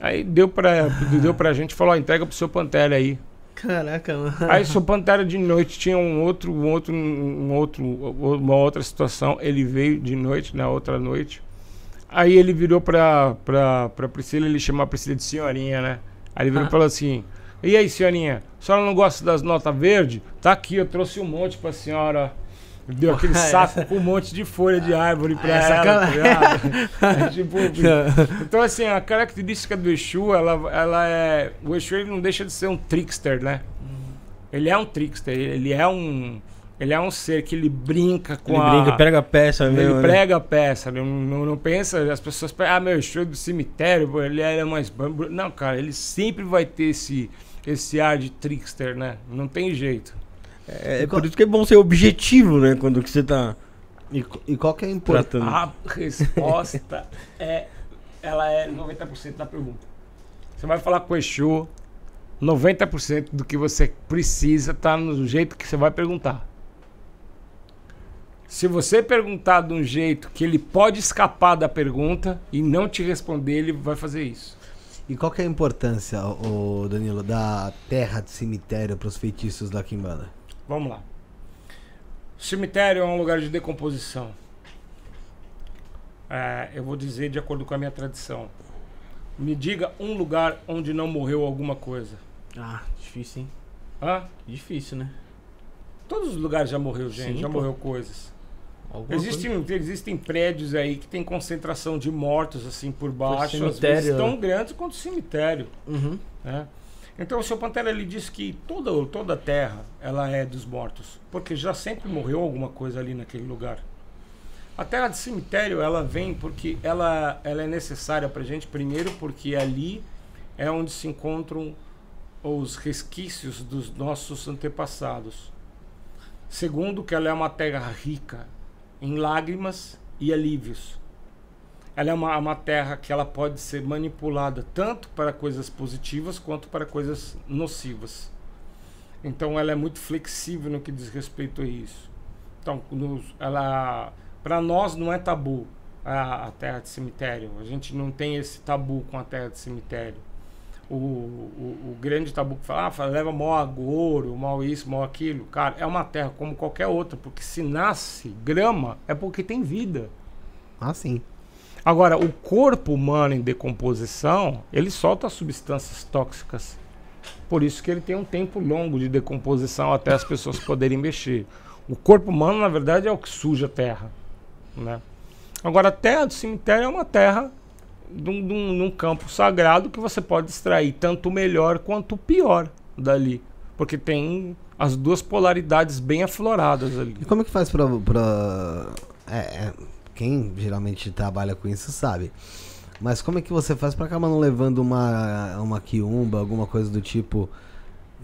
Aí deu pra, deu pra gente, falou, ó, entrega pro seu Pantera aí. Caraca, mano. Aí seu Pantera de noite tinha um outro, um outro, um outro, uma outra situação. Ele veio de noite, na outra noite. Aí ele virou pra, pra, pra Priscila, ele chamou a Priscila de senhorinha, né? Aí ele virou e falou assim: E aí, senhorinha, a senhora não gosta das notas verdes? Tá aqui, eu trouxe um monte pra senhora. Deu aquele é. saco com um monte de folha de árvore pra essa é, ela. é, tipo, então, assim, a característica do Exu, ela, ela é. O Exu ele não deixa de ser um trickster, né? Uhum. Ele é um trickster, ele é um ele é um ser que ele brinca com ele a. Ele brinca, prega a peça ele mesmo. Ele né? prega a peça, não, não, não, pensa, as pessoas pensam, ah, meu show do cemitério, pô, ele era mais. Não, cara, ele sempre vai ter esse, esse ar de trickster, né? Não tem jeito. É, é por isso que é bom ser objetivo, né? Quando que você tá. E, e qual que é a importância? A resposta é. Ela é 90% da pergunta. Você vai falar com o Exu, 90% do que você precisa tá no jeito que você vai perguntar. Se você perguntar de um jeito que ele pode escapar da pergunta e não te responder, ele vai fazer isso. E qual que é a importância, o Danilo, da terra de cemitério para os feitiços da Quimbanda? Vamos lá. O cemitério é um lugar de decomposição. É, eu vou dizer de acordo com a minha tradição. Me diga um lugar onde não morreu alguma coisa. Ah, difícil, hein? Hã? Difícil, né? Todos os lugares já morreu gente, Sim, já pô. morreu coisas. Alguma existem, coisa. existem prédios aí que tem concentração de mortos assim por baixo, por às vezes né? tão grandes quanto cemitério. Uhum. Né? Então o seu Pantera ele diz que toda, toda a terra ela é dos mortos, porque já sempre morreu alguma coisa ali naquele lugar. A terra de cemitério ela vem porque ela, ela é necessária para gente primeiro porque ali é onde se encontram os resquícios dos nossos antepassados. Segundo que ela é uma terra rica, em lágrimas e alívios. Ela é uma, uma terra que ela pode ser manipulada tanto para coisas positivas quanto para coisas nocivas. Então ela é muito flexível no que diz respeito a isso. Então, nos, ela para nós não é tabu a, a terra de cemitério. A gente não tem esse tabu com a terra de cemitério o, o, o, grande tabu que fala, ah, fala, leva mal agouro, mal isso, mal aquilo. Cara, é uma terra como qualquer outra, porque se nasce grama é porque tem vida. Ah, sim. Agora, o corpo humano em decomposição, ele solta substâncias tóxicas. Por isso que ele tem um tempo longo de decomposição até as pessoas poderem mexer. O corpo humano, na verdade, é o que suja a terra. Né? Agora, a terra do cemitério é uma terra num, num, num campo sagrado que você pode extrair tanto o melhor quanto o pior dali. Porque tem as duas polaridades bem afloradas ali. E como é que faz pra. pra... É, é quem geralmente trabalha com isso sabe. Mas como é que você faz pra acabar não levando uma, uma quiumba, alguma coisa do tipo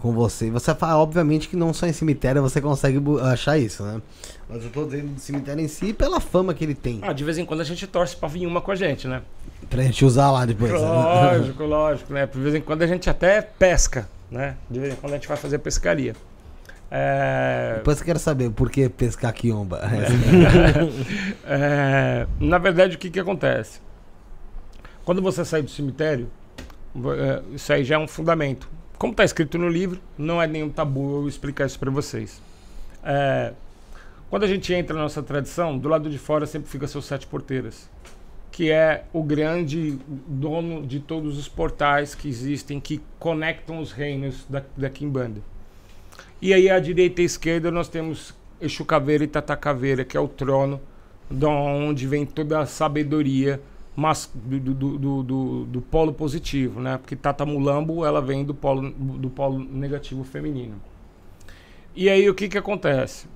com você. Você fala, obviamente, que não só em cemitério você consegue achar isso, né? Mas eu tô dizendo do cemitério em si pela fama que ele tem. Ah, de vez em quando a gente torce pra vir uma com a gente, né? Pra gente usar lá depois. Né? Lógico, né? lógico, né? De vez em quando a gente até pesca, né? De vez em quando a gente vai fazer pescaria. É... Depois eu quero saber por que pescar quiomba. É. é... Na verdade, o que, que acontece? Quando você sai do cemitério, é, isso aí já é um fundamento. Como está escrito no livro, não é nenhum tabu eu explicar isso para vocês. É, quando a gente entra na nossa tradição, do lado de fora sempre fica seus sete porteiras, que é o grande dono de todos os portais que existem, que conectam os reinos da, da Kimbanda. E aí à direita e à esquerda nós temos Exu Caveira e Tata Caveira, que é o trono, de onde vem toda a sabedoria mas, do, do, do, do, polo positivo, né? Porque Tata Mulambo ela vem do polo, do polo negativo feminino. E aí o que que acontece?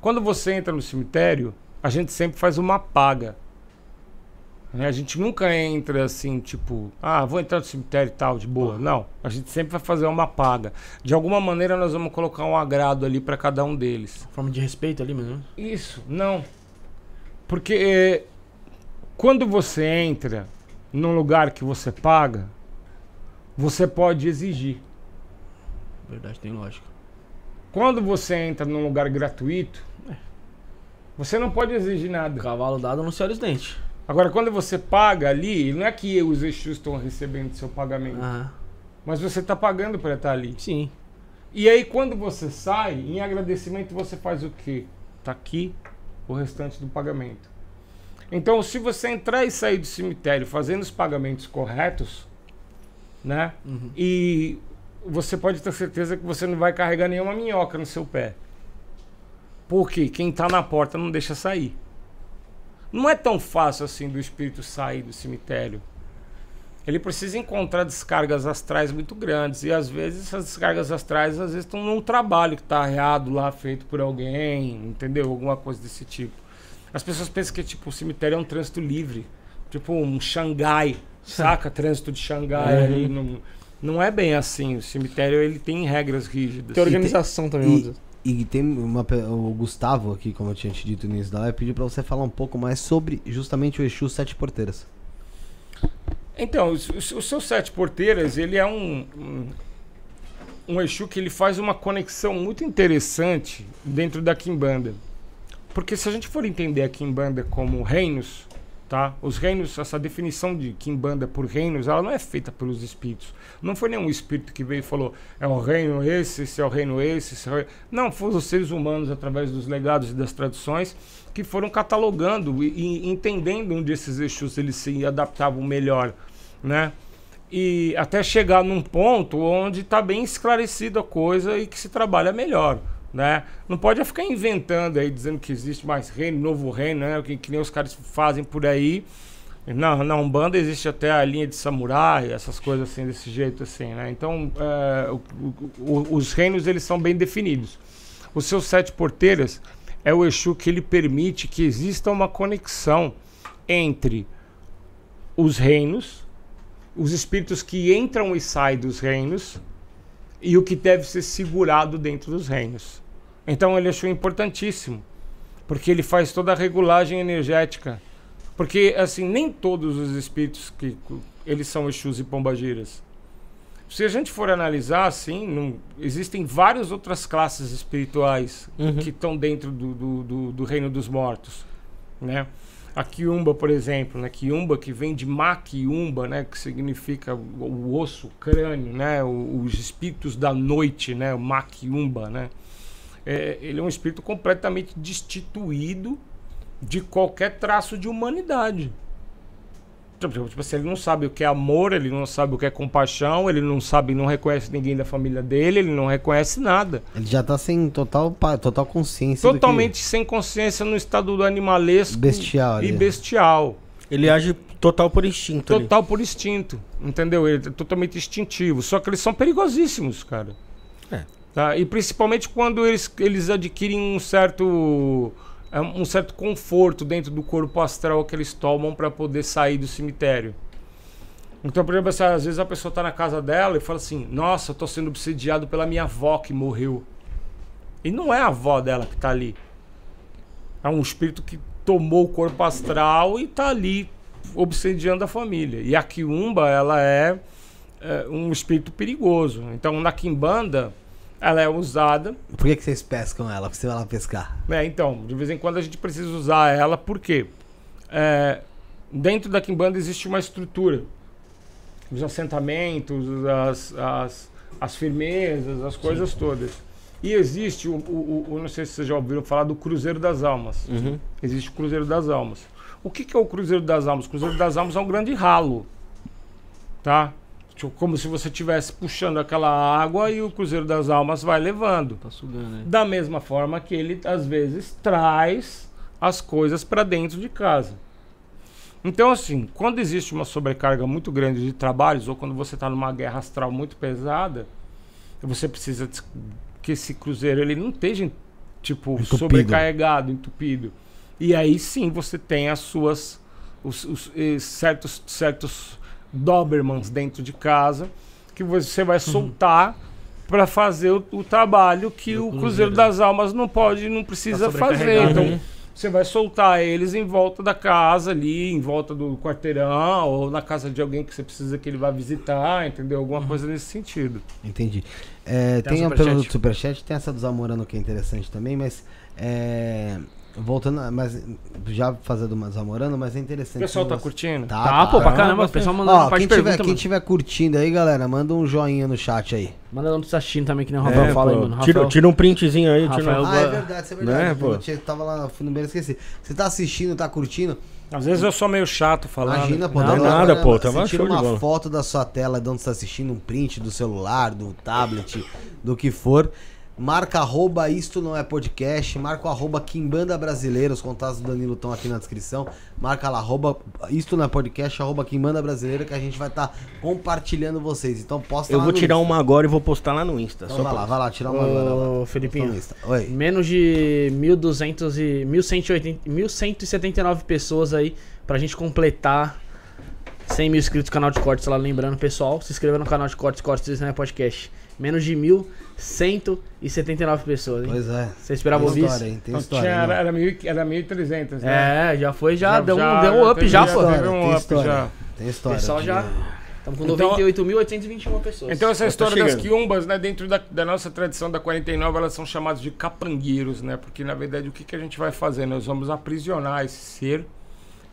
Quando você entra no cemitério, a gente sempre faz uma paga. Né? A gente nunca entra assim, tipo, ah, vou entrar no cemitério e tal, de boa. Não, a gente sempre vai fazer uma paga. De alguma maneira nós vamos colocar um agrado ali para cada um deles. Forma de respeito ali mesmo? Né? Isso, não. Porque eh, quando você entra num lugar que você paga, você pode exigir. Verdade, tem lógica. Quando você entra num lugar gratuito, é. você não pode exigir nada. Cavalo dado não se olha os dentes. Agora, quando você paga ali, não é que os Exus estão recebendo seu pagamento. Ah. Mas você está pagando para estar tá ali. Sim. E aí, quando você sai, em agradecimento, você faz o quê? Tá aqui o restante do pagamento. Então, se você entrar e sair do cemitério fazendo os pagamentos corretos, né? Uhum. E você pode ter certeza que você não vai carregar nenhuma minhoca no seu pé. Porque quem está na porta não deixa sair. Não é tão fácil assim do espírito sair do cemitério. Ele precisa encontrar descargas astrais muito grandes. E às vezes essas descargas astrais às vezes estão num trabalho que está arreado lá, feito por alguém, entendeu? Alguma coisa desse tipo. As pessoas pensam que tipo, o cemitério é um trânsito livre. Tipo um Xangai, saca? Trânsito de Xangai uhum. ali. Não, não é bem assim. O cemitério ele tem regras rígidas. Tem organização e tem, também. E, e tem uma, o Gustavo aqui, como eu tinha te dito no início da live, pediu pra você falar um pouco mais sobre justamente o Exu Sete Porteiras. Então, o, o, seu Sete Porteiras, ele é um, um um Exu que ele faz uma conexão muito interessante dentro da Kimbanda. Porque se a gente for entender a Kimbanda como reinos, tá? Os reinos, essa definição de Kimbanda por reinos, ela não é feita pelos espíritos. Não foi nenhum espírito que veio e falou, é o um reino esse, esse é o um reino esse, esse é o... reino... Não, foram os seres humanos, através dos legados e das tradições, que foram catalogando e, e entendendo onde esses eixos eles se adaptavam melhor, né? E até chegar num ponto onde está bem esclarecida a coisa e que se trabalha melhor. Né? Não pode ficar inventando aí, dizendo que existe mais reino, novo reino, né? que, que nem os caras fazem por aí. Na, na Umbanda existe até a linha de samurai, essas coisas assim, desse jeito assim, né? Então, é, o, o, os reinos, eles são bem definidos. Os seus sete porteiras é o Exu que ele permite que exista uma conexão entre os reinos, os espíritos que entram e saem dos reinos e o que deve ser segurado dentro dos reinos. Então ele achou importantíssimo, porque ele faz toda a regulagem energética. Porque assim, nem todos os espíritos que eles são Exus e Pombagiras. Se a gente for analisar, assim, não, existem várias outras classes espirituais uhum. que estão dentro do, do, do, do, reino dos mortos, né? A quiumba, por exemplo, né? Quiumba que vem de maquiumba, né? Que significa o, o osso, o crânio, né? O, os espíritos da noite, né? O maquiumba, né? é, ele é um espírito completamente destituído de qualquer traço de humanidade. Tipo, tipo, tipo assim, ele não sabe o que é amor, ele não sabe o que é compaixão, ele não sabe, não reconhece ninguém da família dele, ele não reconhece nada. Ele já tá sem total, total consciência. Totalmente que... sem consciência no estado do animalesco bestial, e bestial. Ele age total por instinto. Total ali. por instinto, entendeu? Ele é totalmente instintivo. Só que eles são perigosíssimos, cara. Tá? E principalmente quando eles, eles adquirem um certo é, um certo conforto dentro do corpo astral que eles tomam para poder sair do cemitério. Então, por exemplo, assim, às vezes a pessoa está na casa dela e fala assim: Nossa, eu tô sendo obsediado pela minha avó que morreu. E não é a avó dela que está ali. É um espírito que tomou o corpo astral e está ali obsediando a família. E a kiumba ela é, é um espírito perigoso. Então, na kimbanda ela é usada. Por que, que vocês pescam ela? você vai lá pescar? É, então, de vez em quando a gente precisa usar ela, por quê? É, dentro da Kimbanda existe uma estrutura. Os assentamentos, as, as, as firmezas, as coisas Sim. todas. E existe o, o, o, não sei se vocês já ouviram falar do Cruzeiro das Almas. Uhum. Existe o Cruzeiro das Almas. O que, que é o Cruzeiro das Almas? O Cruzeiro das Almas é um grande ralo, tá? Tipo, como se você estivesse puxando aquela água e o Cruzeiro das Almas vai levando. Tá sugando, Da mesma forma que ele, às vezes, traz as coisas para dentro de casa. Então, assim, quando existe uma sobrecarga muito grande de trabalhos, ou quando você está numa guerra astral muito pesada, você precisa que esse cruzeiro ele não esteja, tipo, entupido. sobrecarregado, entupido. E aí sim você tem as suas. Os, os, eh, certos, certos Dobermans dentro de casa que você vai soltar uhum. para fazer o, o, trabalho que o, o Cruzeiro, das Almas não pode, não precisa tá fazer. Então, né? você vai soltar eles em volta da casa ali, em volta do quarteirão, ou na casa de alguém que você precisa que ele vá visitar, entendeu? Alguma uhum. coisa nesse sentido. Entendi. É, tem, tem um superchat. pelo superchat, tem essa do Zamorano que é interessante também, mas é, Voltando, mas já fazendo uma zamorando, mas é interessante. O pessoal tá curtindo? Tá, tá, tá pô, pra caramba. O pessoal mandando parte quem, tiver, quem tiver, curtindo aí, galera, manda um joinha no chat aí. Manda um precisa assistindo também, que nem o é, Rafael é, fala pô. aí, mano. tira, tira, um printzinho aí. Rafael, tira Ah, é verdade, isso é verdade. Né, pô? Eu tava lá, no meio esqueci. Você tá assistindo, tá curtindo? Às vezes eu sou meio chato falando. Imagina, pô. Não, não nada, pô. Tava tá tira uma foto da sua tela de onde você tá assistindo, um print do celular, do tablet, do que for. Marca arroba isto não é podcast. Marca arroba Quimbanda Brasileira. Os contatos do Danilo estão aqui na descrição. Marca lá, arroba isto não é podcast, arroba Quimbanda Brasileira, que a gente vai estar tá compartilhando vocês. Então posta Eu vou tirar Insta. uma agora e vou postar lá no Insta. Então, vai lá, vai lá, tirar uma Ô, agora. Ô, Felipinho, Oi. menos de 1.200 e 1.179 pessoas aí pra gente completar 100 mil inscritos no canal de cortes lá. Lembrando, pessoal, se inscreva no canal de cortes, cortes, né, podcast. Menos de mil 179 pessoas, hein? Pois é. Você esperava ouvir isso? Hein? Tem então, história, tinha, era, né? era, mil, era 1.300, né? É, já foi, já, já deu, já, deu um up já, pô. Teve um up já. Tem história. Pessoal já... Estamos com 98.821 então- pessoas. Então, essa tá história das quiumbas, né, dentro da, da, nossa tradição da 49, elas são chamadas de capangueiros, né? Porque, na verdade, o que, que a gente vai fazer? Nós vamos aprisionar esse ser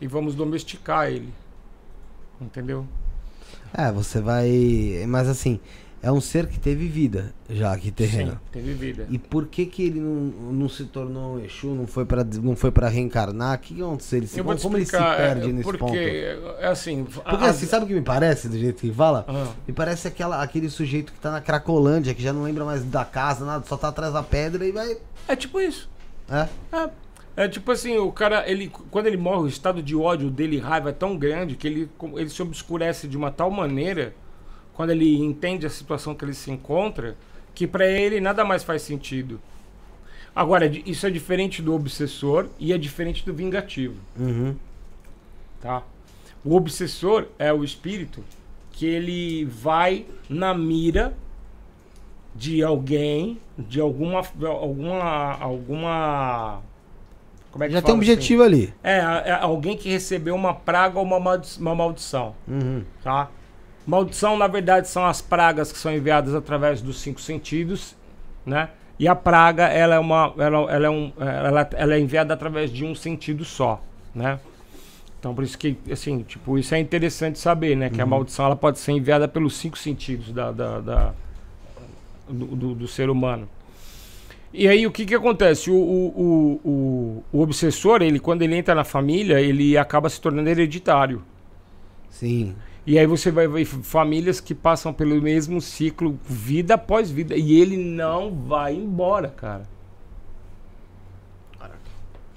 e vamos domesticar ele. Entendeu? É, você vai. Mas, assim, é um ser que teve vida já aqui terreno. Sim, teve vida. E por que que ele não, não se tornou um Exu, não foi para não foi para reencarnar? O que aconteceu? Ele se, como explicar, ele se é, perde é, nesse porque, ponto? É, é assim, porque a... assim, sabe o que me parece do jeito que fala? Uhum. Me parece aquela, aquele sujeito que tá na Cracolândia, que já não lembra mais da casa, nada, só tá atrás da pedra e vai É tipo isso. É. É. É tipo assim, o cara, ele, quando ele morre, o estado de ódio dele, raiva é tão grande que ele, ele se obscurece de uma tal maneira quando ele entende a situação que ele se encontra, que para ele nada mais faz sentido. Agora, é isso é diferente do obsessor e é diferente do vingativo. Uhum. Tá? O obsessor é o espírito que ele vai na mira de alguém, de alguma. alguma. alguma. Como é que Já tem um assim? objetivo assim? ali. É, é, alguém que recebeu uma praga ou uma, maldi uma maldição. Uhum. Tá? Maldição, na verdade, são as pragas que são enviadas através dos cinco sentidos, né? E a praga, ela é uma, ela, ela é um, ela, ela é enviada através de um sentido só, né? Então, por isso que, assim, tipo, isso é interessante saber, né? Que uhum. a maldição, ela pode ser enviada pelos cinco sentidos da, da, da do, do, do, ser humano. E aí, o que que acontece? O, o, o, o, obsessor, ele, quando ele entra na família, ele acaba se tornando hereditário. Sim. E aí você vai ver famílias que passam pelo mesmo ciclo, vida após vida, e ele não vai embora, cara.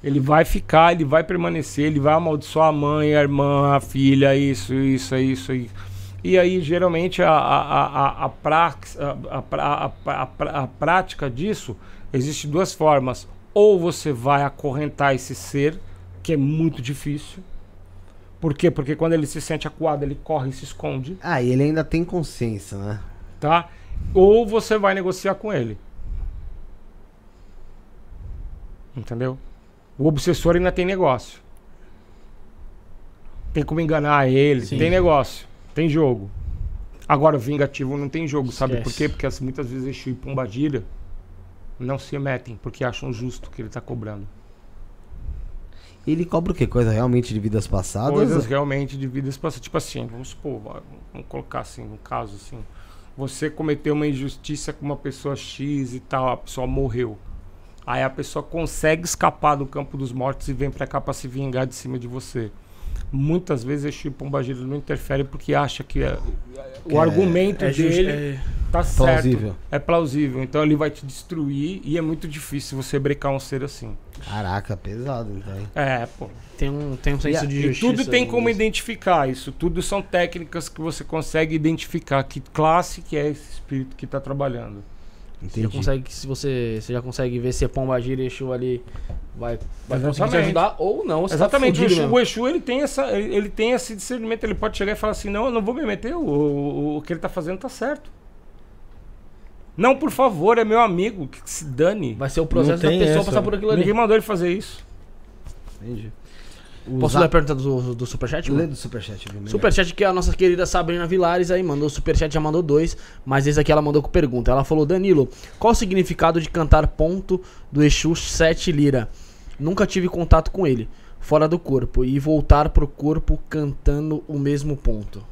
Ele vai ficar, ele vai permanecer, ele vai amaldiçoar a mãe, a irmã, a filha, isso, isso, isso. isso. E aí, geralmente, a, a, a, a, prática disso existe duas formas. Ou você vai acorrentar esse ser, que é muito difícil, por quê? Porque quando ele se sente acuado, ele corre e se esconde. Ah, e ele ainda tem consciência, né? Tá? Ou você vai negociar com ele. Entendeu? O obsessor ainda tem negócio. Tem como enganar ele, Sim. tem negócio, tem jogo. Agora, o vingativo não tem jogo, sabe Esquece. por quê? Porque assim, muitas vezes Exu e Pombadilha não se metem, porque acham justo o que ele está cobrando ele cobra o quê? Coisa realmente de vidas passadas? Coisas realmente de vidas passadas. Tipo assim, vamos supor, vamos colocar assim, um caso assim. Você cometeu uma injustiça com uma pessoa X e tal, a pessoa morreu. Aí a pessoa consegue escapar do campo dos mortos e vem pra cá pra se vingar de cima de você muitas vezes este pombagira não interfere porque acha que é, o é, argumento é dele é, tá plausível. certo, é plausível. Então ele vai te destruir e é muito difícil você brecar um ser assim. Caraca, pesado, então É, pô. Tem um, tem um senso e, de justiça. E tudo tem como isso. identificar isso. Tudo são técnicas que você consegue identificar que classe que é esse espírito que está trabalhando. Entendi. Você já consegue, se você, você já consegue ver se é pomba gira e Exu ali vai, vai conseguir te ajudar ou não. Tá Exatamente. Tá o, Exu, o, Exu, ele tem essa ele, ele, tem esse discernimento, ele pode chegar e falar assim: "Não, eu não vou me meter, o, o, o que ele tá fazendo tá certo". Não, por favor, é meu amigo, que se dane. Vai ser o processo da pessoa essa, passar por aquilo ali. Ninguém mandou ele fazer isso. Entendi. Posso ler a pergunta do, do superchat? Lê do superchat. Viu? Superchat que a nossa querida Sabrina Vilares aí mandou. O superchat já mandou dois, mas esse aqui ela mandou com pergunta. Ela falou, Danilo, qual o significado de cantar ponto do Exu 7 lira? Nunca tive contato com ele, fora do corpo, e voltar pro corpo cantando o mesmo ponto.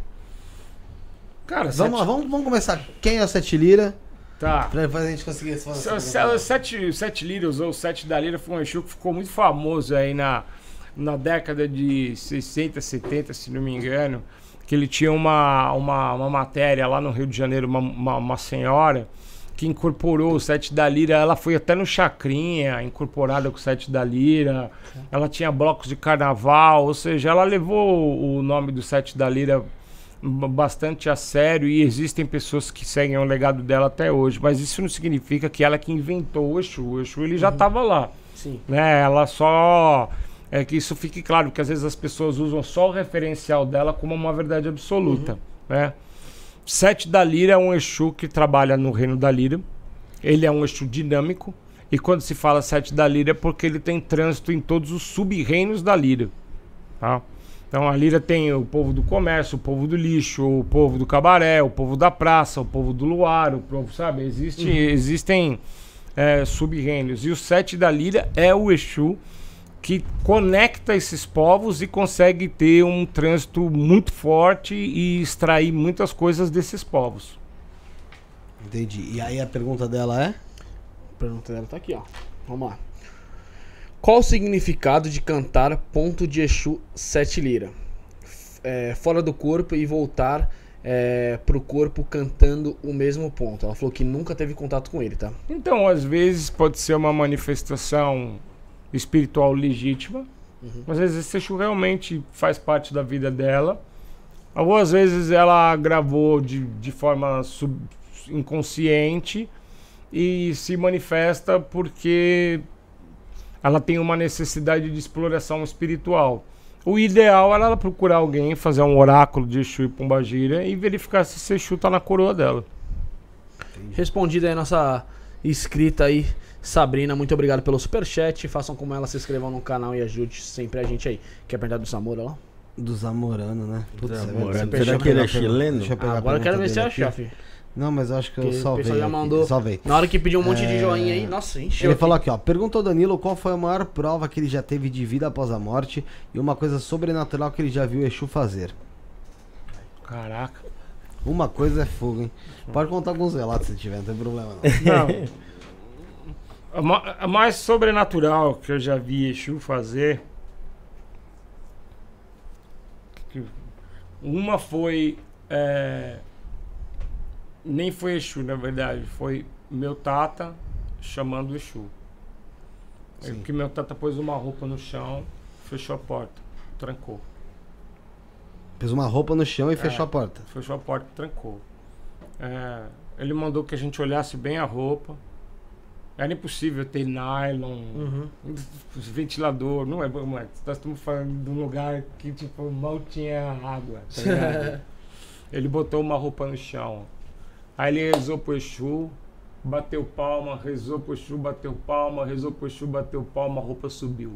Cara, vamos sete... lá, vamos, vamos começar. Quem é o 7 lira? Tá. Pra a gente conseguir... Se, se, sete, sete liras ou sete da lira foi um Exu que ficou muito famoso aí na na década de 60, 70, se não me engano, que ele tinha uma, uma, uma matéria lá no Rio de Janeiro, uma, uma, uma senhora que incorporou o Sete da Lira, ela foi até no Chacrinha, incorporada com o Sete da Lira, ela tinha blocos de carnaval, ou seja, ela levou o nome do Sete da Lira bastante a sério e existem pessoas que seguem o legado dela até hoje, mas isso não significa que ela é que inventou o Exu, o Exu ele já estava uhum. lá. Sim. Né? Ela só é que isso fique claro, porque às vezes as pessoas usam só o referencial dela como uma verdade absoluta. Uhum. Né? Sete da Lira é um Exu que trabalha no reino da Lira. Ele é um Exu dinâmico. E quando se fala sete da Lira é porque ele tem trânsito em todos os sub-reinos da Lira. Tá? Então a Lira tem o povo do comércio, o povo do lixo, o povo do cabaré, o povo da praça, o povo do luar, o povo, sabe? Existe, uhum. Existem é, sub-reinos. E o sete da Lira é o Exu que conecta esses povos e consegue ter um trânsito muito forte e extrair muitas coisas desses povos. Entendi. E aí a pergunta dela é? A pergunta dela tá aqui, ó. Vamos lá. Qual o significado de cantar ponto de Exu sete lira? É, fora do corpo e voltar é, pro corpo cantando o mesmo ponto. Ela falou que nunca teve contato com ele, tá? Então, às vezes pode ser uma manifestação espiritual legítima. Uhum. Às vezes esse Exu realmente faz parte da vida dela. Algumas vezes ela gravou de, de forma sub, inconsciente e se manifesta porque ela tem uma necessidade de exploração espiritual. O ideal era ela procurar alguém, fazer um oráculo de Exu e Pombagira e verificar se esse Exu está na coroa dela. Respondida aí nossa escrita aí. Sabrina, muito obrigado pelo superchat. Façam como ela, se inscrevam no canal e ajude sempre a gente aí. Quer perguntar do Zamora lá? Do Zamorano, né? Putz, é Zamorano. É Será que ele é chileno? agora eu quero ver se é chefe. Não, mas eu acho que eu salvei. já mandou. Salvei. Na hora que pediu um monte é... de joinha aí, nossa, encheu. Ele aqui. falou aqui, ó. Perguntou Danilo qual foi a maior prova que ele já teve de vida após a morte e uma coisa sobrenatural que ele já viu Exu fazer. Caraca. Uma coisa é fogo, hein? Pode contar alguns relatos se tiver, não tem problema não. não. A, mais sobrenatural que eu já vi Exu fazer. Uma foi. É, nem foi Exu, na verdade. Foi meu Tata chamando o Exu. Porque meu Tata pôs uma roupa no chão, fechou a porta, trancou. Pôs uma roupa no chão e é, fechou a porta? Fechou a porta, trancou. É, ele mandou que a gente olhasse bem a roupa. Era impossível ter nylon, uhum. ventilador, não é bom, moleque. Nós estamos falando de um lugar que, tipo, mal tinha água, tá Ele botou uma roupa no chão. Aí ele rezou pro Exu, bateu palma, rezou pro Exu, bateu palma, rezou pro Exu, bateu palma, a roupa subiu.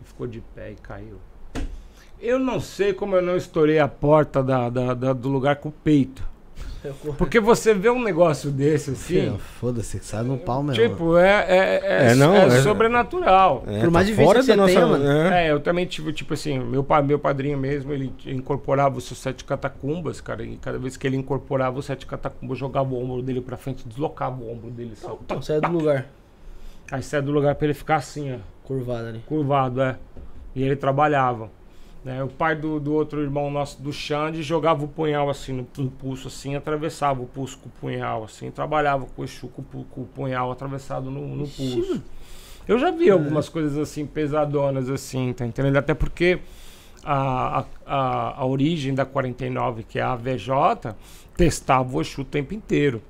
E ficou de pé e caiu. Eu não sei como eu não estourei a porta da, da, da do lugar com o peito. Porque você vê um negócio desse assim. É, foda-se, sai no pau mesmo. Tipo, é, é, é, é não, é é. sobrenatural. Por mais tá difícil que nossa... mano. É. eu também tive, tipo assim, meu, meu padrinho mesmo, ele incorporava os seus sete catacumbas, cara. E cada vez que ele incorporava os sete catacumbas, jogava o ombro dele pra frente, deslocava o ombro dele. Só, assim, então, sai do lugar. Aí sai do lugar pra ele ficar assim, ó. Curvado, né? Curvado, é. E ele trabalhava. Né? O pai do, do outro irmão nosso, do Xande, jogava o punhal assim no, no pulso, assim, atravessava o pulso com o punhal, assim, trabalhava com o Exu com, com o punhal atravessado no, no pulso. Eu já vi é. algumas coisas assim, pesadonas, assim, tá entendendo? Até porque a, a, a origem da 49, que é a AVJ, testava o Exu o tempo inteiro.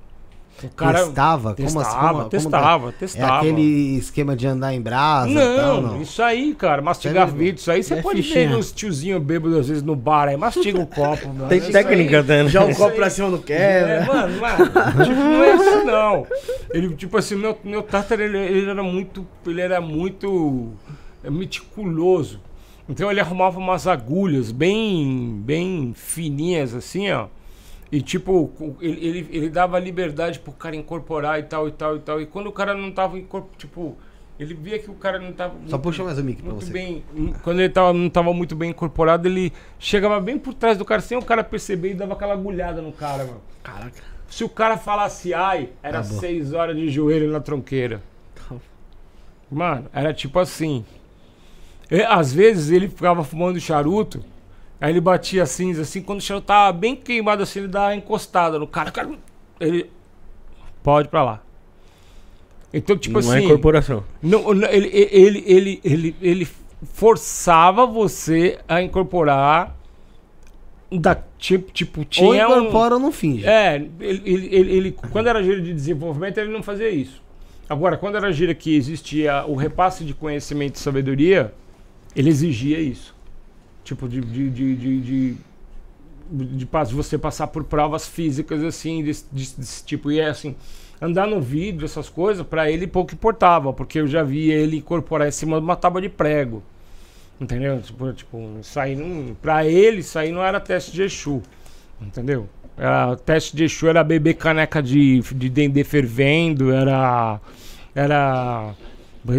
O cara testava? Assim? Testava, como, assim? como testava, como, testava. É, é aquele esquema de andar em brasa? Não, tal, não. isso aí, cara, mastigar é vidro, isso aí você é pode fichinha. ver uns tiozinhos bêbados às vezes no bar aí, mastiga o copo. Mano, Tem técnica dando. Já o copo pra cima não quer. É, mano, mano tipo, não é isso não. Ele, tipo assim, meu, meu tátaro, ele, ele era muito, ele era muito meticuloso. Então ele arrumava umas agulhas bem, bem fininhas assim, ó e tipo, ele, ele, ele, dava liberdade pro cara incorporar e tal, e tal, e tal. E quando o cara não tava incorporado, tipo, ele via que o cara não tava. Muito, Só puxa mais o mic pra você. Bem, hum, quando ele tava, não tava muito bem incorporado, ele chegava bem por trás do cara, sem o cara perceber e dava aquela agulhada no cara, mano. Caraca. Se o cara falasse ai, era Acabou. seis horas de joelho na tronqueira. Mano, era tipo assim. E, às vezes ele ficava fumando charuto Aí ele batia a cinza, assim, quando o chão tava bem queimado assim, ele dava encostada no cara. cara ele. Pode pra lá. Então, tipo não é assim. Não é incorporação. Não, ele, ele, ele, ele, ele forçava você a incorporar da tipo, tipo tinha ou incorpora um, ou não finge. É, ele, ele, ele, ele quando era gíria de desenvolvimento, ele não fazia isso. Agora, quando era gira que existia o repasse de conhecimento e sabedoria, ele exigia isso. Tipo, de, de, de, de de você passar por provas físicas assim desse, desse, tipo e é assim andar no vidro essas coisas para ele pouco importava porque eu já vi ele incorporar em cima de uma tábua de prego entendeu tipo, tipo sair para ele sair não era teste de Exu entendeu era, teste de Exu era beber caneca de de dendê fervendo era era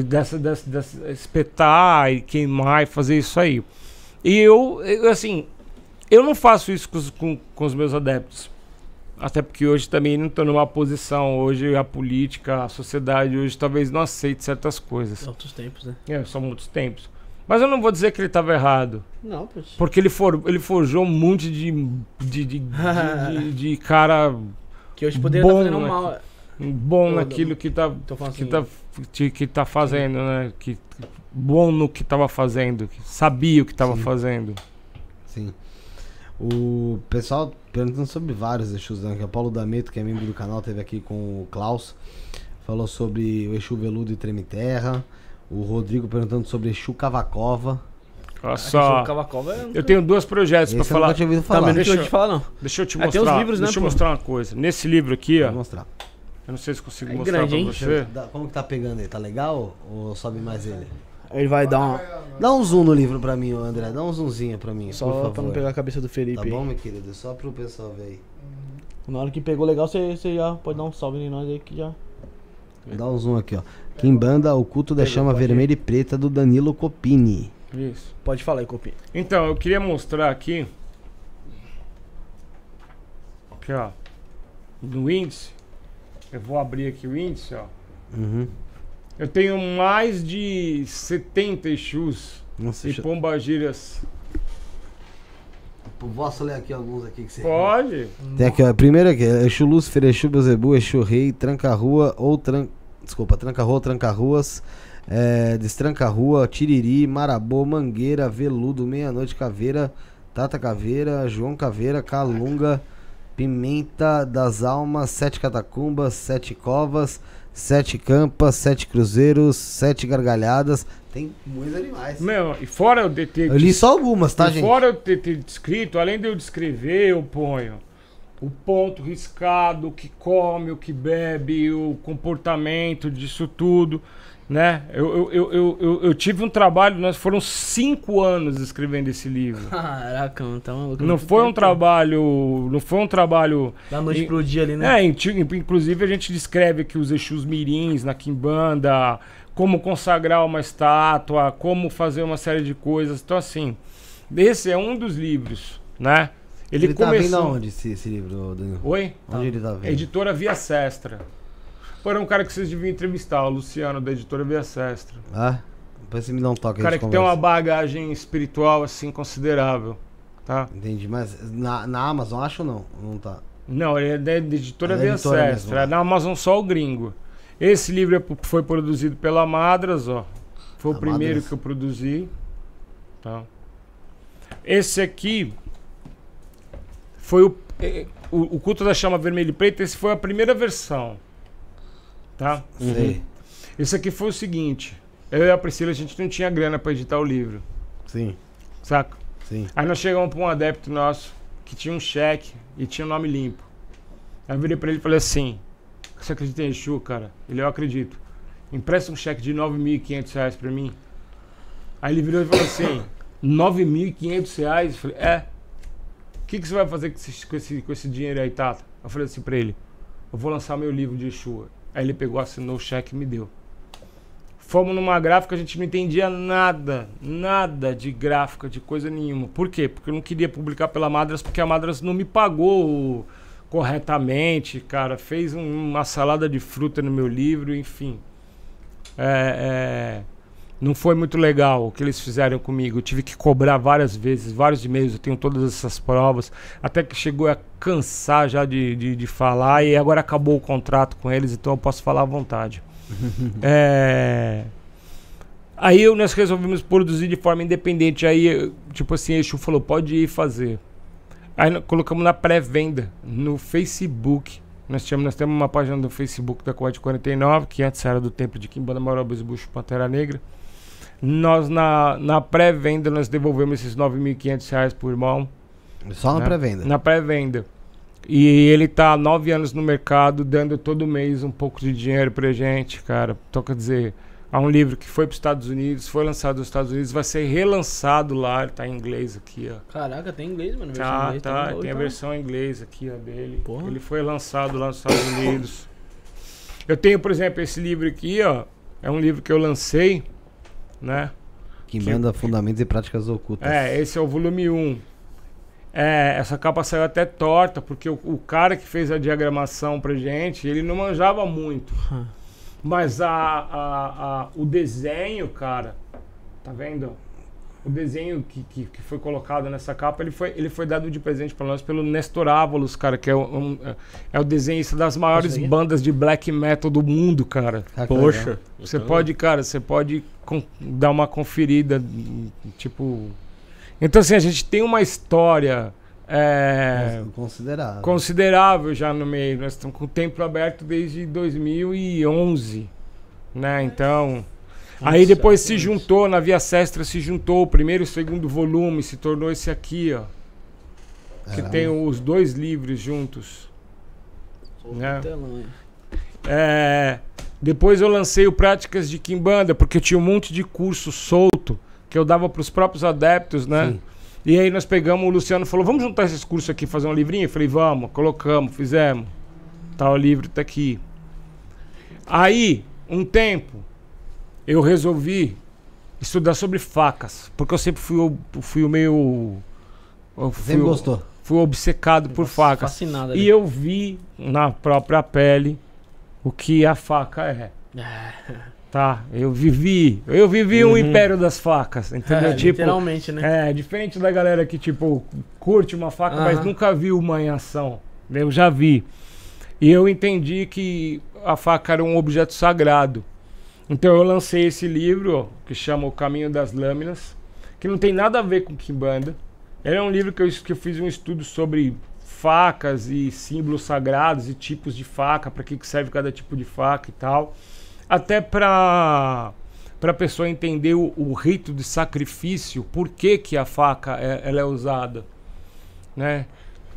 dessa, dessa, dessa espetar e queimar e fazer isso aí e eu, eu, assim, eu não faço isso com, com, com os meus adeptos. Até porque hoje também não estou numa posição. Hoje a política, a sociedade, hoje talvez não aceite certas coisas. São outros tempos, né? É, são muitos tempos. Mas eu não vou dizer que ele estava errado. Não, pois. Porque ele, for, ele forjou um monte de, de, de, de, de cara. Que hoje poderia estar tá fazendo mal. Aqui bom naquilo que tá, que, assim, tá, que tá fazendo, Sim. né? Que, bom no que tava fazendo, que sabia o que tava Sim. fazendo. Sim. O pessoal perguntando sobre vários eixos né? Que é o Paulo D'Ameto, que é membro do canal, teve aqui com o Klaus, falou sobre o eixo Veludo e Treme Terra. O Rodrigo perguntando sobre eixo Cavacova. Olha ah, só. É eu tenho dois projetos para falar. Não tinha ouvido tá, falar. Também, deixa, eu, falar, não. Deixa eu te ah, mostrar. Livros, né, eu pô? mostrar uma coisa. Nesse livro aqui, ó. Vou mostrar. Eu não sei se consigo é mostrar grande, pra hein? você. Como que tá pegando ele? Tá legal ou sobe mais ele? Ele vai dar uma. Dá um zoom no livro pra mim, André. Dá um zoomzinho pra mim. Só por favor. pra não pegar a cabeça do Felipe. Tá bom, meu querido? Só pro pessoal ver aí. Na hora que pegou legal, você, você já pode dar um salve em nós aí que já. Dá um zoom aqui, ó. Quem banda o culto da chama vermelha e preta do Danilo Copini. Isso. Pode falar aí, Copini. Então, eu queria mostrar aqui. Aqui, ó. No índice. Eu vou abrir aqui o índice, ó. Uhum. Eu tenho mais de 70 Exus Nossa, e pombagiras. Posso ler aqui alguns aqui que você... Pode. Tem aqui, ó. Primeiro aqui, é Exu Lúcifer, Exu Bezebu, Exu Rei, Tranca-Rua ou Tran... Desculpa, Tranca-Rua, Tranca-Ruas, é, Destranca-Rua, Tiriri, Marabô, Mangueira, Veludo, Meia-Noite, Caveira, Tata Caveira, João Caveira, Calunga... Pimenta das Almas, Sete Catacumbas, Sete Covas, Sete Campas, Sete Cruzeiros, Sete Gargalhadas. Tem muitos animais. Meu, e fora eu ter. ter eu li só algumas, tá, gente? Fora eu ter, ter descrito, além de eu descrever, eu ponho o ponto riscado, o que come, o que bebe, o comportamento disso tudo. Né? Eu, eu, eu, eu, eu tive um trabalho, nós né? foram cinco anos escrevendo esse livro. Caraca, então tá maluco. Não foi um então, trabalho. Não foi um trabalho. Da noite pro dia ali, né? É, inclusive a gente descreve que os Exus Mirins na Kimbanda, como consagrar uma estátua, como fazer uma série de coisas. Então, assim, esse é um dos livros, né? Ele, ele começou... tá vendo onde esse, esse livro, Oi? Onde ele tá vendo? Editora Via Sestra. Pô, um cara que vocês deviam entrevistar, o Luciano, da editora Via Sestra. Ah, depois você me dá um toque. Um cara que conversa. tem uma bagagem espiritual, assim, considerável. Tá? Entendi, mas na, na Amazon, acho ou não? Não tá. Não, ele é da editora é Via Sestra. É na Amazon só o gringo. Esse livro é foi produzido pela Madras, ó. Foi a o primeiro Madras. que eu produzi. Tá? Esse aqui foi o, é, o, o culto da chama vermelho e preta. Esse foi a primeira versão. Tá? Uhum. Sei. aqui foi o seguinte. Eu e a Priscila, a gente não tinha grana para editar o livro. Sim. Saca? Sim. Aí nós chegamos para um adepto nosso que tinha um cheque e tinha o um nome limpo. Aí eu virei para ele e falei assim: Você acredita em Exu, cara? Ele, eu acredito. Empresta um cheque de 9.500 reais para mim. Aí ele virou e falou assim: 9.500 reais? Eu falei: É. O que, que você vai fazer com esse, com, esse, dinheiro aí, Tata? Eu falei assim para ele: Eu vou lançar meu livro de Exu. Aí ele pegou, assinou o cheque e me deu. Fomos numa gráfica, a gente não entendia nada, nada de gráfica, de coisa nenhuma. Por quê? Porque eu não queria publicar pela Madras, porque a Madras não me pagou corretamente, cara. Fez um, uma salada de fruta no meu livro, enfim. É, é... Não foi muito legal o que eles fizeram comigo. Eu tive que cobrar várias vezes, vários e-mails. Eu tenho todas essas provas. Até que chegou a cansar já de, de, de falar. E agora acabou o contrato com eles, então eu posso falar à vontade. é. Aí nós resolvemos produzir de forma independente. Aí, tipo assim, a Exu falou, pode ir fazer. Aí colocamos na pré-venda, no Facebook. Nós, temos nós temos uma página do Facebook da Coate 49, que antes era do Templo de Quimbanda, Marobas e Bucho Pantera Negra. Nós, na, na pré-venda, nós devolvemos esses 9.500 reais por irmão. Só na né? pré-venda? Na pré-venda. E ele tá há nove anos no mercado, dando todo mês um pouco de dinheiro pra gente, cara. Toca então, dizer, há é um livro que foi para os Estados Unidos, foi lançado nos Estados Unidos, vai ser relançado lá, tá em inglês aqui, ó. Caraca, tem inglês, mano. Tá, inglês, tá, tem, tá tem a então. versão em inglês aqui, ó, dele. Porra. Ele foi lançado lá nos Estados Unidos. Eu tenho, por exemplo, esse livro aqui, ó. É um livro que eu lancei né? Que, manda que, Fundamentos e Práticas Ocultas. É, esse é o volume 1. É, essa capa saiu até torta, porque o, o, cara que fez a diagramação pra gente, ele não manjava muito. Hum. Mas a, a, a o desenho, cara, tá vendo? o desenho que, que, que, foi colocado nessa capa, ele foi, ele foi dado de presente para nós pelo Nestor Ávalos, cara, que é, um, é o desenhista das maiores bandas de black metal do mundo, cara. Ah, Poxa. Você então... pode, cara, você pode dar uma conferida, tipo... Então, assim, a gente tem uma história... É, considerável. Considerável já no meio. Nós estamos com o tempo aberto desde 2011, né? Então... Aí depois se juntou, na Via Sestra se juntou o primeiro e o segundo volume, se tornou esse aqui, ó. Que é. tem os dois livros juntos. né? É, depois eu lancei o Práticas de Kimbanda, porque tinha um monte de curso solto que eu dava para os próprios adeptos, né? Sim. E aí nós pegamos, o Luciano falou, vamos juntar esses cursos aqui, fazer um livrinho? Eu falei, vamos, colocamos, fizemos. Tá, o livro tá aqui. Aí, um tempo, eu resolvi estudar sobre facas, porque eu sempre fui, fui meio. Você fui, gostou. Fui obcecado por Nossa, facas. Fascinado, e eu vi na própria pele o que a faca é. é. tá, eu vivi, eu vivi uhum. um império das facas, entendeu? É, tipo, literalmente, né? É, diferente da galera que tipo curte uma faca, uhum. mas nunca viu uma em ação. Eu já vi. E eu entendi que a faca era um objeto sagrado. Então eu lancei esse livro que chama O Caminho das Lâminas, que não tem nada a ver com Kimbanda. Ele é um livro que eu, que eu fiz um estudo sobre facas e símbolos sagrados e tipos de faca, para que, que serve cada tipo de faca e tal. Até para para a pessoa entender o, o, rito de sacrifício, por que, que a faca é, ela é usada, né?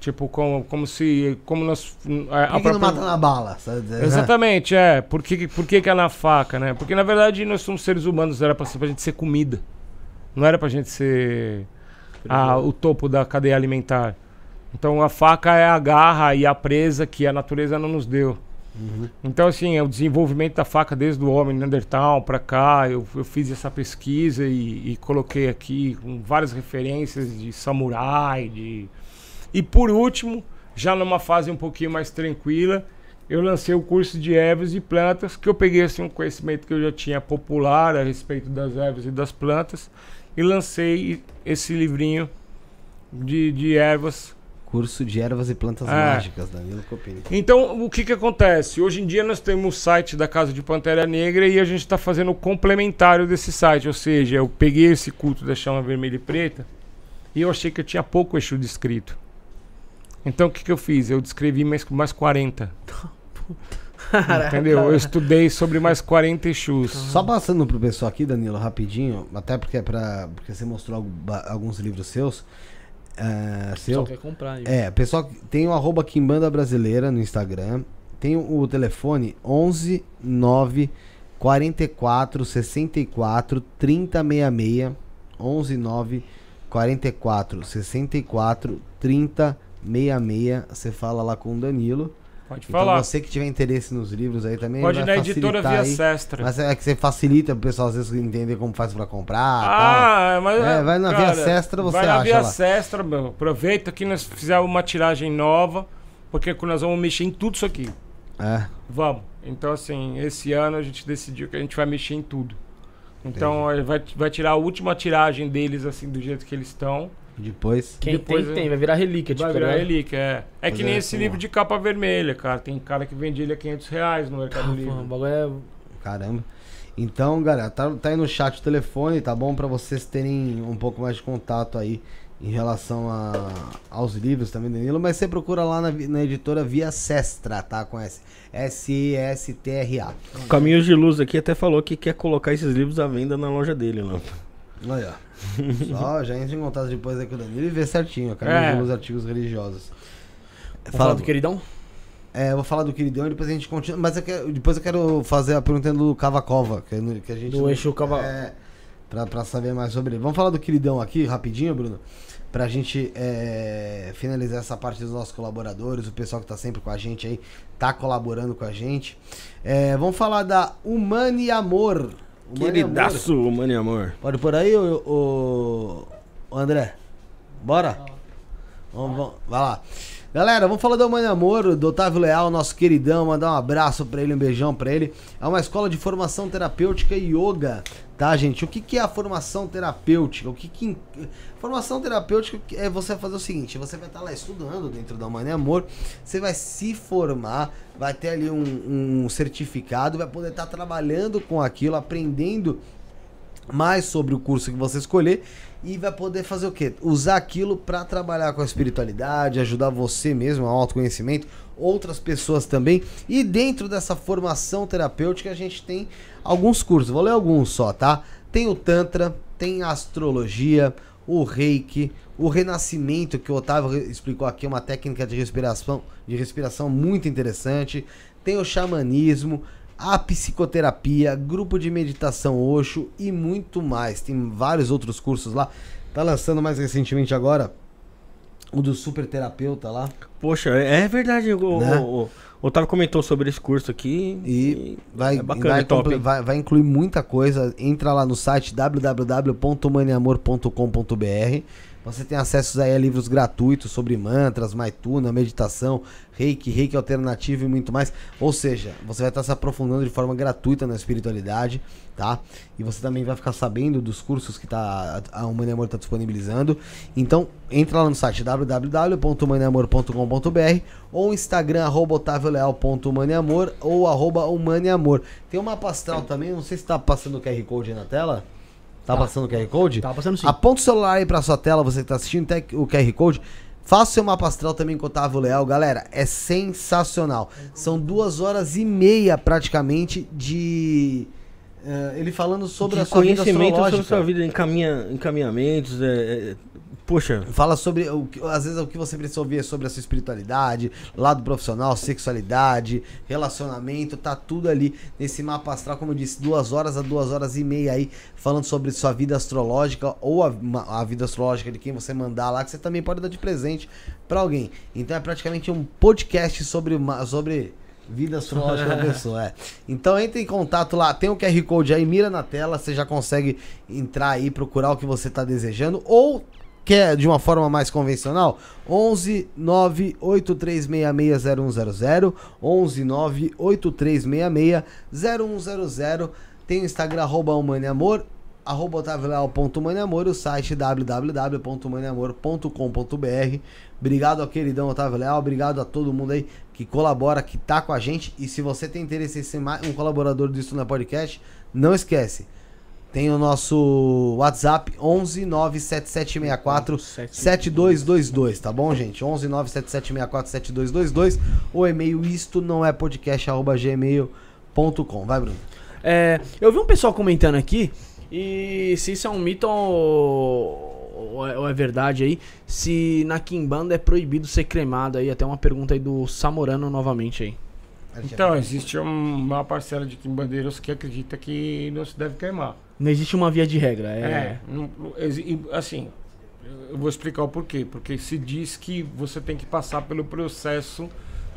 Tipo, como, como se. Como nós. A, que, própria... não mata na bala? Exatamente, é. Por que, por que, que é na faca, né? Porque na verdade nós somos seres humanos, era pra, pra gente ser comida. Não era pra gente ser a, o topo da cadeia alimentar. Então a faca é a garra e a presa que a natureza não nos deu. Uhum. Então, assim, é o desenvolvimento da faca desde o homem Neandertal para cá. Eu, eu, fiz essa pesquisa e, e, coloquei aqui com várias referências de samurai, de e por último, já numa fase um pouquinho mais tranquila, eu lancei o curso de ervas e plantas, que eu peguei assim, um conhecimento que eu já tinha popular a respeito das ervas e das plantas, e lancei esse livrinho de, de ervas. Curso de ervas e plantas é. mágicas, Danilo Copini. Então, o que, que acontece? Hoje em dia nós temos o site da Casa de Pantera Negra e a gente está fazendo o complementário desse site, ou seja, eu peguei esse culto da chama vermelha e preta e eu achei que eu tinha pouco eixo descrito. Então o que, que eu fiz? Eu descrevi mais, mais 40. Entendeu? Eu estudei sobre mais 40 Exus. Só passando pro pessoal aqui, Danilo, rapidinho, até porque é pra, porque você mostrou alguns livros seus. Uh, o seu. quer comprar. Hein? É, pessoal, tem o arroba Kimbanda Brasileira no Instagram. Tem o telefone 11 9 44 64 3066 11 9 44 64 3066 66. Você fala lá com o Danilo. Pode então, falar. você que tiver interesse nos livros aí também. Pode na editora Via aí, Sestra. Mas é que você facilita pro pessoal às vezes entender como faz pra comprar. Ah, tal. mas. É, vai na cara, Via Sestra, você acha. Vai na Via lá. Sestra, meu. Aproveita que nós fizemos uma tiragem nova, porque nós vamos mexer em tudo isso aqui. É. Vamos. Então, assim, esse ano a gente decidiu que a gente vai mexer em tudo. Então, vai, vai tirar a última tiragem deles, assim, do jeito que eles estão. Depois. Quem Depois, tem, é. tem. Vai virar relíquia, tipo. Vai virar né? relíquia, é. É que nem assim, esse livro de capa vermelha, cara. Tem cara que vende ele a 500 reais no Mercado tá, Livre. O bagulho é. Caramba. Então, galera, tá, tá aí no chat o telefone, tá bom? para vocês terem um pouco mais de contato aí em relação a, aos livros também, Danilo, mas você procura lá na, na editora Via Sestra, tá? Com S. S-E-S-T-R-A. Caminhos de Luz aqui até falou que quer colocar esses livros à venda na loja dele, Lampa. Né? Aí, ó. Só já entra em contato depois aí com o Danilo e vê certinho. acabei quero é. os artigos religiosos. Vamos Fala do queridão? É, eu vou falar do queridão e depois a gente continua. Mas eu é quero, depois eu quero fazer a pergunta do Cavacova, que, é que a gente. Do eixo Cava. É, pra, pra saber mais sobre ele. Vamos falar do queridão aqui, rapidinho, Bruno? Pra gente é, finalizar essa parte dos nossos colaboradores, o pessoal que tá sempre com a gente aí, tá colaborando com a gente. É, vamos falar da Humani Amor. Queridaço, Mani Amor. Amor. Pode por aí, o, o, o André? Bora? Vamos, vamos, vai lá. Galera, vamos falar da Mãe Amor, do Otávio Leal, nosso queridão, mandar um abraço para ele, um beijão para ele. É uma escola de formação terapêutica e yoga, tá, gente? O que, que é a formação terapêutica? O que, que Formação terapêutica é você fazer o seguinte, você vai estar tá lá estudando dentro da Mãe Amor, você vai se formar, vai ter ali um, um certificado, vai poder estar tá trabalhando com aquilo, aprendendo mais sobre o curso que você escolher e vai poder fazer o quê? Usar aquilo para trabalhar com a espiritualidade, ajudar você mesmo ao autoconhecimento, outras pessoas também. E dentro dessa formação terapêutica a gente tem alguns cursos. Vou ler alguns só, tá? Tem o tantra, tem a astrologia, o reiki, o renascimento que o Otávio explicou aqui, é uma técnica de respiração, de respiração muito interessante. Tem o xamanismo, a psicoterapia, grupo de meditação Osho e muito mais. Tem vários outros cursos lá. Tá lançando mais recentemente agora o do super terapeuta lá. Poxa, é, é verdade. O, né? o, o Otávio comentou sobre esse curso aqui. E, e vai, é bacana, vai, é top, vai, vai, incluir muita coisa. Entra lá no site www.maniamor.com.br. Você tem acesso aí a livros gratuitos sobre mantras, maituna, meditação, reiki, reiki alternativo e muito mais. Ou seja, você vai estar se aprofundando de forma gratuita na espiritualidade, tá? E você também vai ficar sabendo dos cursos que tá, a Humana Amor está disponibilizando. Então, entra lá no site www.humaniamor.com.br ou Instagram, arroba ou arroba Tem uma pastral também, não sei se está passando o QR Code aí na tela. Tá, tá. passando o QR Code? Tá passando sim. Aponta o celular aí pra sua tela, você que tá assistindo até o QR Code. Faça seu mapa astral também com o Otávio Leal, galera. É sensacional. São duas horas e meia praticamente de. Uh, ele falando sobre de a sua conhecimento vida sobre sua vida, encaminha, encaminhamentos, é, é, Poxa. Fala sobre, o que, às vezes, o que você precisa ouvir é sobre a sua espiritualidade, lado profissional, sexualidade, relacionamento, tá tudo ali nesse mapa astral, como eu disse, duas horas a duas horas e meia aí, falando sobre sua vida astrológica ou a, a vida astrológica de quem você mandar lá, que você também pode dar de presente para alguém. Então é praticamente um podcast sobre. sobre Vida astrológica da pessoa, é. Então entre em contato lá, tem o QR Code aí, mira na tela, você já consegue entrar aí, procurar o que você está desejando, ou quer de uma forma mais convencional, 11 98366 0100 11 98366 0100 tem o Instagram arroba humaniamor, arroba otavileal.maniamor e o site www.maniamor.com.br. Obrigado ao queridão Otávio Leal, obrigado a todo mundo aí que colabora, que tá com a gente. E se você tem interesse em ser um colaborador disso na Podcast, não esquece tem o nosso WhatsApp 11 97764 7222, tá bom, gente? 11 97764 7222. ou e-mail isto não é podcast@gmail.com. Vai, Bruno. É, eu vi um pessoal comentando aqui e se isso é um mito ou, é, ou é verdade aí, se na Kimbanda é proibido ser cremado aí, até uma pergunta aí do Samorano novamente aí. Então, existe uma parcela de quimbandeiros que acredita que não se deve queimar. Não existe uma via de regra. É, é assim, eu vou explicar o porquê. Porque se diz que você tem que passar pelo processo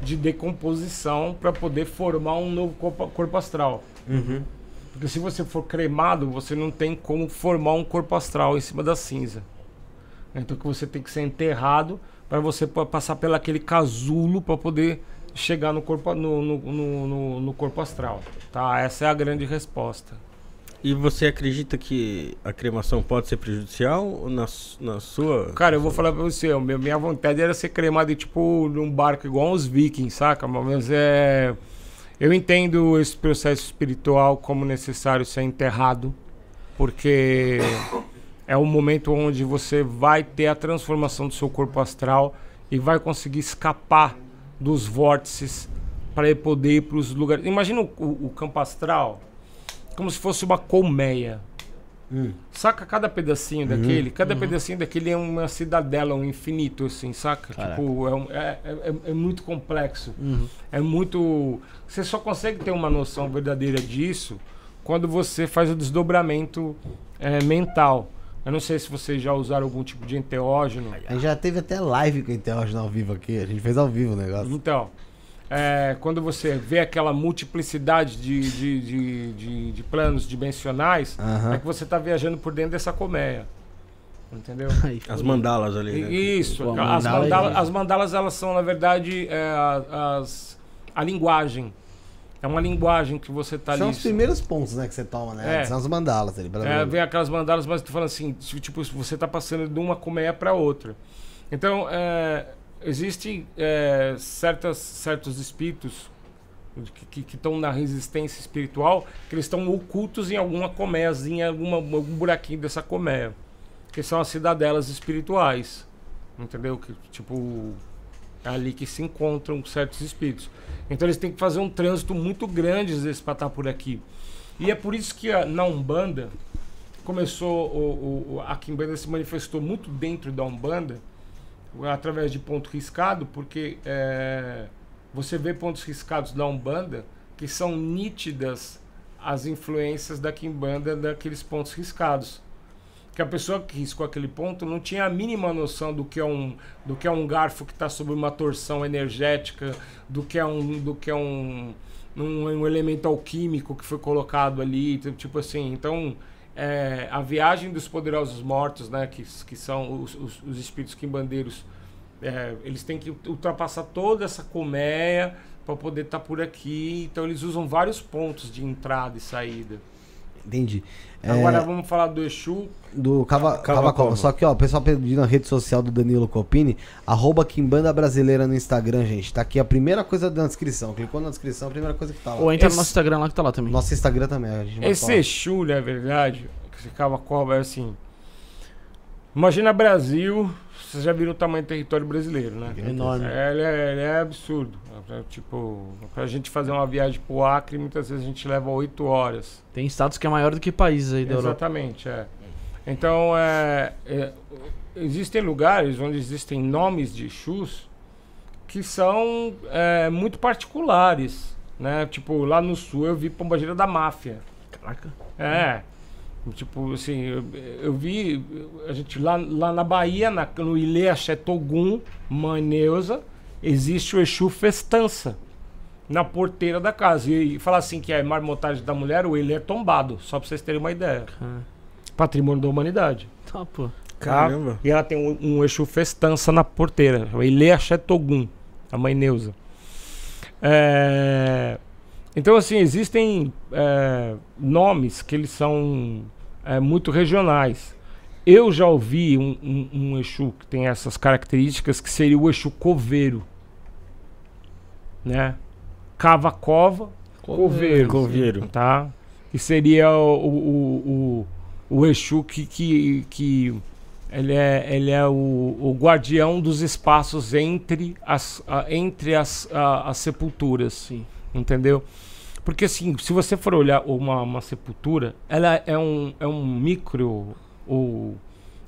de decomposição para poder formar um novo corpo, corpo astral. Uhum. Porque se você for cremado, você não tem como formar um corpo astral em cima da cinza. Então que você tem que ser enterrado para você passar pelo aquele casulo para poder chegar no corpo, no, no, no, no corpo astral. Tá? Essa é a grande resposta. E você acredita que a cremação pode ser prejudicial na, na sua. Cara, eu vou falar pra você, minha vontade era ser cremado tipo num barco igual aos vikings, saca? Mas é. Eu entendo esse processo espiritual como necessário ser enterrado, porque é o momento onde você vai ter a transformação do seu corpo astral e vai conseguir escapar dos vórtices para poder ir para os lugares. Imagina o, o campo astral como se fosse uma colmeia. Hum. Saca cada pedacinho uhum. daquele? Cada uhum. pedacinho daquele é uma cidadela, um infinito, assim, saca? Caraca. Tipo, é, um, é, é, é, é, muito complexo. Uhum. É muito. Você só consegue ter uma noção verdadeira disso quando você faz o desdobramento é, mental. Eu não sei se vocês já usaram algum tipo de enteógeno. A gente já teve até live com enteógeno ao vivo aqui. A gente fez ao vivo o negócio. Então, é, quando você vê aquela multiplicidade de, de, de, de, de planos dimensionais, uhum. é que você está viajando por dentro dessa colmeia. Entendeu? As mandalas ali. Né? Isso. Pô, as, mandala é as mandalas, elas são, na verdade, é, as, a linguagem. É uma linguagem que você está ali. São os primeiros pontos, né, que você toma, né? É. São as mandalas ali. É, vem aquelas mandalas, mas tu falando assim, tipo, você está passando de uma colmeia para outra. Então, é, Existem é, certas, certos espíritos que estão na resistência espiritual, que eles estão ocultos em alguma colmeiazinha, alguma, algum buraquinho dessa colmeia. Que são as cidadelas espirituais. Entendeu? Que, tipo, é ali que se encontram certos espíritos. Então eles têm que fazer um trânsito muito grande às vezes para estar tá por aqui. E é por isso que a, na Umbanda começou o, o, a Kimbanda se manifestou muito dentro da Umbanda, através de ponto riscado, porque é, você vê pontos riscados da Umbanda que são nítidas as influências da Kimbanda daqueles pontos riscados. Que a pessoa que riscou aquele ponto não tinha a mínima noção do que é um, do que é um garfo que está sob uma torção energética, do que é um, do que é um, um, um elemento alquímico que foi colocado ali, tipo assim. Então, é, a viagem dos poderosos mortos, né, que, que são os, os, os espíritos quimbandeiros, é, eles têm que ultrapassar toda essa colmeia para poder estar tá por aqui. Então eles usam vários pontos de entrada e saída. Entendi. É, Agora é, vamos falar do Exu. Do Cava, Cava, Cava Cova. Só que, ó, o pessoal pediu na rede social do Danilo Copini, arroba Quimbanda Brasileira no Instagram, gente. Tá aqui a primeira coisa da descrição. Clicou na descrição, a primeira coisa que tá lá. Ou entra Esse... no nosso Instagram lá que tá lá também. Nosso Instagram também. A gente Esse Exu, na verdade, esse Cava Cova é assim. Imagina Brasil, você já viram o tamanho do território brasileiro, né? É enorme. Ele é, ele é absurdo. É, é, tipo, pra gente fazer uma viagem pro Acre, muitas vezes a gente leva oito horas. Tem estados que é maior do que países aí da Exatamente, Europa. é. Então, é, é, existem lugares onde existem nomes de chus que são é, muito particulares, né? Tipo, lá no sul eu vi Pombageira da Máfia. Caraca. É. Hum. Tipo assim, eu, eu, vi a gente lá, lá na Bahia, na, no Ilê Axé Maneusa, existe o Exu Festança na porteira da casa. E, e falar assim que é marmotagem da mulher, o Ilê é tombado, só pra vocês terem uma ideia. Ah. Patrimônio da humanidade. Topo. Tá? Caramba. E ela tem um, um Exu Festança na porteira, o Ilê Axé a mãe Neuza. É... Então, assim, existem é, nomes que eles são é, muito regionais. Eu já ouvi um, um, um, Exu que tem essas características, que seria o Exu coveiro. Né? Cava cova, coveiro. Coveiro. Tá? Que seria o, o, o, o Exu que, que, que ele é, ele é o, o guardião dos espaços entre as, a, entre as, a, as sepulturas. Sim. Entendeu? Porque assim, se você for olhar uma, uma sepultura, ela é um, é um micro o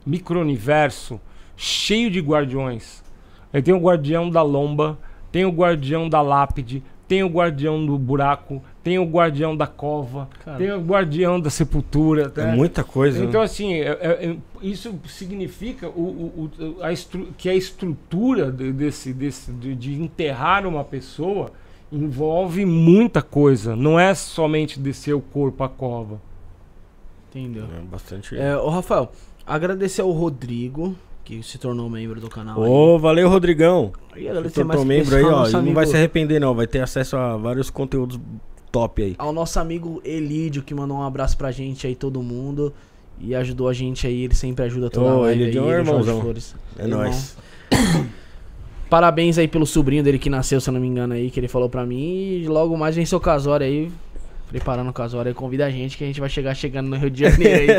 micro-universo cheio de guardiões. Aí tem o guardião da lomba, tem o guardião da lápide, tem o guardião do buraco, tem o guardião da cova, Cara, tem o guardião da sepultura. É né? muita coisa. Então, né? assim, é, é, é, isso significa o, o, o a que a estrutura de, desse, desse, de, de enterrar uma pessoa envolve muita coisa. Não é somente descer o corpo à cova. Entendeu? É bastante. É, ô Rafael, agradecer ao Rodrigo, que se tornou membro do canal. Ô, valeu, Rodrigão. E agradecer se tornou membro aí, ó. Amigo... Não vai se arrepender, não. Vai ter acesso a vários conteúdos top aí. Ao nosso amigo Elídio, que mandou um abraço pra gente aí, todo mundo. E ajudou a gente aí, ele sempre ajuda toda oh, a live Elídio é aí, é irmãozão. Flores. É Irmão. nóis. Parabéns aí pelo sobrinho dele que nasceu, se eu não me engano, aí, que ele falou pra mim. E logo mais vem seu casório aí. Preparando o casório aí, convida a gente que a gente vai chegar chegando no Rio de Janeiro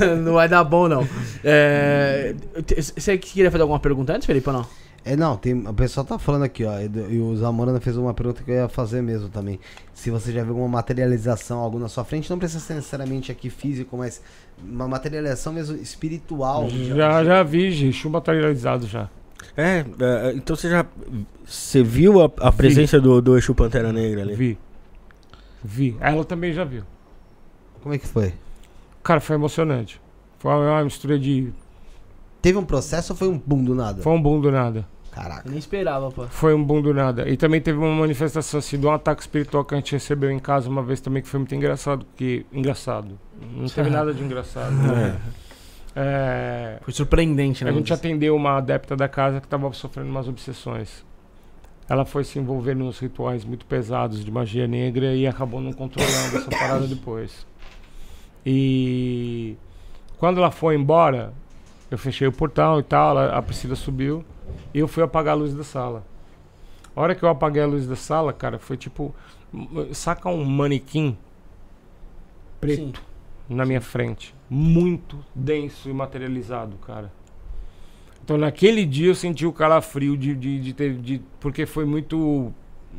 aí. não vai dar bom, não. É, você queria fazer alguma pergunta antes, Felipe, ou não? É, não, tem, o pessoal tá falando aqui, ó, e, e o Zamorana fez uma pergunta que eu ia fazer mesmo também. Se você já viu alguma materialização, algo na sua frente, não precisa ser necessariamente aqui físico, mas uma materialização mesmo espiritual. Já, já, já vi, gente, materializado já. É, é, é, então você já. Você viu a, a presença do, do Exu Pantera Negra ali? Vi. Vi. Ela também já viu. Como é que foi? Cara, foi emocionante. Foi uma mistura de. Teve um processo ou foi um boom do nada? Foi um boom do nada. Caraca. Eu nem esperava, pô. Foi um boom do nada. E também teve uma manifestação assim de um ataque espiritual que a gente recebeu em casa uma vez também, que foi muito engraçado. Que... Engraçado. Não teve nada de engraçado. Né? É. É... Foi surpreendente, né? A gente atendeu uma adepta da casa que estava sofrendo umas obsessões. Ela foi se envolver nos rituais muito pesados de magia negra e acabou não controlando essa parada depois. E quando ela foi embora, eu fechei o portal e tal, a Priscila subiu e eu fui apagar a luz da sala. A hora que eu apaguei a luz da sala, cara, foi tipo. Saca um manequim preto Sim. na minha frente muito denso e materializado, cara. Então naquele dia eu senti o calafrio de, de, de ter. De, porque foi muito.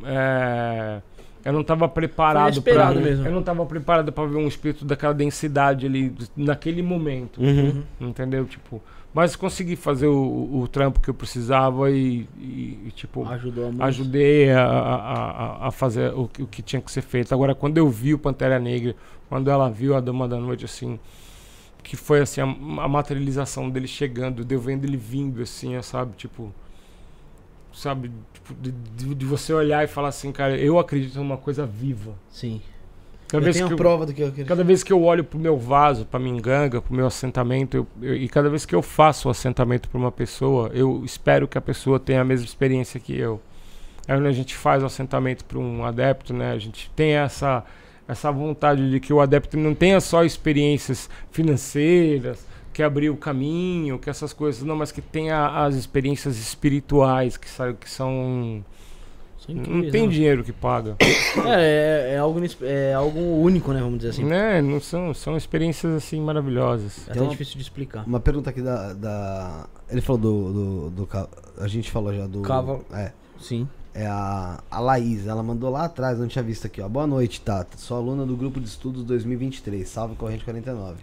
É, eu não estava preparado para Eu não estava preparado para ver um espírito daquela densidade ali naquele momento. Uhum. uhum. Entendeu? Tipo. Mas consegui fazer o, o trampo que eu precisava e, e, e tipo, Ajudou a ajudei a, a, a fazer o, o que tinha que ser feito. Agora, quando eu vi o Pantera Negra, quando ela viu a Dama da Noite, assim, que foi assim a, a, materialização dele chegando, de eu vendo ele vindo assim, sabe, tipo sabe, tipo, de, de, de, você olhar e falar assim, cara, eu acredito numa coisa viva. Sim. Cada eu vez tenho que eu, prova do que eu acredito. Cada vez que eu olho pro meu vaso, pra minganga, pro meu assentamento, eu, eu, e cada vez que eu faço um assentamento pra uma pessoa, eu espero que a pessoa tenha a mesma experiência que eu. Aí a gente faz o assentamento para um adepto, né? A gente tem essa essa vontade de que o adepto não tenha só experiências financeiras, que abriu o caminho, que essas coisas, não, mas que tenha as experiências espirituais, que, sabe, que são. não tem né? dinheiro que paga. É, é, é, algo, é algo único, né? Vamos dizer assim. Né? Não são, são experiências assim maravilhosas. É até uma, difícil de explicar. Uma pergunta aqui da. da ele falou do, do, do, A gente falou já do. cavalo É. Sim. É a, a Laís, ela mandou lá atrás, não tinha visto aqui, ó. Boa noite, Tata. Sou aluna do grupo de estudos 2023, salve corrente 49.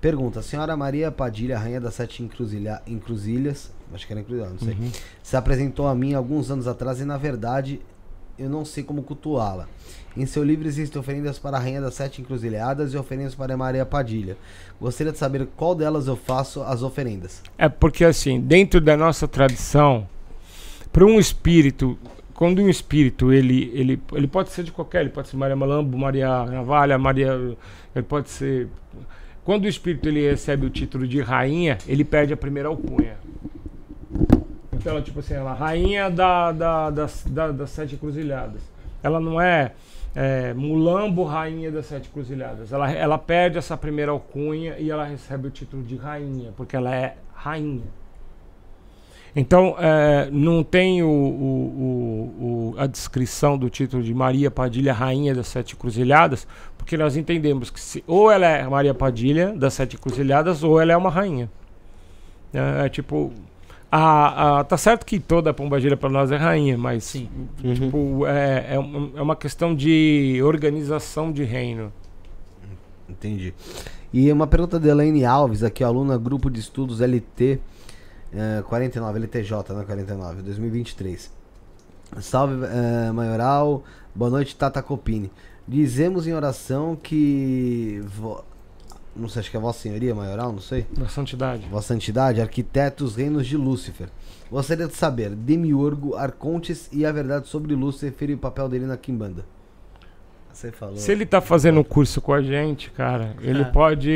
Pergunta: a senhora Maria Padilha, rainha das sete encruzilha, encruzilhas, acho que era Encruzilhada, não sei, uhum. se apresentou a mim alguns anos atrás e, na verdade, eu não sei como cultuá-la. Em seu livro existem oferendas para a Rainha das Sete Encruzilhadas e oferendas para a Maria Padilha. Gostaria de saber qual delas eu faço as oferendas. É porque, assim, dentro da nossa tradição, para um espírito quando um espírito ele, ele, ele pode ser de qualquer, ele pode ser Maria Malambo, Maria Navalha, Maria, ele pode ser. Quando o espírito ele recebe o título de rainha, ele perde a primeira alcunha. Então, ela, tipo assim, ela rainha da, da, das, da, das sete cruzilhadas. Ela não é, é, mulambo rainha das sete cruzilhadas. Ela, ela perde essa primeira alcunha e ela recebe o título de rainha, porque ela é rainha. Então, é, não tem o, o, o, a descrição do título de Maria Padilha, Rainha das Sete Cruzilhadas, porque nós entendemos que se, ou ela é Maria Padilha das Sete Cruzilhadas, ou ela é uma rainha. É, é tipo. A, a, tá certo que toda pombagira para nós é rainha, mas Sim. Tipo, uhum. é, é, é uma questão de organização de reino. Entendi. E uma pergunta da Elaine Alves, aqui, aluna Grupo de Estudos LT. 49, LTJ, não é 49, 2023. Salve, uh, Maioral. Boa noite, Tata Copini. Dizemos em oração que. Vo... Não sei, acho que é Vossa Senhoria, Maioral, não sei. Vossa Santidade. Vossa Santidade, arquitetos, reinos de Lúcifer. Gostaria de saber, Demiurgo, Arcontes e a verdade sobre Lúcifer e o papel dele na Kimbanda. Você falou. Se ele tá fazendo um curso com a gente, cara, ele é. pode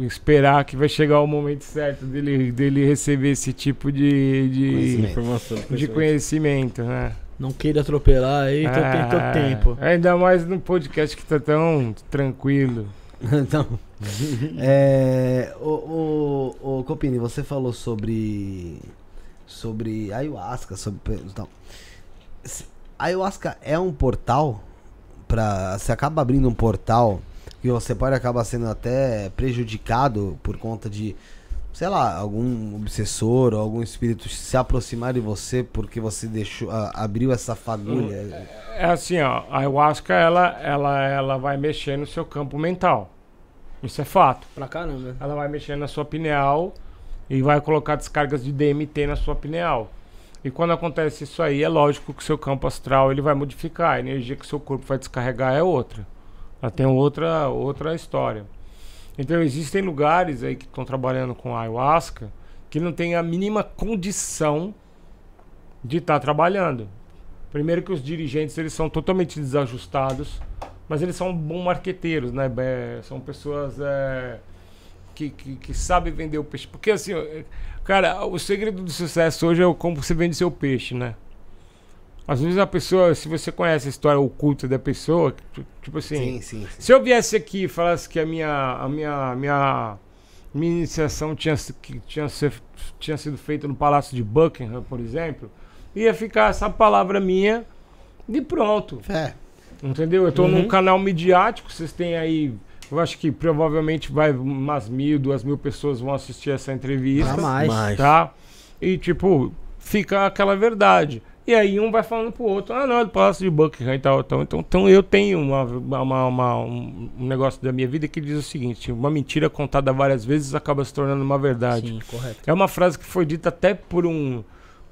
esperar que vai chegar o momento certo dele, dele receber esse tipo de, de conhecimento. informação, de conhecimento, né? Não queira atropelar aí, então tem todo tempo. Ainda mais num podcast que tá tão tranquilo. então, é, o, o, o Copini, você falou sobre sobre ayahuasca, sobre tal. Ayahuasca é um portal para você acaba abrindo um portal que você pode acabar sendo até prejudicado por conta de sei lá, algum obsessor ou algum espírito se aproximar de você porque você deixou abriu essa fagulha. É, é assim, ó, a ayahuasca ela ela ela vai mexer no seu campo mental. Isso é fato. caramba. Ela vai mexer na sua pineal e vai colocar descargas de DMT na sua pineal. E quando acontece isso aí, é lógico que seu campo astral ele vai modificar, a energia que seu corpo vai descarregar é outra. Ela tem outra, outra história. Então existem lugares aí que estão trabalhando com ayahuasca que não tem a mínima condição de estar tá trabalhando. Primeiro que os dirigentes eles são totalmente desajustados, mas eles são bons marqueteiros, né? são pessoas é, que, que, que sabem vender o peixe. Porque assim, Cara, o segredo do sucesso hoje é como você vende seu peixe, né? Às vezes a pessoa, se você conhece a história oculta da pessoa, tipo assim. Sim, sim, sim. Se eu viesse aqui e falasse que a minha, a minha, minha, minha iniciação tinha, que tinha, ser, tinha sido feita no Palácio de Buckingham, por exemplo, ia ficar essa palavra minha de pronto. É. Entendeu? Eu tô uhum. num canal midiático, vocês têm aí eu acho que provavelmente vai umas mil, duas mil pessoas vão assistir essa entrevista. Ah, mais. Tá? E, tipo, fica aquela verdade. E aí um vai falando pro outro, ah, não, é do Palácio de Buckingham e tal, Então, então eu tenho uma, uma, uma, um negócio da minha vida que diz o seguinte, uma mentira contada várias vezes acaba se tornando uma verdade. Sim, correto. É uma frase que foi dita até por um,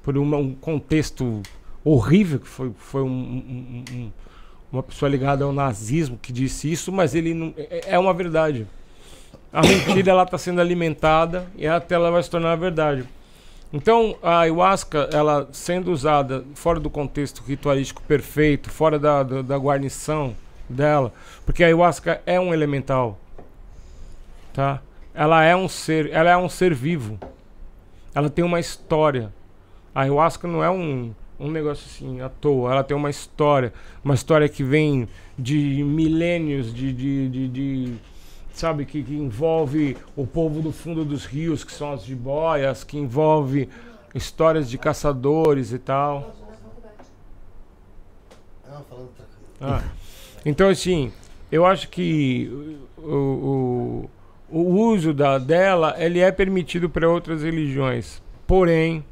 por uma, um contexto horrível, que foi, foi um, um, um uma pessoa ligada ao nazismo que disse isso, mas ele não, é, é, é uma verdade. A mentira ela está sendo alimentada e até ela vai se tornar verdade. Então, a ayahuasca, ela sendo usada fora do contexto ritualístico perfeito, fora da, da, da, guarnição dela, porque a ayahuasca é um elemental, tá? Ela é um ser, ela é um ser vivo. Ela tem uma história. A ayahuasca não é um um negócio assim, à toa. Ela tem uma história, uma história que vem de milênios, de, de, de, de sabe, que, que, envolve o povo do fundo dos rios, que são as jiboias, que envolve histórias de caçadores e tal. Ah. ah. Então, assim, eu acho que o, o, o uso da, dela ele é permitido para outras religiões. Porém,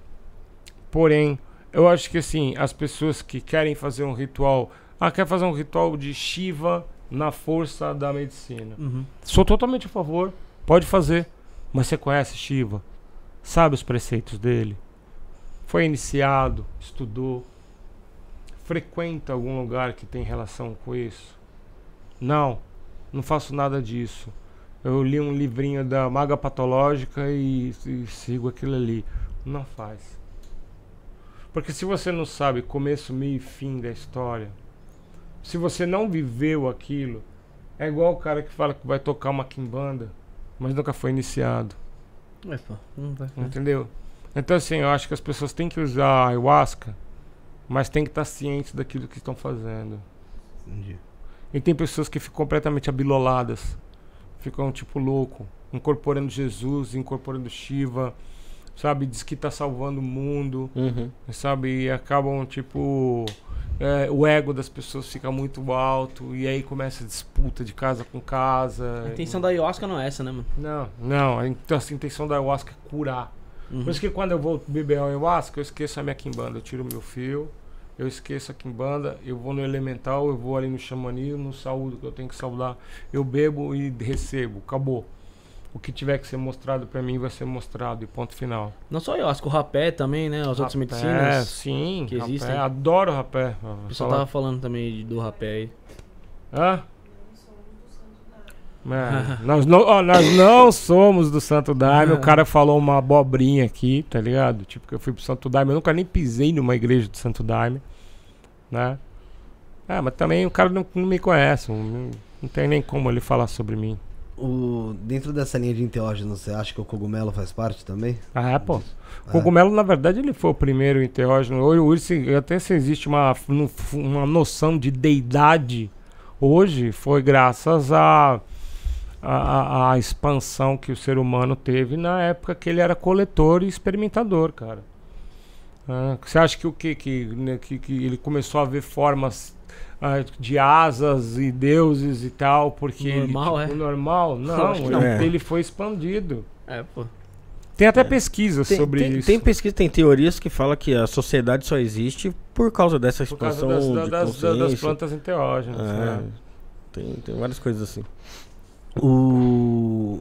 porém, eu acho que assim, as pessoas que querem fazer um ritual. Ah, quer fazer um ritual de Shiva na força da medicina. Uhum. Sou totalmente a favor. Pode fazer. Mas você conhece Shiva? Sabe os preceitos dele? Foi iniciado, estudou, frequenta algum lugar que tem relação com isso? Não, não faço nada disso. Eu li um livrinho da Maga Patológica e, e sigo aquilo ali. Não faz. Porque se você não sabe começo, meio e fim da história, se você não viveu aquilo, é igual o cara que fala que vai tocar uma quimbanda, mas nunca foi iniciado. É, pô, não vai. Entendeu? Então, assim, eu acho que as pessoas têm que usar a ayahuasca, mas têm que estar cientes daquilo que estão fazendo. Entendi. E tem pessoas que ficam completamente abiloladas, ficam tipo louco, incorporando Jesus, incorporando Shiva, sabe? Diz que tá salvando o mundo, uhum. sabe? E acabam, tipo. É, o ego das pessoas fica muito alto e aí começa a disputa de casa com casa. A intenção e... da ayahuasca não é essa, né, mano? Não, não. A, a intenção da ayahuasca é curar. Uhum. Por isso que quando eu vou beber ayahuasca, eu esqueço a minha quimbanda. Eu tiro meu fio, eu esqueço a quimbanda, eu vou no elemental, eu vou ali no xamanismo, saúdo que eu tenho que saudar. Eu bebo e recebo. Acabou o que tiver que ser mostrado para mim vai ser mostrado e ponto final. Não só eu, acho que o rapé também, né? As rapé, outras medicinas. É, sim. Que rapé, existem. Adoro rapé. O pessoal falar. tava falando também do rapé aí. Hã? É, nós, não, ó, nós não somos do Santo Daime. o ah. cara falou uma abobrinha aqui, tá ligado? Tipo, que eu fui pro Santo Daime. Eu nunca nem pisei numa igreja do Santo Daime, né? É, mas também o cara não, não me conhece. Não, não tem nem como ele falar sobre mim o, dentro dessa linha de enteógenos, você acha que o cogumelo faz parte também? Ah, é, pô. O é. cogumelo, é. na verdade, ele foi o primeiro enteógeno. Hoje, hoje até se existe uma, uma noção de deidade hoje, foi graças à a, a, a, expansão que o ser humano teve na época que ele era coletor e experimentador, cara. Ah, você acha que o quê? que, né, que, que ele começou a ver formas ah, de asas e deuses e tal, porque normal, ele, tipo, é? normal, não, ele, não. ele foi expandido. É, pô. Tem até é. pesquisas tem, sobre tem, isso. Tem pesquisa, tem teorias que falam que a sociedade só existe por causa dessa expansão por causa das, de das, das plantas enteógenas. É. Né? Tem, tem várias coisas assim. O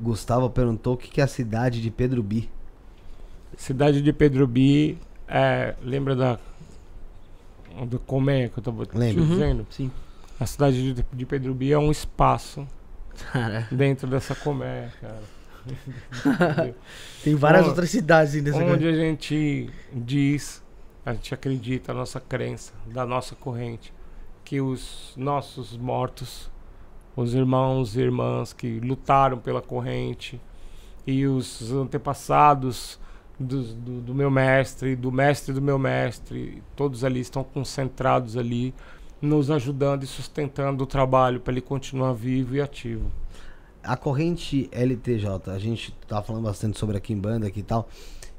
Gustavo perguntou o que é a cidade de Pedro Bi. Cidade de Pedro Bi, é, lembra da do Comé, que eu tava te dizendo. Uhum, sim. A cidade de, de Pedrubi é um espaço cara. dentro dessa Comé, cara. Tem várias outras cidades ainda. Né? Onde cara. a gente diz, a gente acredita, a nossa crença, da nossa corrente, que os nossos mortos, os irmãos e irmãs que lutaram pela corrente e os antepassados do, do, do, meu mestre, do mestre do meu mestre, todos ali estão concentrados ali, nos ajudando e sustentando o trabalho para ele continuar vivo e ativo. A corrente LTJ, a gente tá falando bastante sobre a Kimbanda aqui e tal,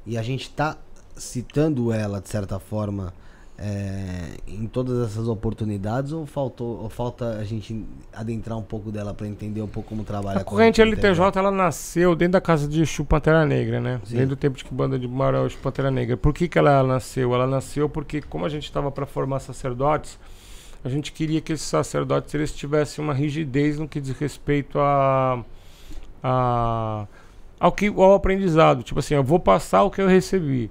e a gente tá citando ela de certa forma é, em todas essas oportunidades ou faltou ou falta a gente adentrar um pouco dela para entender um pouco como trabalha é a corrente a LTJ ela nasceu dentro da casa de Chu Pantera Negra né Sim. dentro do tempo de que banda de Marau é Chu Pantera Negra por que que ela nasceu ela nasceu porque como a gente estava para formar sacerdotes a gente queria que esses sacerdotes eles tivessem uma rigidez no que diz respeito a, a ao que ao aprendizado tipo assim eu vou passar o que eu recebi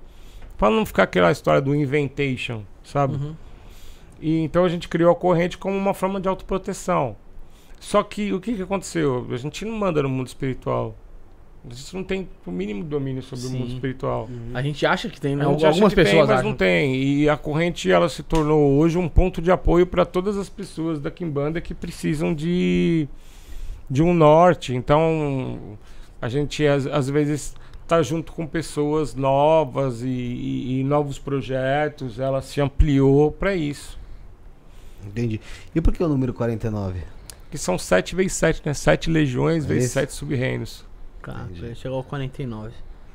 para não ficar aquela história do inventation sabe? Uhum. E então a gente criou a corrente como uma forma de autoproteção. Só que o que, que aconteceu? A gente não manda no mundo espiritual. A gente não tem o mínimo domínio sobre Sim. o mundo espiritual. Uhum. A gente acha que tem, né? Algumas pessoas tem, mas acham. não tem. E a corrente ela se tornou hoje um ponto de apoio para todas as pessoas da Kimbanda que precisam de de um norte. Então a gente às, às vezes estar tá junto com pessoas novas e, e, e novos projetos. Ela se ampliou para isso. Entendi. E por que o número 49? Que são 7 vezes 7, né? 7 legiões é vezes 7 sub-reinos. Claro, chegou ao 49.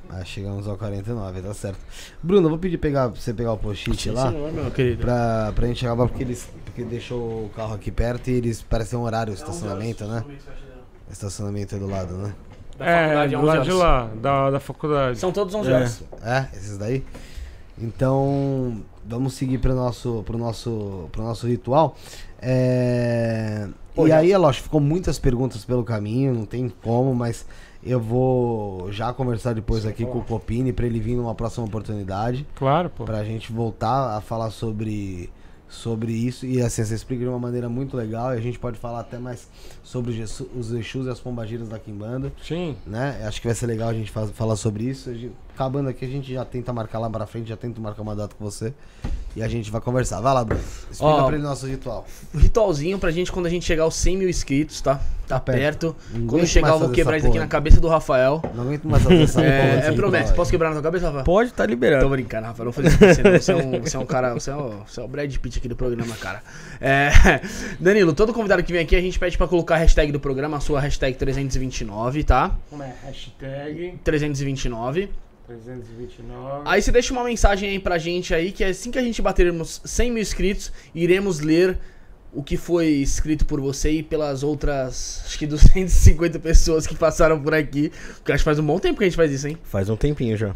Ah, chegamos ao 49, tá certo. Bruno, vou pedir pegar, você pegar o post-it lá. Senhor, meu querido. Pra, pra gente lá, porque eles porque deixou o carro aqui perto e eles parecem um horário, é estacionamento, né? né? Estacionamento é do lado, né? Da é, faculdade, é 11 lá horas. de lá, da, da faculdade. São todos 11 é. horas. É, esses daí. Então, vamos seguir para o nosso, pro nosso, pro nosso ritual. É... Pô, e já... aí, acho é que ficou muitas perguntas pelo caminho, não tem como, mas eu vou já conversar depois Sim, aqui pô. com o Copini para ele vir numa próxima oportunidade. Claro, pô. a gente voltar a falar sobre sobre isso. E assim, você explica de uma maneira muito legal. E a gente pode falar até mais sobre os Exus e as Pombagiras da Kimbanda. Sim. Né? Acho que vai ser legal a gente falar sobre isso acabando aqui, a gente já tenta marcar lá pra frente, já tenta marcar uma data com você. E a gente vai conversar. Vai lá, Bruno. Explica Ó, pra ele nosso ritual. Ritualzinho pra gente quando a gente chegar aos 100 mil inscritos, tá? Tá, tá perto. perto. Quando chegar, eu vou quebrar isso aqui na cabeça do Rafael. Não aguento mais fazer essa É, assim, é promessa. Posso quebrar na tua cabeça, Rafael? Pode, tá liberado. Tô brincando, Rafael. Não vou fazer isso você, não. Você é um, você é um cara. Você é, o, você é o Brad Pitt aqui do programa, cara. É, Danilo, todo convidado que vem aqui, a gente pede pra colocar a hashtag do programa, a sua hashtag 329, tá? Como é? Hashtag 329. 329. Aí você deixa uma mensagem aí pra gente aí, que assim que a gente batermos 100 mil inscritos, iremos ler o que foi escrito por você e pelas outras, acho que 250 pessoas que passaram por aqui. Porque acho que faz um bom tempo que a gente faz isso, hein? Faz um tempinho já.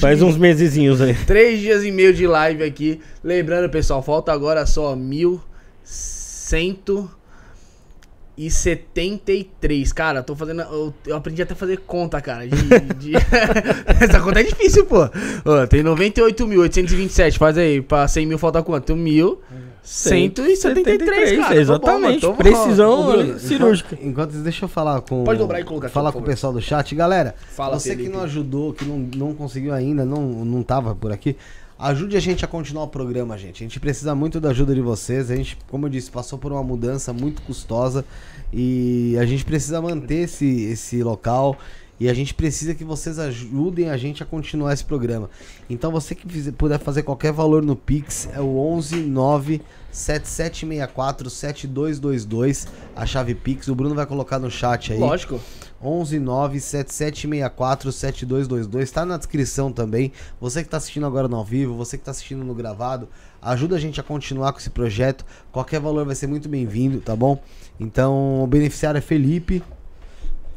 faz uns mesezinhos aí. Três dias e meio de live aqui. Lembrando, pessoal, falta agora só mil cento e 73. Cara, tô fazendo. Eu, eu, aprendi até a fazer conta, cara. De, de... Essa conta é difícil, pô. Ó, tem 98.827. Faz aí. Pra 100 mil falta quanto? 1.173, cara. Exatamente. bom, tô Precisão Bruno, cirúrgica. Enquanto, isso deixa eu falar com. Pode dobrar e colocar. Falar com o pessoal do chat. Galera, Fala, você Felipe. que não ajudou, que não, não conseguiu ainda, não, não tava por aqui. Ajude a gente a continuar o programa, gente. A gente precisa muito da ajuda de vocês. A gente, como eu disse, passou por uma mudança muito custosa e a gente precisa manter esse, esse local e a gente precisa que vocês ajudem a gente a continuar esse programa. Então, você que fizer, puder fazer qualquer valor no Pix é o 11977647222, a chave Pix. O Bruno vai colocar no chat aí. Lógico. 11977647222. Tá na descrição também. Você que tá assistindo agora no ao vivo, você que tá assistindo no gravado, ajuda a gente a continuar com esse projeto. Qualquer valor vai ser muito bem-vindo, tá bom? Então, o beneficiário é Felipe.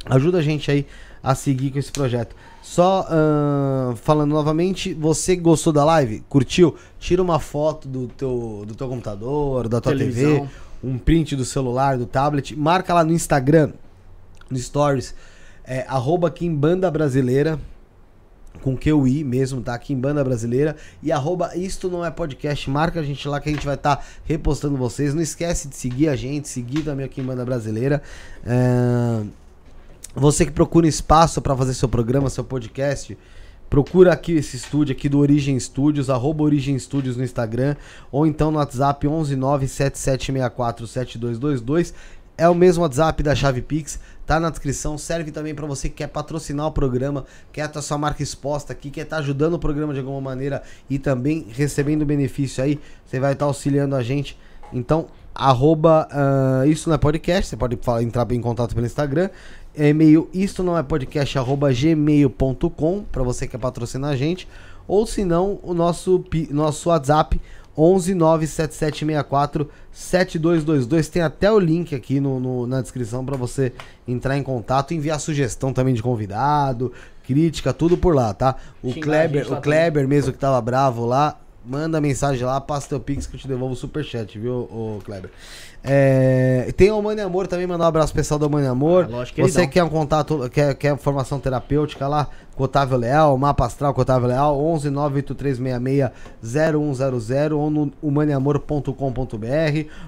Ajuda a gente aí a seguir com esse projeto. Só uh, falando novamente, você gostou da live? Curtiu? Tira uma foto do teu, do teu computador, da tua Televisão. TV, um print do celular, do tablet, marca lá no Instagram, no Stories, é, arroba Kimbanda Brasileira, com QI mesmo, tá? Aqui em Banda Brasileira. E arroba Isto Não É Podcast. Marca a gente lá que a gente vai estar tá repostando vocês. Não esquece de seguir a gente, seguir também aqui em Banda Brasileira. É... Você que procura espaço para fazer seu programa, seu podcast, procura aqui esse estúdio aqui do Origem Studios, arroba Origem Studios no Instagram, ou então no WhatsApp 11977647222 é o mesmo WhatsApp da Chave Pix, tá na descrição. Serve também para você que quer patrocinar o programa, quer ter a sua marca exposta aqui, quer estar tá ajudando o programa de alguma maneira e também recebendo benefício aí. Você vai estar tá auxiliando a gente. Então, arroba, uh, isso não é podcast, você pode falar, entrar em contato pelo Instagram. É e-mail isso não é podcast, arroba gmail.com, para você que quer patrocinar a gente. Ou se não, o nosso, nosso WhatsApp 11 97764 7222. Tem até o link aqui no, no na descrição para você entrar em contato, enviar sugestão também de convidado, crítica, tudo por lá, tá? O Xingar Kleber, o Kleber mesmo que tava bravo lá, manda mensagem lá, passa teu pix que eu te devolvo o superchat, viu, o Kleber? É, tem o Mano Amor também, mandar um abraço pessoal do Mano Amor. Ah, que Você quer um contato, quer, quer formação terapêutica lá com Otávio Leal, Mapa Astral com Otávio Leal, 11 0100 ou no humaniamor.com.br.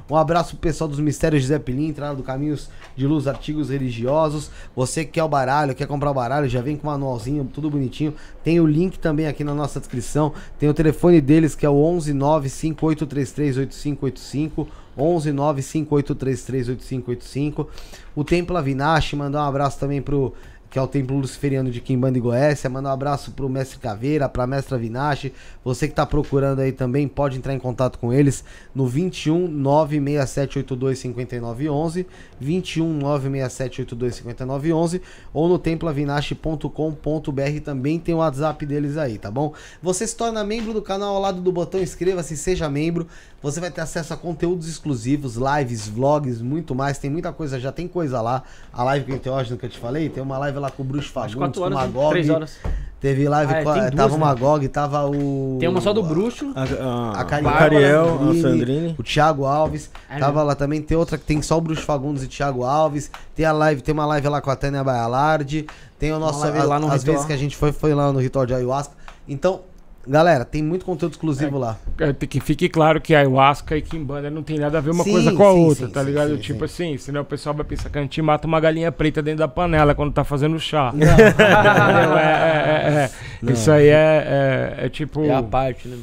Um abraço pessoal dos Mistérios de Zé entrada do Caminhos de Luz, artigos religiosos. Você quer o baralho, quer comprar o baralho, já vem com o manualzinho, tudo bonitinho. Tem o link também aqui na nossa descrição. Tem o telefone deles que é o 11 958338585 11 958338585. O Templo Avinashi, mandar um abraço também pro que é o Templo Luciferiano de Quimbanda e Goécia. Manda um abraço pro mestre Caveira, pra mestra Vinache. Você que tá procurando aí também, pode entrar em contato com eles no 21 967825911, 21 967825911 ou no templavinashe.com.br também tem o WhatsApp deles aí, tá bom? Você se torna membro do canal ao lado do botão inscreva-se, seja membro. Você vai ter acesso a conteúdos exclusivos, lives, vlogs, muito mais. Tem muita coisa, já tem coisa lá. A live penteógena que eu te falei, tem uma live lá com o Bruxo Fagundes, com o né? Magog. Três horas. Teve live, ah, é, duas, tava né? o Magog, tava o. Tem uma só do Bruxo. A, a, a Cariel, Cariel a Sandrine. O Thiago Alves. É, né? tava meu. lá também. Tem outra que tem só o Bruxo Fagundes e Thiago Alves. Tem a live, tem uma live lá com a Tânia Baialardi. Tem o nosso. A, lá no às ritual. vezes que a gente foi, foi lá no ritual de ayahuasca. Então, Galera, tem muito conteúdo exclusivo é, lá. É, que fique claro que ayahuasca e quimbanda não tem nada a ver uma sim, coisa com a sim, outra, sim, tá ligado? tipo assim, senão o pessoal vai pensar que a gente mata uma galinha preta dentro da panela quando tá fazendo chá. Não. É, é, é, é, não. Isso aí é, é, tipo. É a parte, né?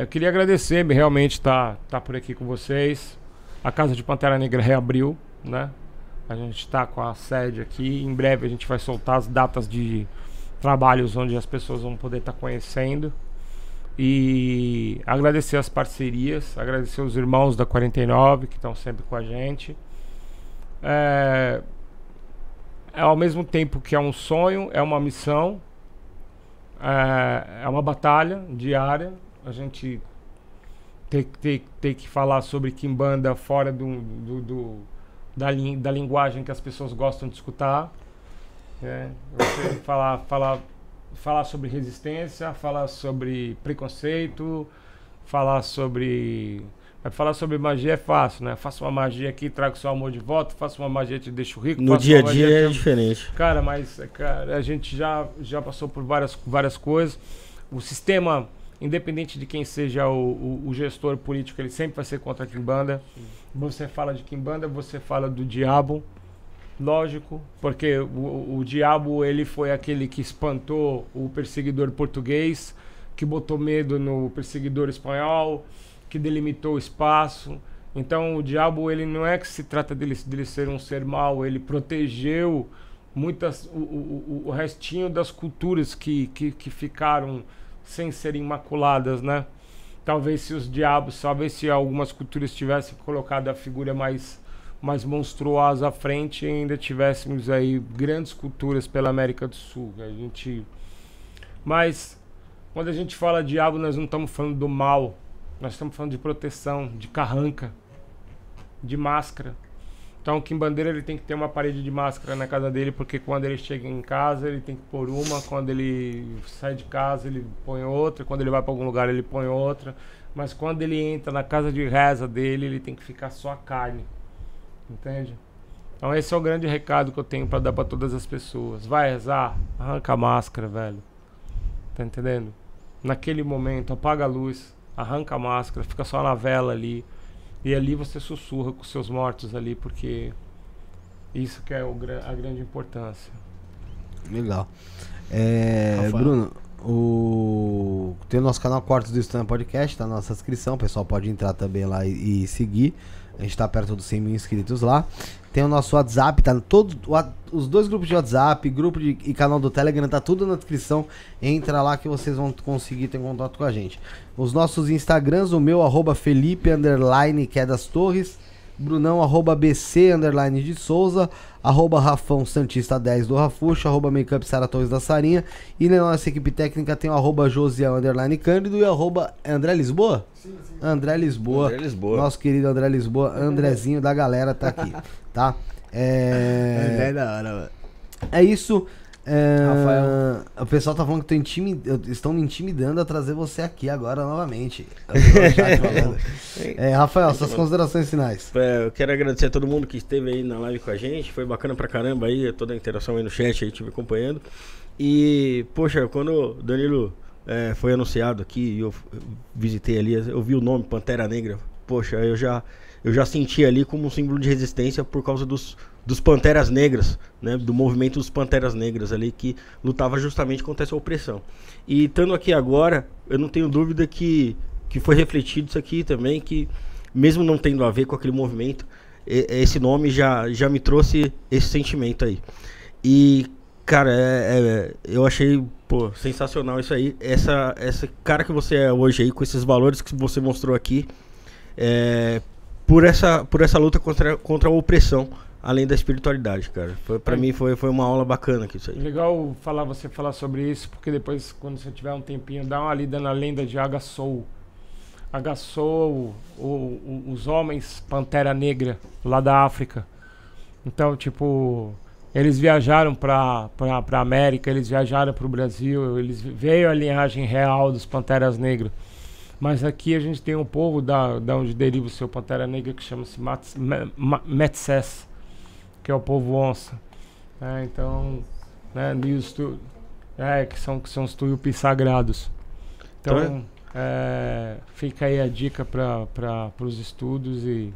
eu queria agradecer realmente estar tá, tá por aqui com vocês. A Casa de Pantera Negra reabriu, né? A gente está com a sede aqui. Em breve a gente vai soltar as datas de trabalhos onde as pessoas vão poder estar tá conhecendo. E agradecer as parcerias, agradecer os irmãos da 49 que estão sempre com a gente. É, é ao mesmo tempo que é um sonho, é uma missão, é, é uma batalha diária. A gente tem, tem, tem que falar sobre Kimbanda fora do, do, do da, da linguagem que as pessoas gostam de escutar. É, né? você falar, falar falar sobre resistência, falar sobre preconceito, falar sobre. falar sobre magia é fácil, né? Faça uma magia aqui, traga o seu amor de volta, faça uma magia te deixo rico. No dia a dia é diferente. Cara, mas cara, a gente já, já passou por várias, várias coisas. O sistema, independente de quem seja o, o, o gestor político, ele sempre vai ser contra a Kimbanda. Você fala de Kimbanda, você fala do diabo, Lógico, porque o, o diabo ele foi aquele que espantou o perseguidor português, que botou medo no perseguidor espanhol, que delimitou o espaço. Então o diabo ele não é que se trata dele, dele ser um ser mau, ele protegeu muitas o, o, o restinho das culturas que, que, que ficaram sem serem maculadas né? Talvez se os diabos, talvez se algumas culturas tivessem colocado a figura mais mas monstruosa à frente e ainda tivéssemos aí grandes culturas pela América do Sul. A gente... Mas quando a gente fala diabo, nós não estamos falando do mal, nós estamos falando de proteção, de carranca, de máscara. Então, o Kim Bandeira ele tem que ter uma parede de máscara na casa dele, porque quando ele chega em casa, ele tem que pôr uma, quando ele sai de casa, ele põe outra, quando ele vai para algum lugar, ele põe outra. Mas quando ele entra na casa de reza dele, ele tem que ficar só a carne. Entende? Então esse é o grande recado que eu tenho para dar para todas as pessoas. Vai rezar, arranca a máscara, velho. Tá entendendo? Naquele momento, apaga a luz, arranca a máscara, fica só na vela ali. E ali você sussurra com seus mortos ali, porque isso que é o, a grande importância. Legal. É, Bruno, o... tem o nosso canal Quartos do Estranho Podcast, tá na nossa inscrição, o pessoal pode entrar também lá e, e seguir. A gente tá perto dos 100 mil inscritos lá. Tem o nosso WhatsApp, tá todo. Os dois grupos de WhatsApp, grupo de, e canal do Telegram, tá tudo na descrição. Entra lá que vocês vão conseguir ter contato com a gente. Os nossos Instagrams, o meu, arroba Felipe, underline, das Torres. Brunão, arroba BC, underline de Souza arroba Rafão Santista 10 do Rafuxo, arroba Makeup Saratões da Sarinha. E na né, nossa equipe técnica tem o arroba Josiel Underline Cândido e arroba André Lisboa? Sim, sim. André Lisboa. André Lisboa. Nosso querido André Lisboa, Andrezinho da galera tá aqui, tá? É. é da hora, mano. É isso. É, Rafael. O pessoal tá falando que estão me intimidando a trazer você aqui agora novamente. é, Rafael, suas considerações finais. É, eu quero agradecer a todo mundo que esteve aí na live com a gente. Foi bacana pra caramba aí, toda a interação aí no chat, aí tive acompanhando. E, poxa, quando o Danilo é, foi anunciado aqui e eu visitei ali, eu vi o nome Pantera Negra. Poxa, eu já eu já senti ali como um símbolo de resistência por causa dos, dos Panteras Negras, né? do movimento dos Panteras Negras ali, que lutava justamente contra essa opressão. E estando aqui agora, eu não tenho dúvida que, que foi refletido isso aqui também, que mesmo não tendo a ver com aquele movimento, esse nome já, já me trouxe esse sentimento aí. E, cara, é, é, eu achei pô, sensacional isso aí. Essa, essa cara que você é hoje aí, com esses valores que você mostrou aqui, é, por essa, por essa luta contra, contra a opressão, além da espiritualidade, cara. para pra mim foi, foi uma aula bacana que isso aí. Legal falar você falar sobre isso, porque depois, quando você tiver um tempinho, dá uma lida na lenda de Agassou. Agassou o, o, os homens Pantera Negra lá da África. Então, tipo, eles viajaram para América, eles viajaram para o Brasil, eles veio a linhagem real dos Panteras Negras. Mas aqui a gente tem um povo da, da onde deriva o seu Pantera Negra, que chama-se Metses, que é o povo onça. É, então, né, tu, é, que, são, que são os tuiupis sagrados. Então, então é? é, fica aí a dica para os estudos e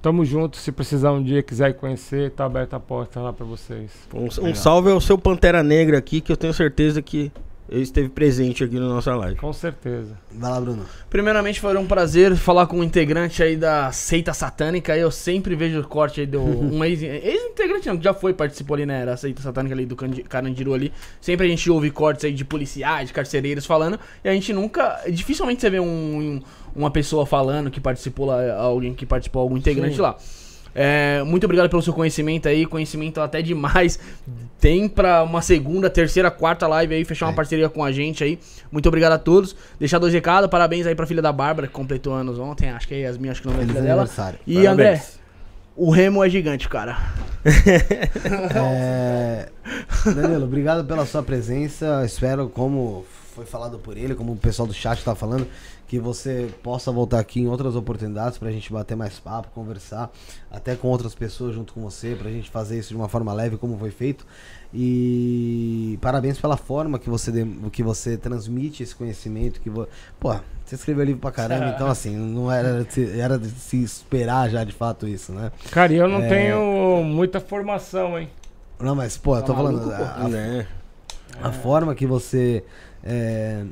Tamo junto. Se precisar um dia, quiser conhecer, tá aberta a porta lá para vocês. Um, um salve ao seu Pantera Negra aqui, que eu tenho certeza que ele esteve presente aqui na nossa live. Com certeza. Vai lá, Bruno. Primeiramente, foi um prazer falar com um integrante aí da Seita Satânica. Eu sempre vejo o corte aí do. Um ex-integrante, não, que já foi, participou ali, né? Era a Seita Satânica ali do Carandiru ali. Sempre a gente ouve cortes aí de policiais, de carcereiros falando. E a gente nunca. Dificilmente você vê um, um uma pessoa falando que participou lá, alguém que participou, algum integrante Sim. lá. É, muito obrigado pelo seu conhecimento aí, conhecimento até demais. Tem pra uma segunda, terceira, quarta live aí, fechar uma é. parceria com a gente aí. Muito obrigado a todos. Deixar dois recados, parabéns aí pra filha da Bárbara, que completou anos ontem, acho que é minhas acho que não é filha dela. E parabéns. André, o remo é gigante, cara. é... Danilo, obrigado pela sua presença. Espero, como foi falado por ele, como o pessoal do chat tá falando, que você possa voltar aqui em outras oportunidades para a gente bater mais papo, conversar, até com outras pessoas junto com você, para a gente fazer isso de uma forma leve, como foi feito. E parabéns pela forma que você, de... que você transmite esse conhecimento. Que vo... Pô, você escreveu livro pra caramba, então assim, não era, era de se esperar já de fato isso, né? Cara, eu não é... tenho muita formação, hein? Não, mas, pô, eu tô tá falando. Maluco, a, a, é. a forma que você. É,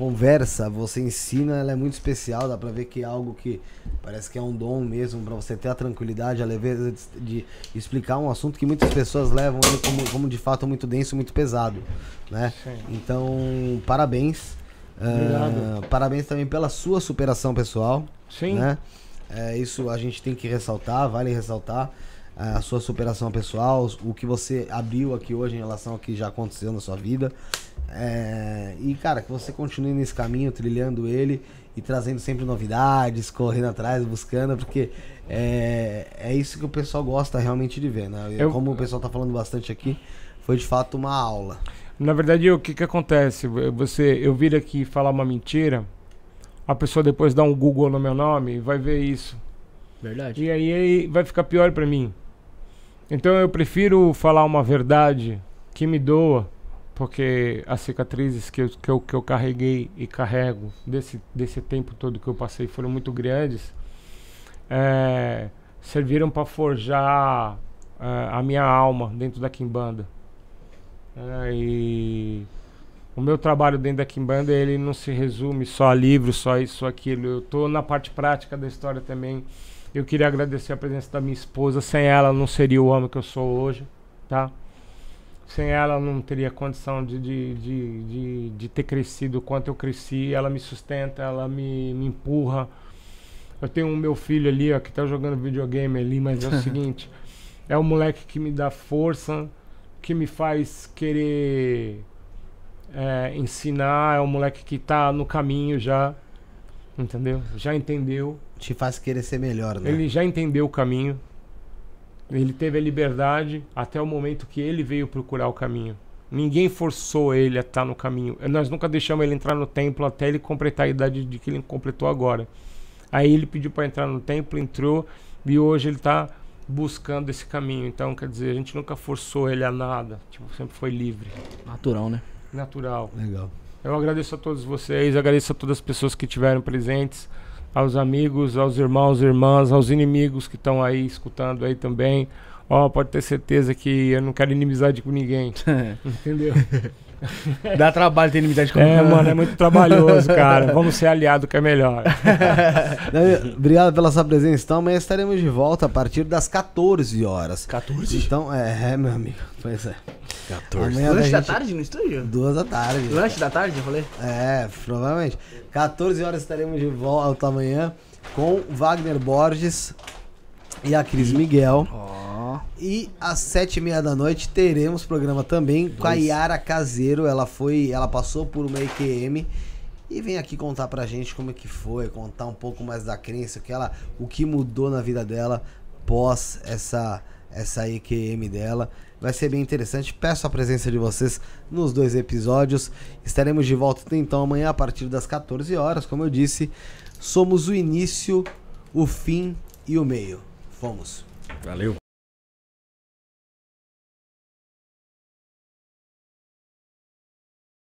conversa, você ensina, ela é muito especial, dá pra ver que é algo que parece que é um dom mesmo, para você ter a tranquilidade, a leveza de, de, explicar um assunto que muitas pessoas levam ali como, como de fato muito denso, muito pesado, né? Sim. Então, parabéns. Uh, parabéns também pela sua superação pessoal. Sim. Né? É, isso a gente tem que ressaltar, vale ressaltar a sua superação pessoal, o que você abriu aqui hoje em relação ao que já aconteceu na sua vida. É, e, cara, que você continue nesse caminho, trilhando ele e trazendo sempre novidades, correndo atrás, buscando, porque é, é isso que o pessoal gosta realmente de ver, né? Eu... Como o pessoal tá falando bastante aqui, foi de fato uma aula. Na verdade, o que que acontece? Você, eu vir aqui falar uma mentira, a pessoa depois dá um Google no meu nome e vai ver isso. Verdade. E aí, aí vai ficar pior para mim. Então eu prefiro falar uma verdade que me doa, porque as cicatrizes que eu, que eu, que eu carreguei e carrego desse, desse tempo todo que eu passei foram muito grandes, é, serviram para forjar é, a minha alma dentro da Kimbanda. É, e o meu trabalho dentro da Kimbanda ele não se resume só a livros, só isso, aquilo. Eu estou na parte prática da história também eu queria agradecer a presença da minha esposa. Sem ela, não seria o homem que eu sou hoje, tá? Sem ela, não teria condição de, de, de, de, de ter crescido quanto eu cresci. Ela me sustenta, ela me, me empurra. Eu tenho o meu filho ali, ó, que tá jogando videogame ali, mas é o seguinte: é o moleque que me dá força, que me faz querer é, ensinar, é o moleque que tá no caminho já, Entendeu? Já entendeu. Te faz querer ser melhor, né? Ele já entendeu o caminho. Ele teve a liberdade até o momento que ele veio procurar o caminho. Ninguém forçou ele a estar no caminho. Nós nunca deixamos ele entrar no templo até ele completar a idade de que ele completou agora. Aí ele pediu para entrar no templo, entrou e hoje ele está buscando esse caminho. Então, quer dizer, a gente nunca forçou ele a nada. Tipo, sempre foi livre. Natural, né? Natural. Legal. Eu agradeço a todos vocês, agradeço a todas as pessoas que estiveram presentes, aos amigos, aos irmãos e irmãs, aos inimigos que estão aí escutando aí também. Ó, oh, pode ter certeza que eu não quero inimizade com ninguém. Entendeu? Dá trabalho ter inimizade com É, mano, é muito trabalhoso, cara. Vamos ser aliado que é melhor. Obrigado pela sua presença, então. Amanhã estaremos de volta a partir das 14 horas. 14? Então, é, é meu amigo. Pois é. 14. Amanhã Lanche gente... da tarde no estúdio? Duas da tarde. Lanche da tarde, eu falei? É, provavelmente. 14 horas estaremos de volta amanhã com Wagner Borges, e a Cris Miguel. Oh. E às sete e meia da noite teremos programa também Dois. com a Yara Caseiro. Ela foi, ela passou por uma EQM e vem aqui contar pra gente como é que foi, contar um pouco mais da crença, o que ela, o que mudou na vida dela pós essa essa EQM dela. Vai ser bem interessante. Peço a presença de vocês nos dois episódios. Estaremos de volta então amanhã a partir das 14 horas, como eu disse. Somos o início, o fim e o meio. Fomos. Valeu.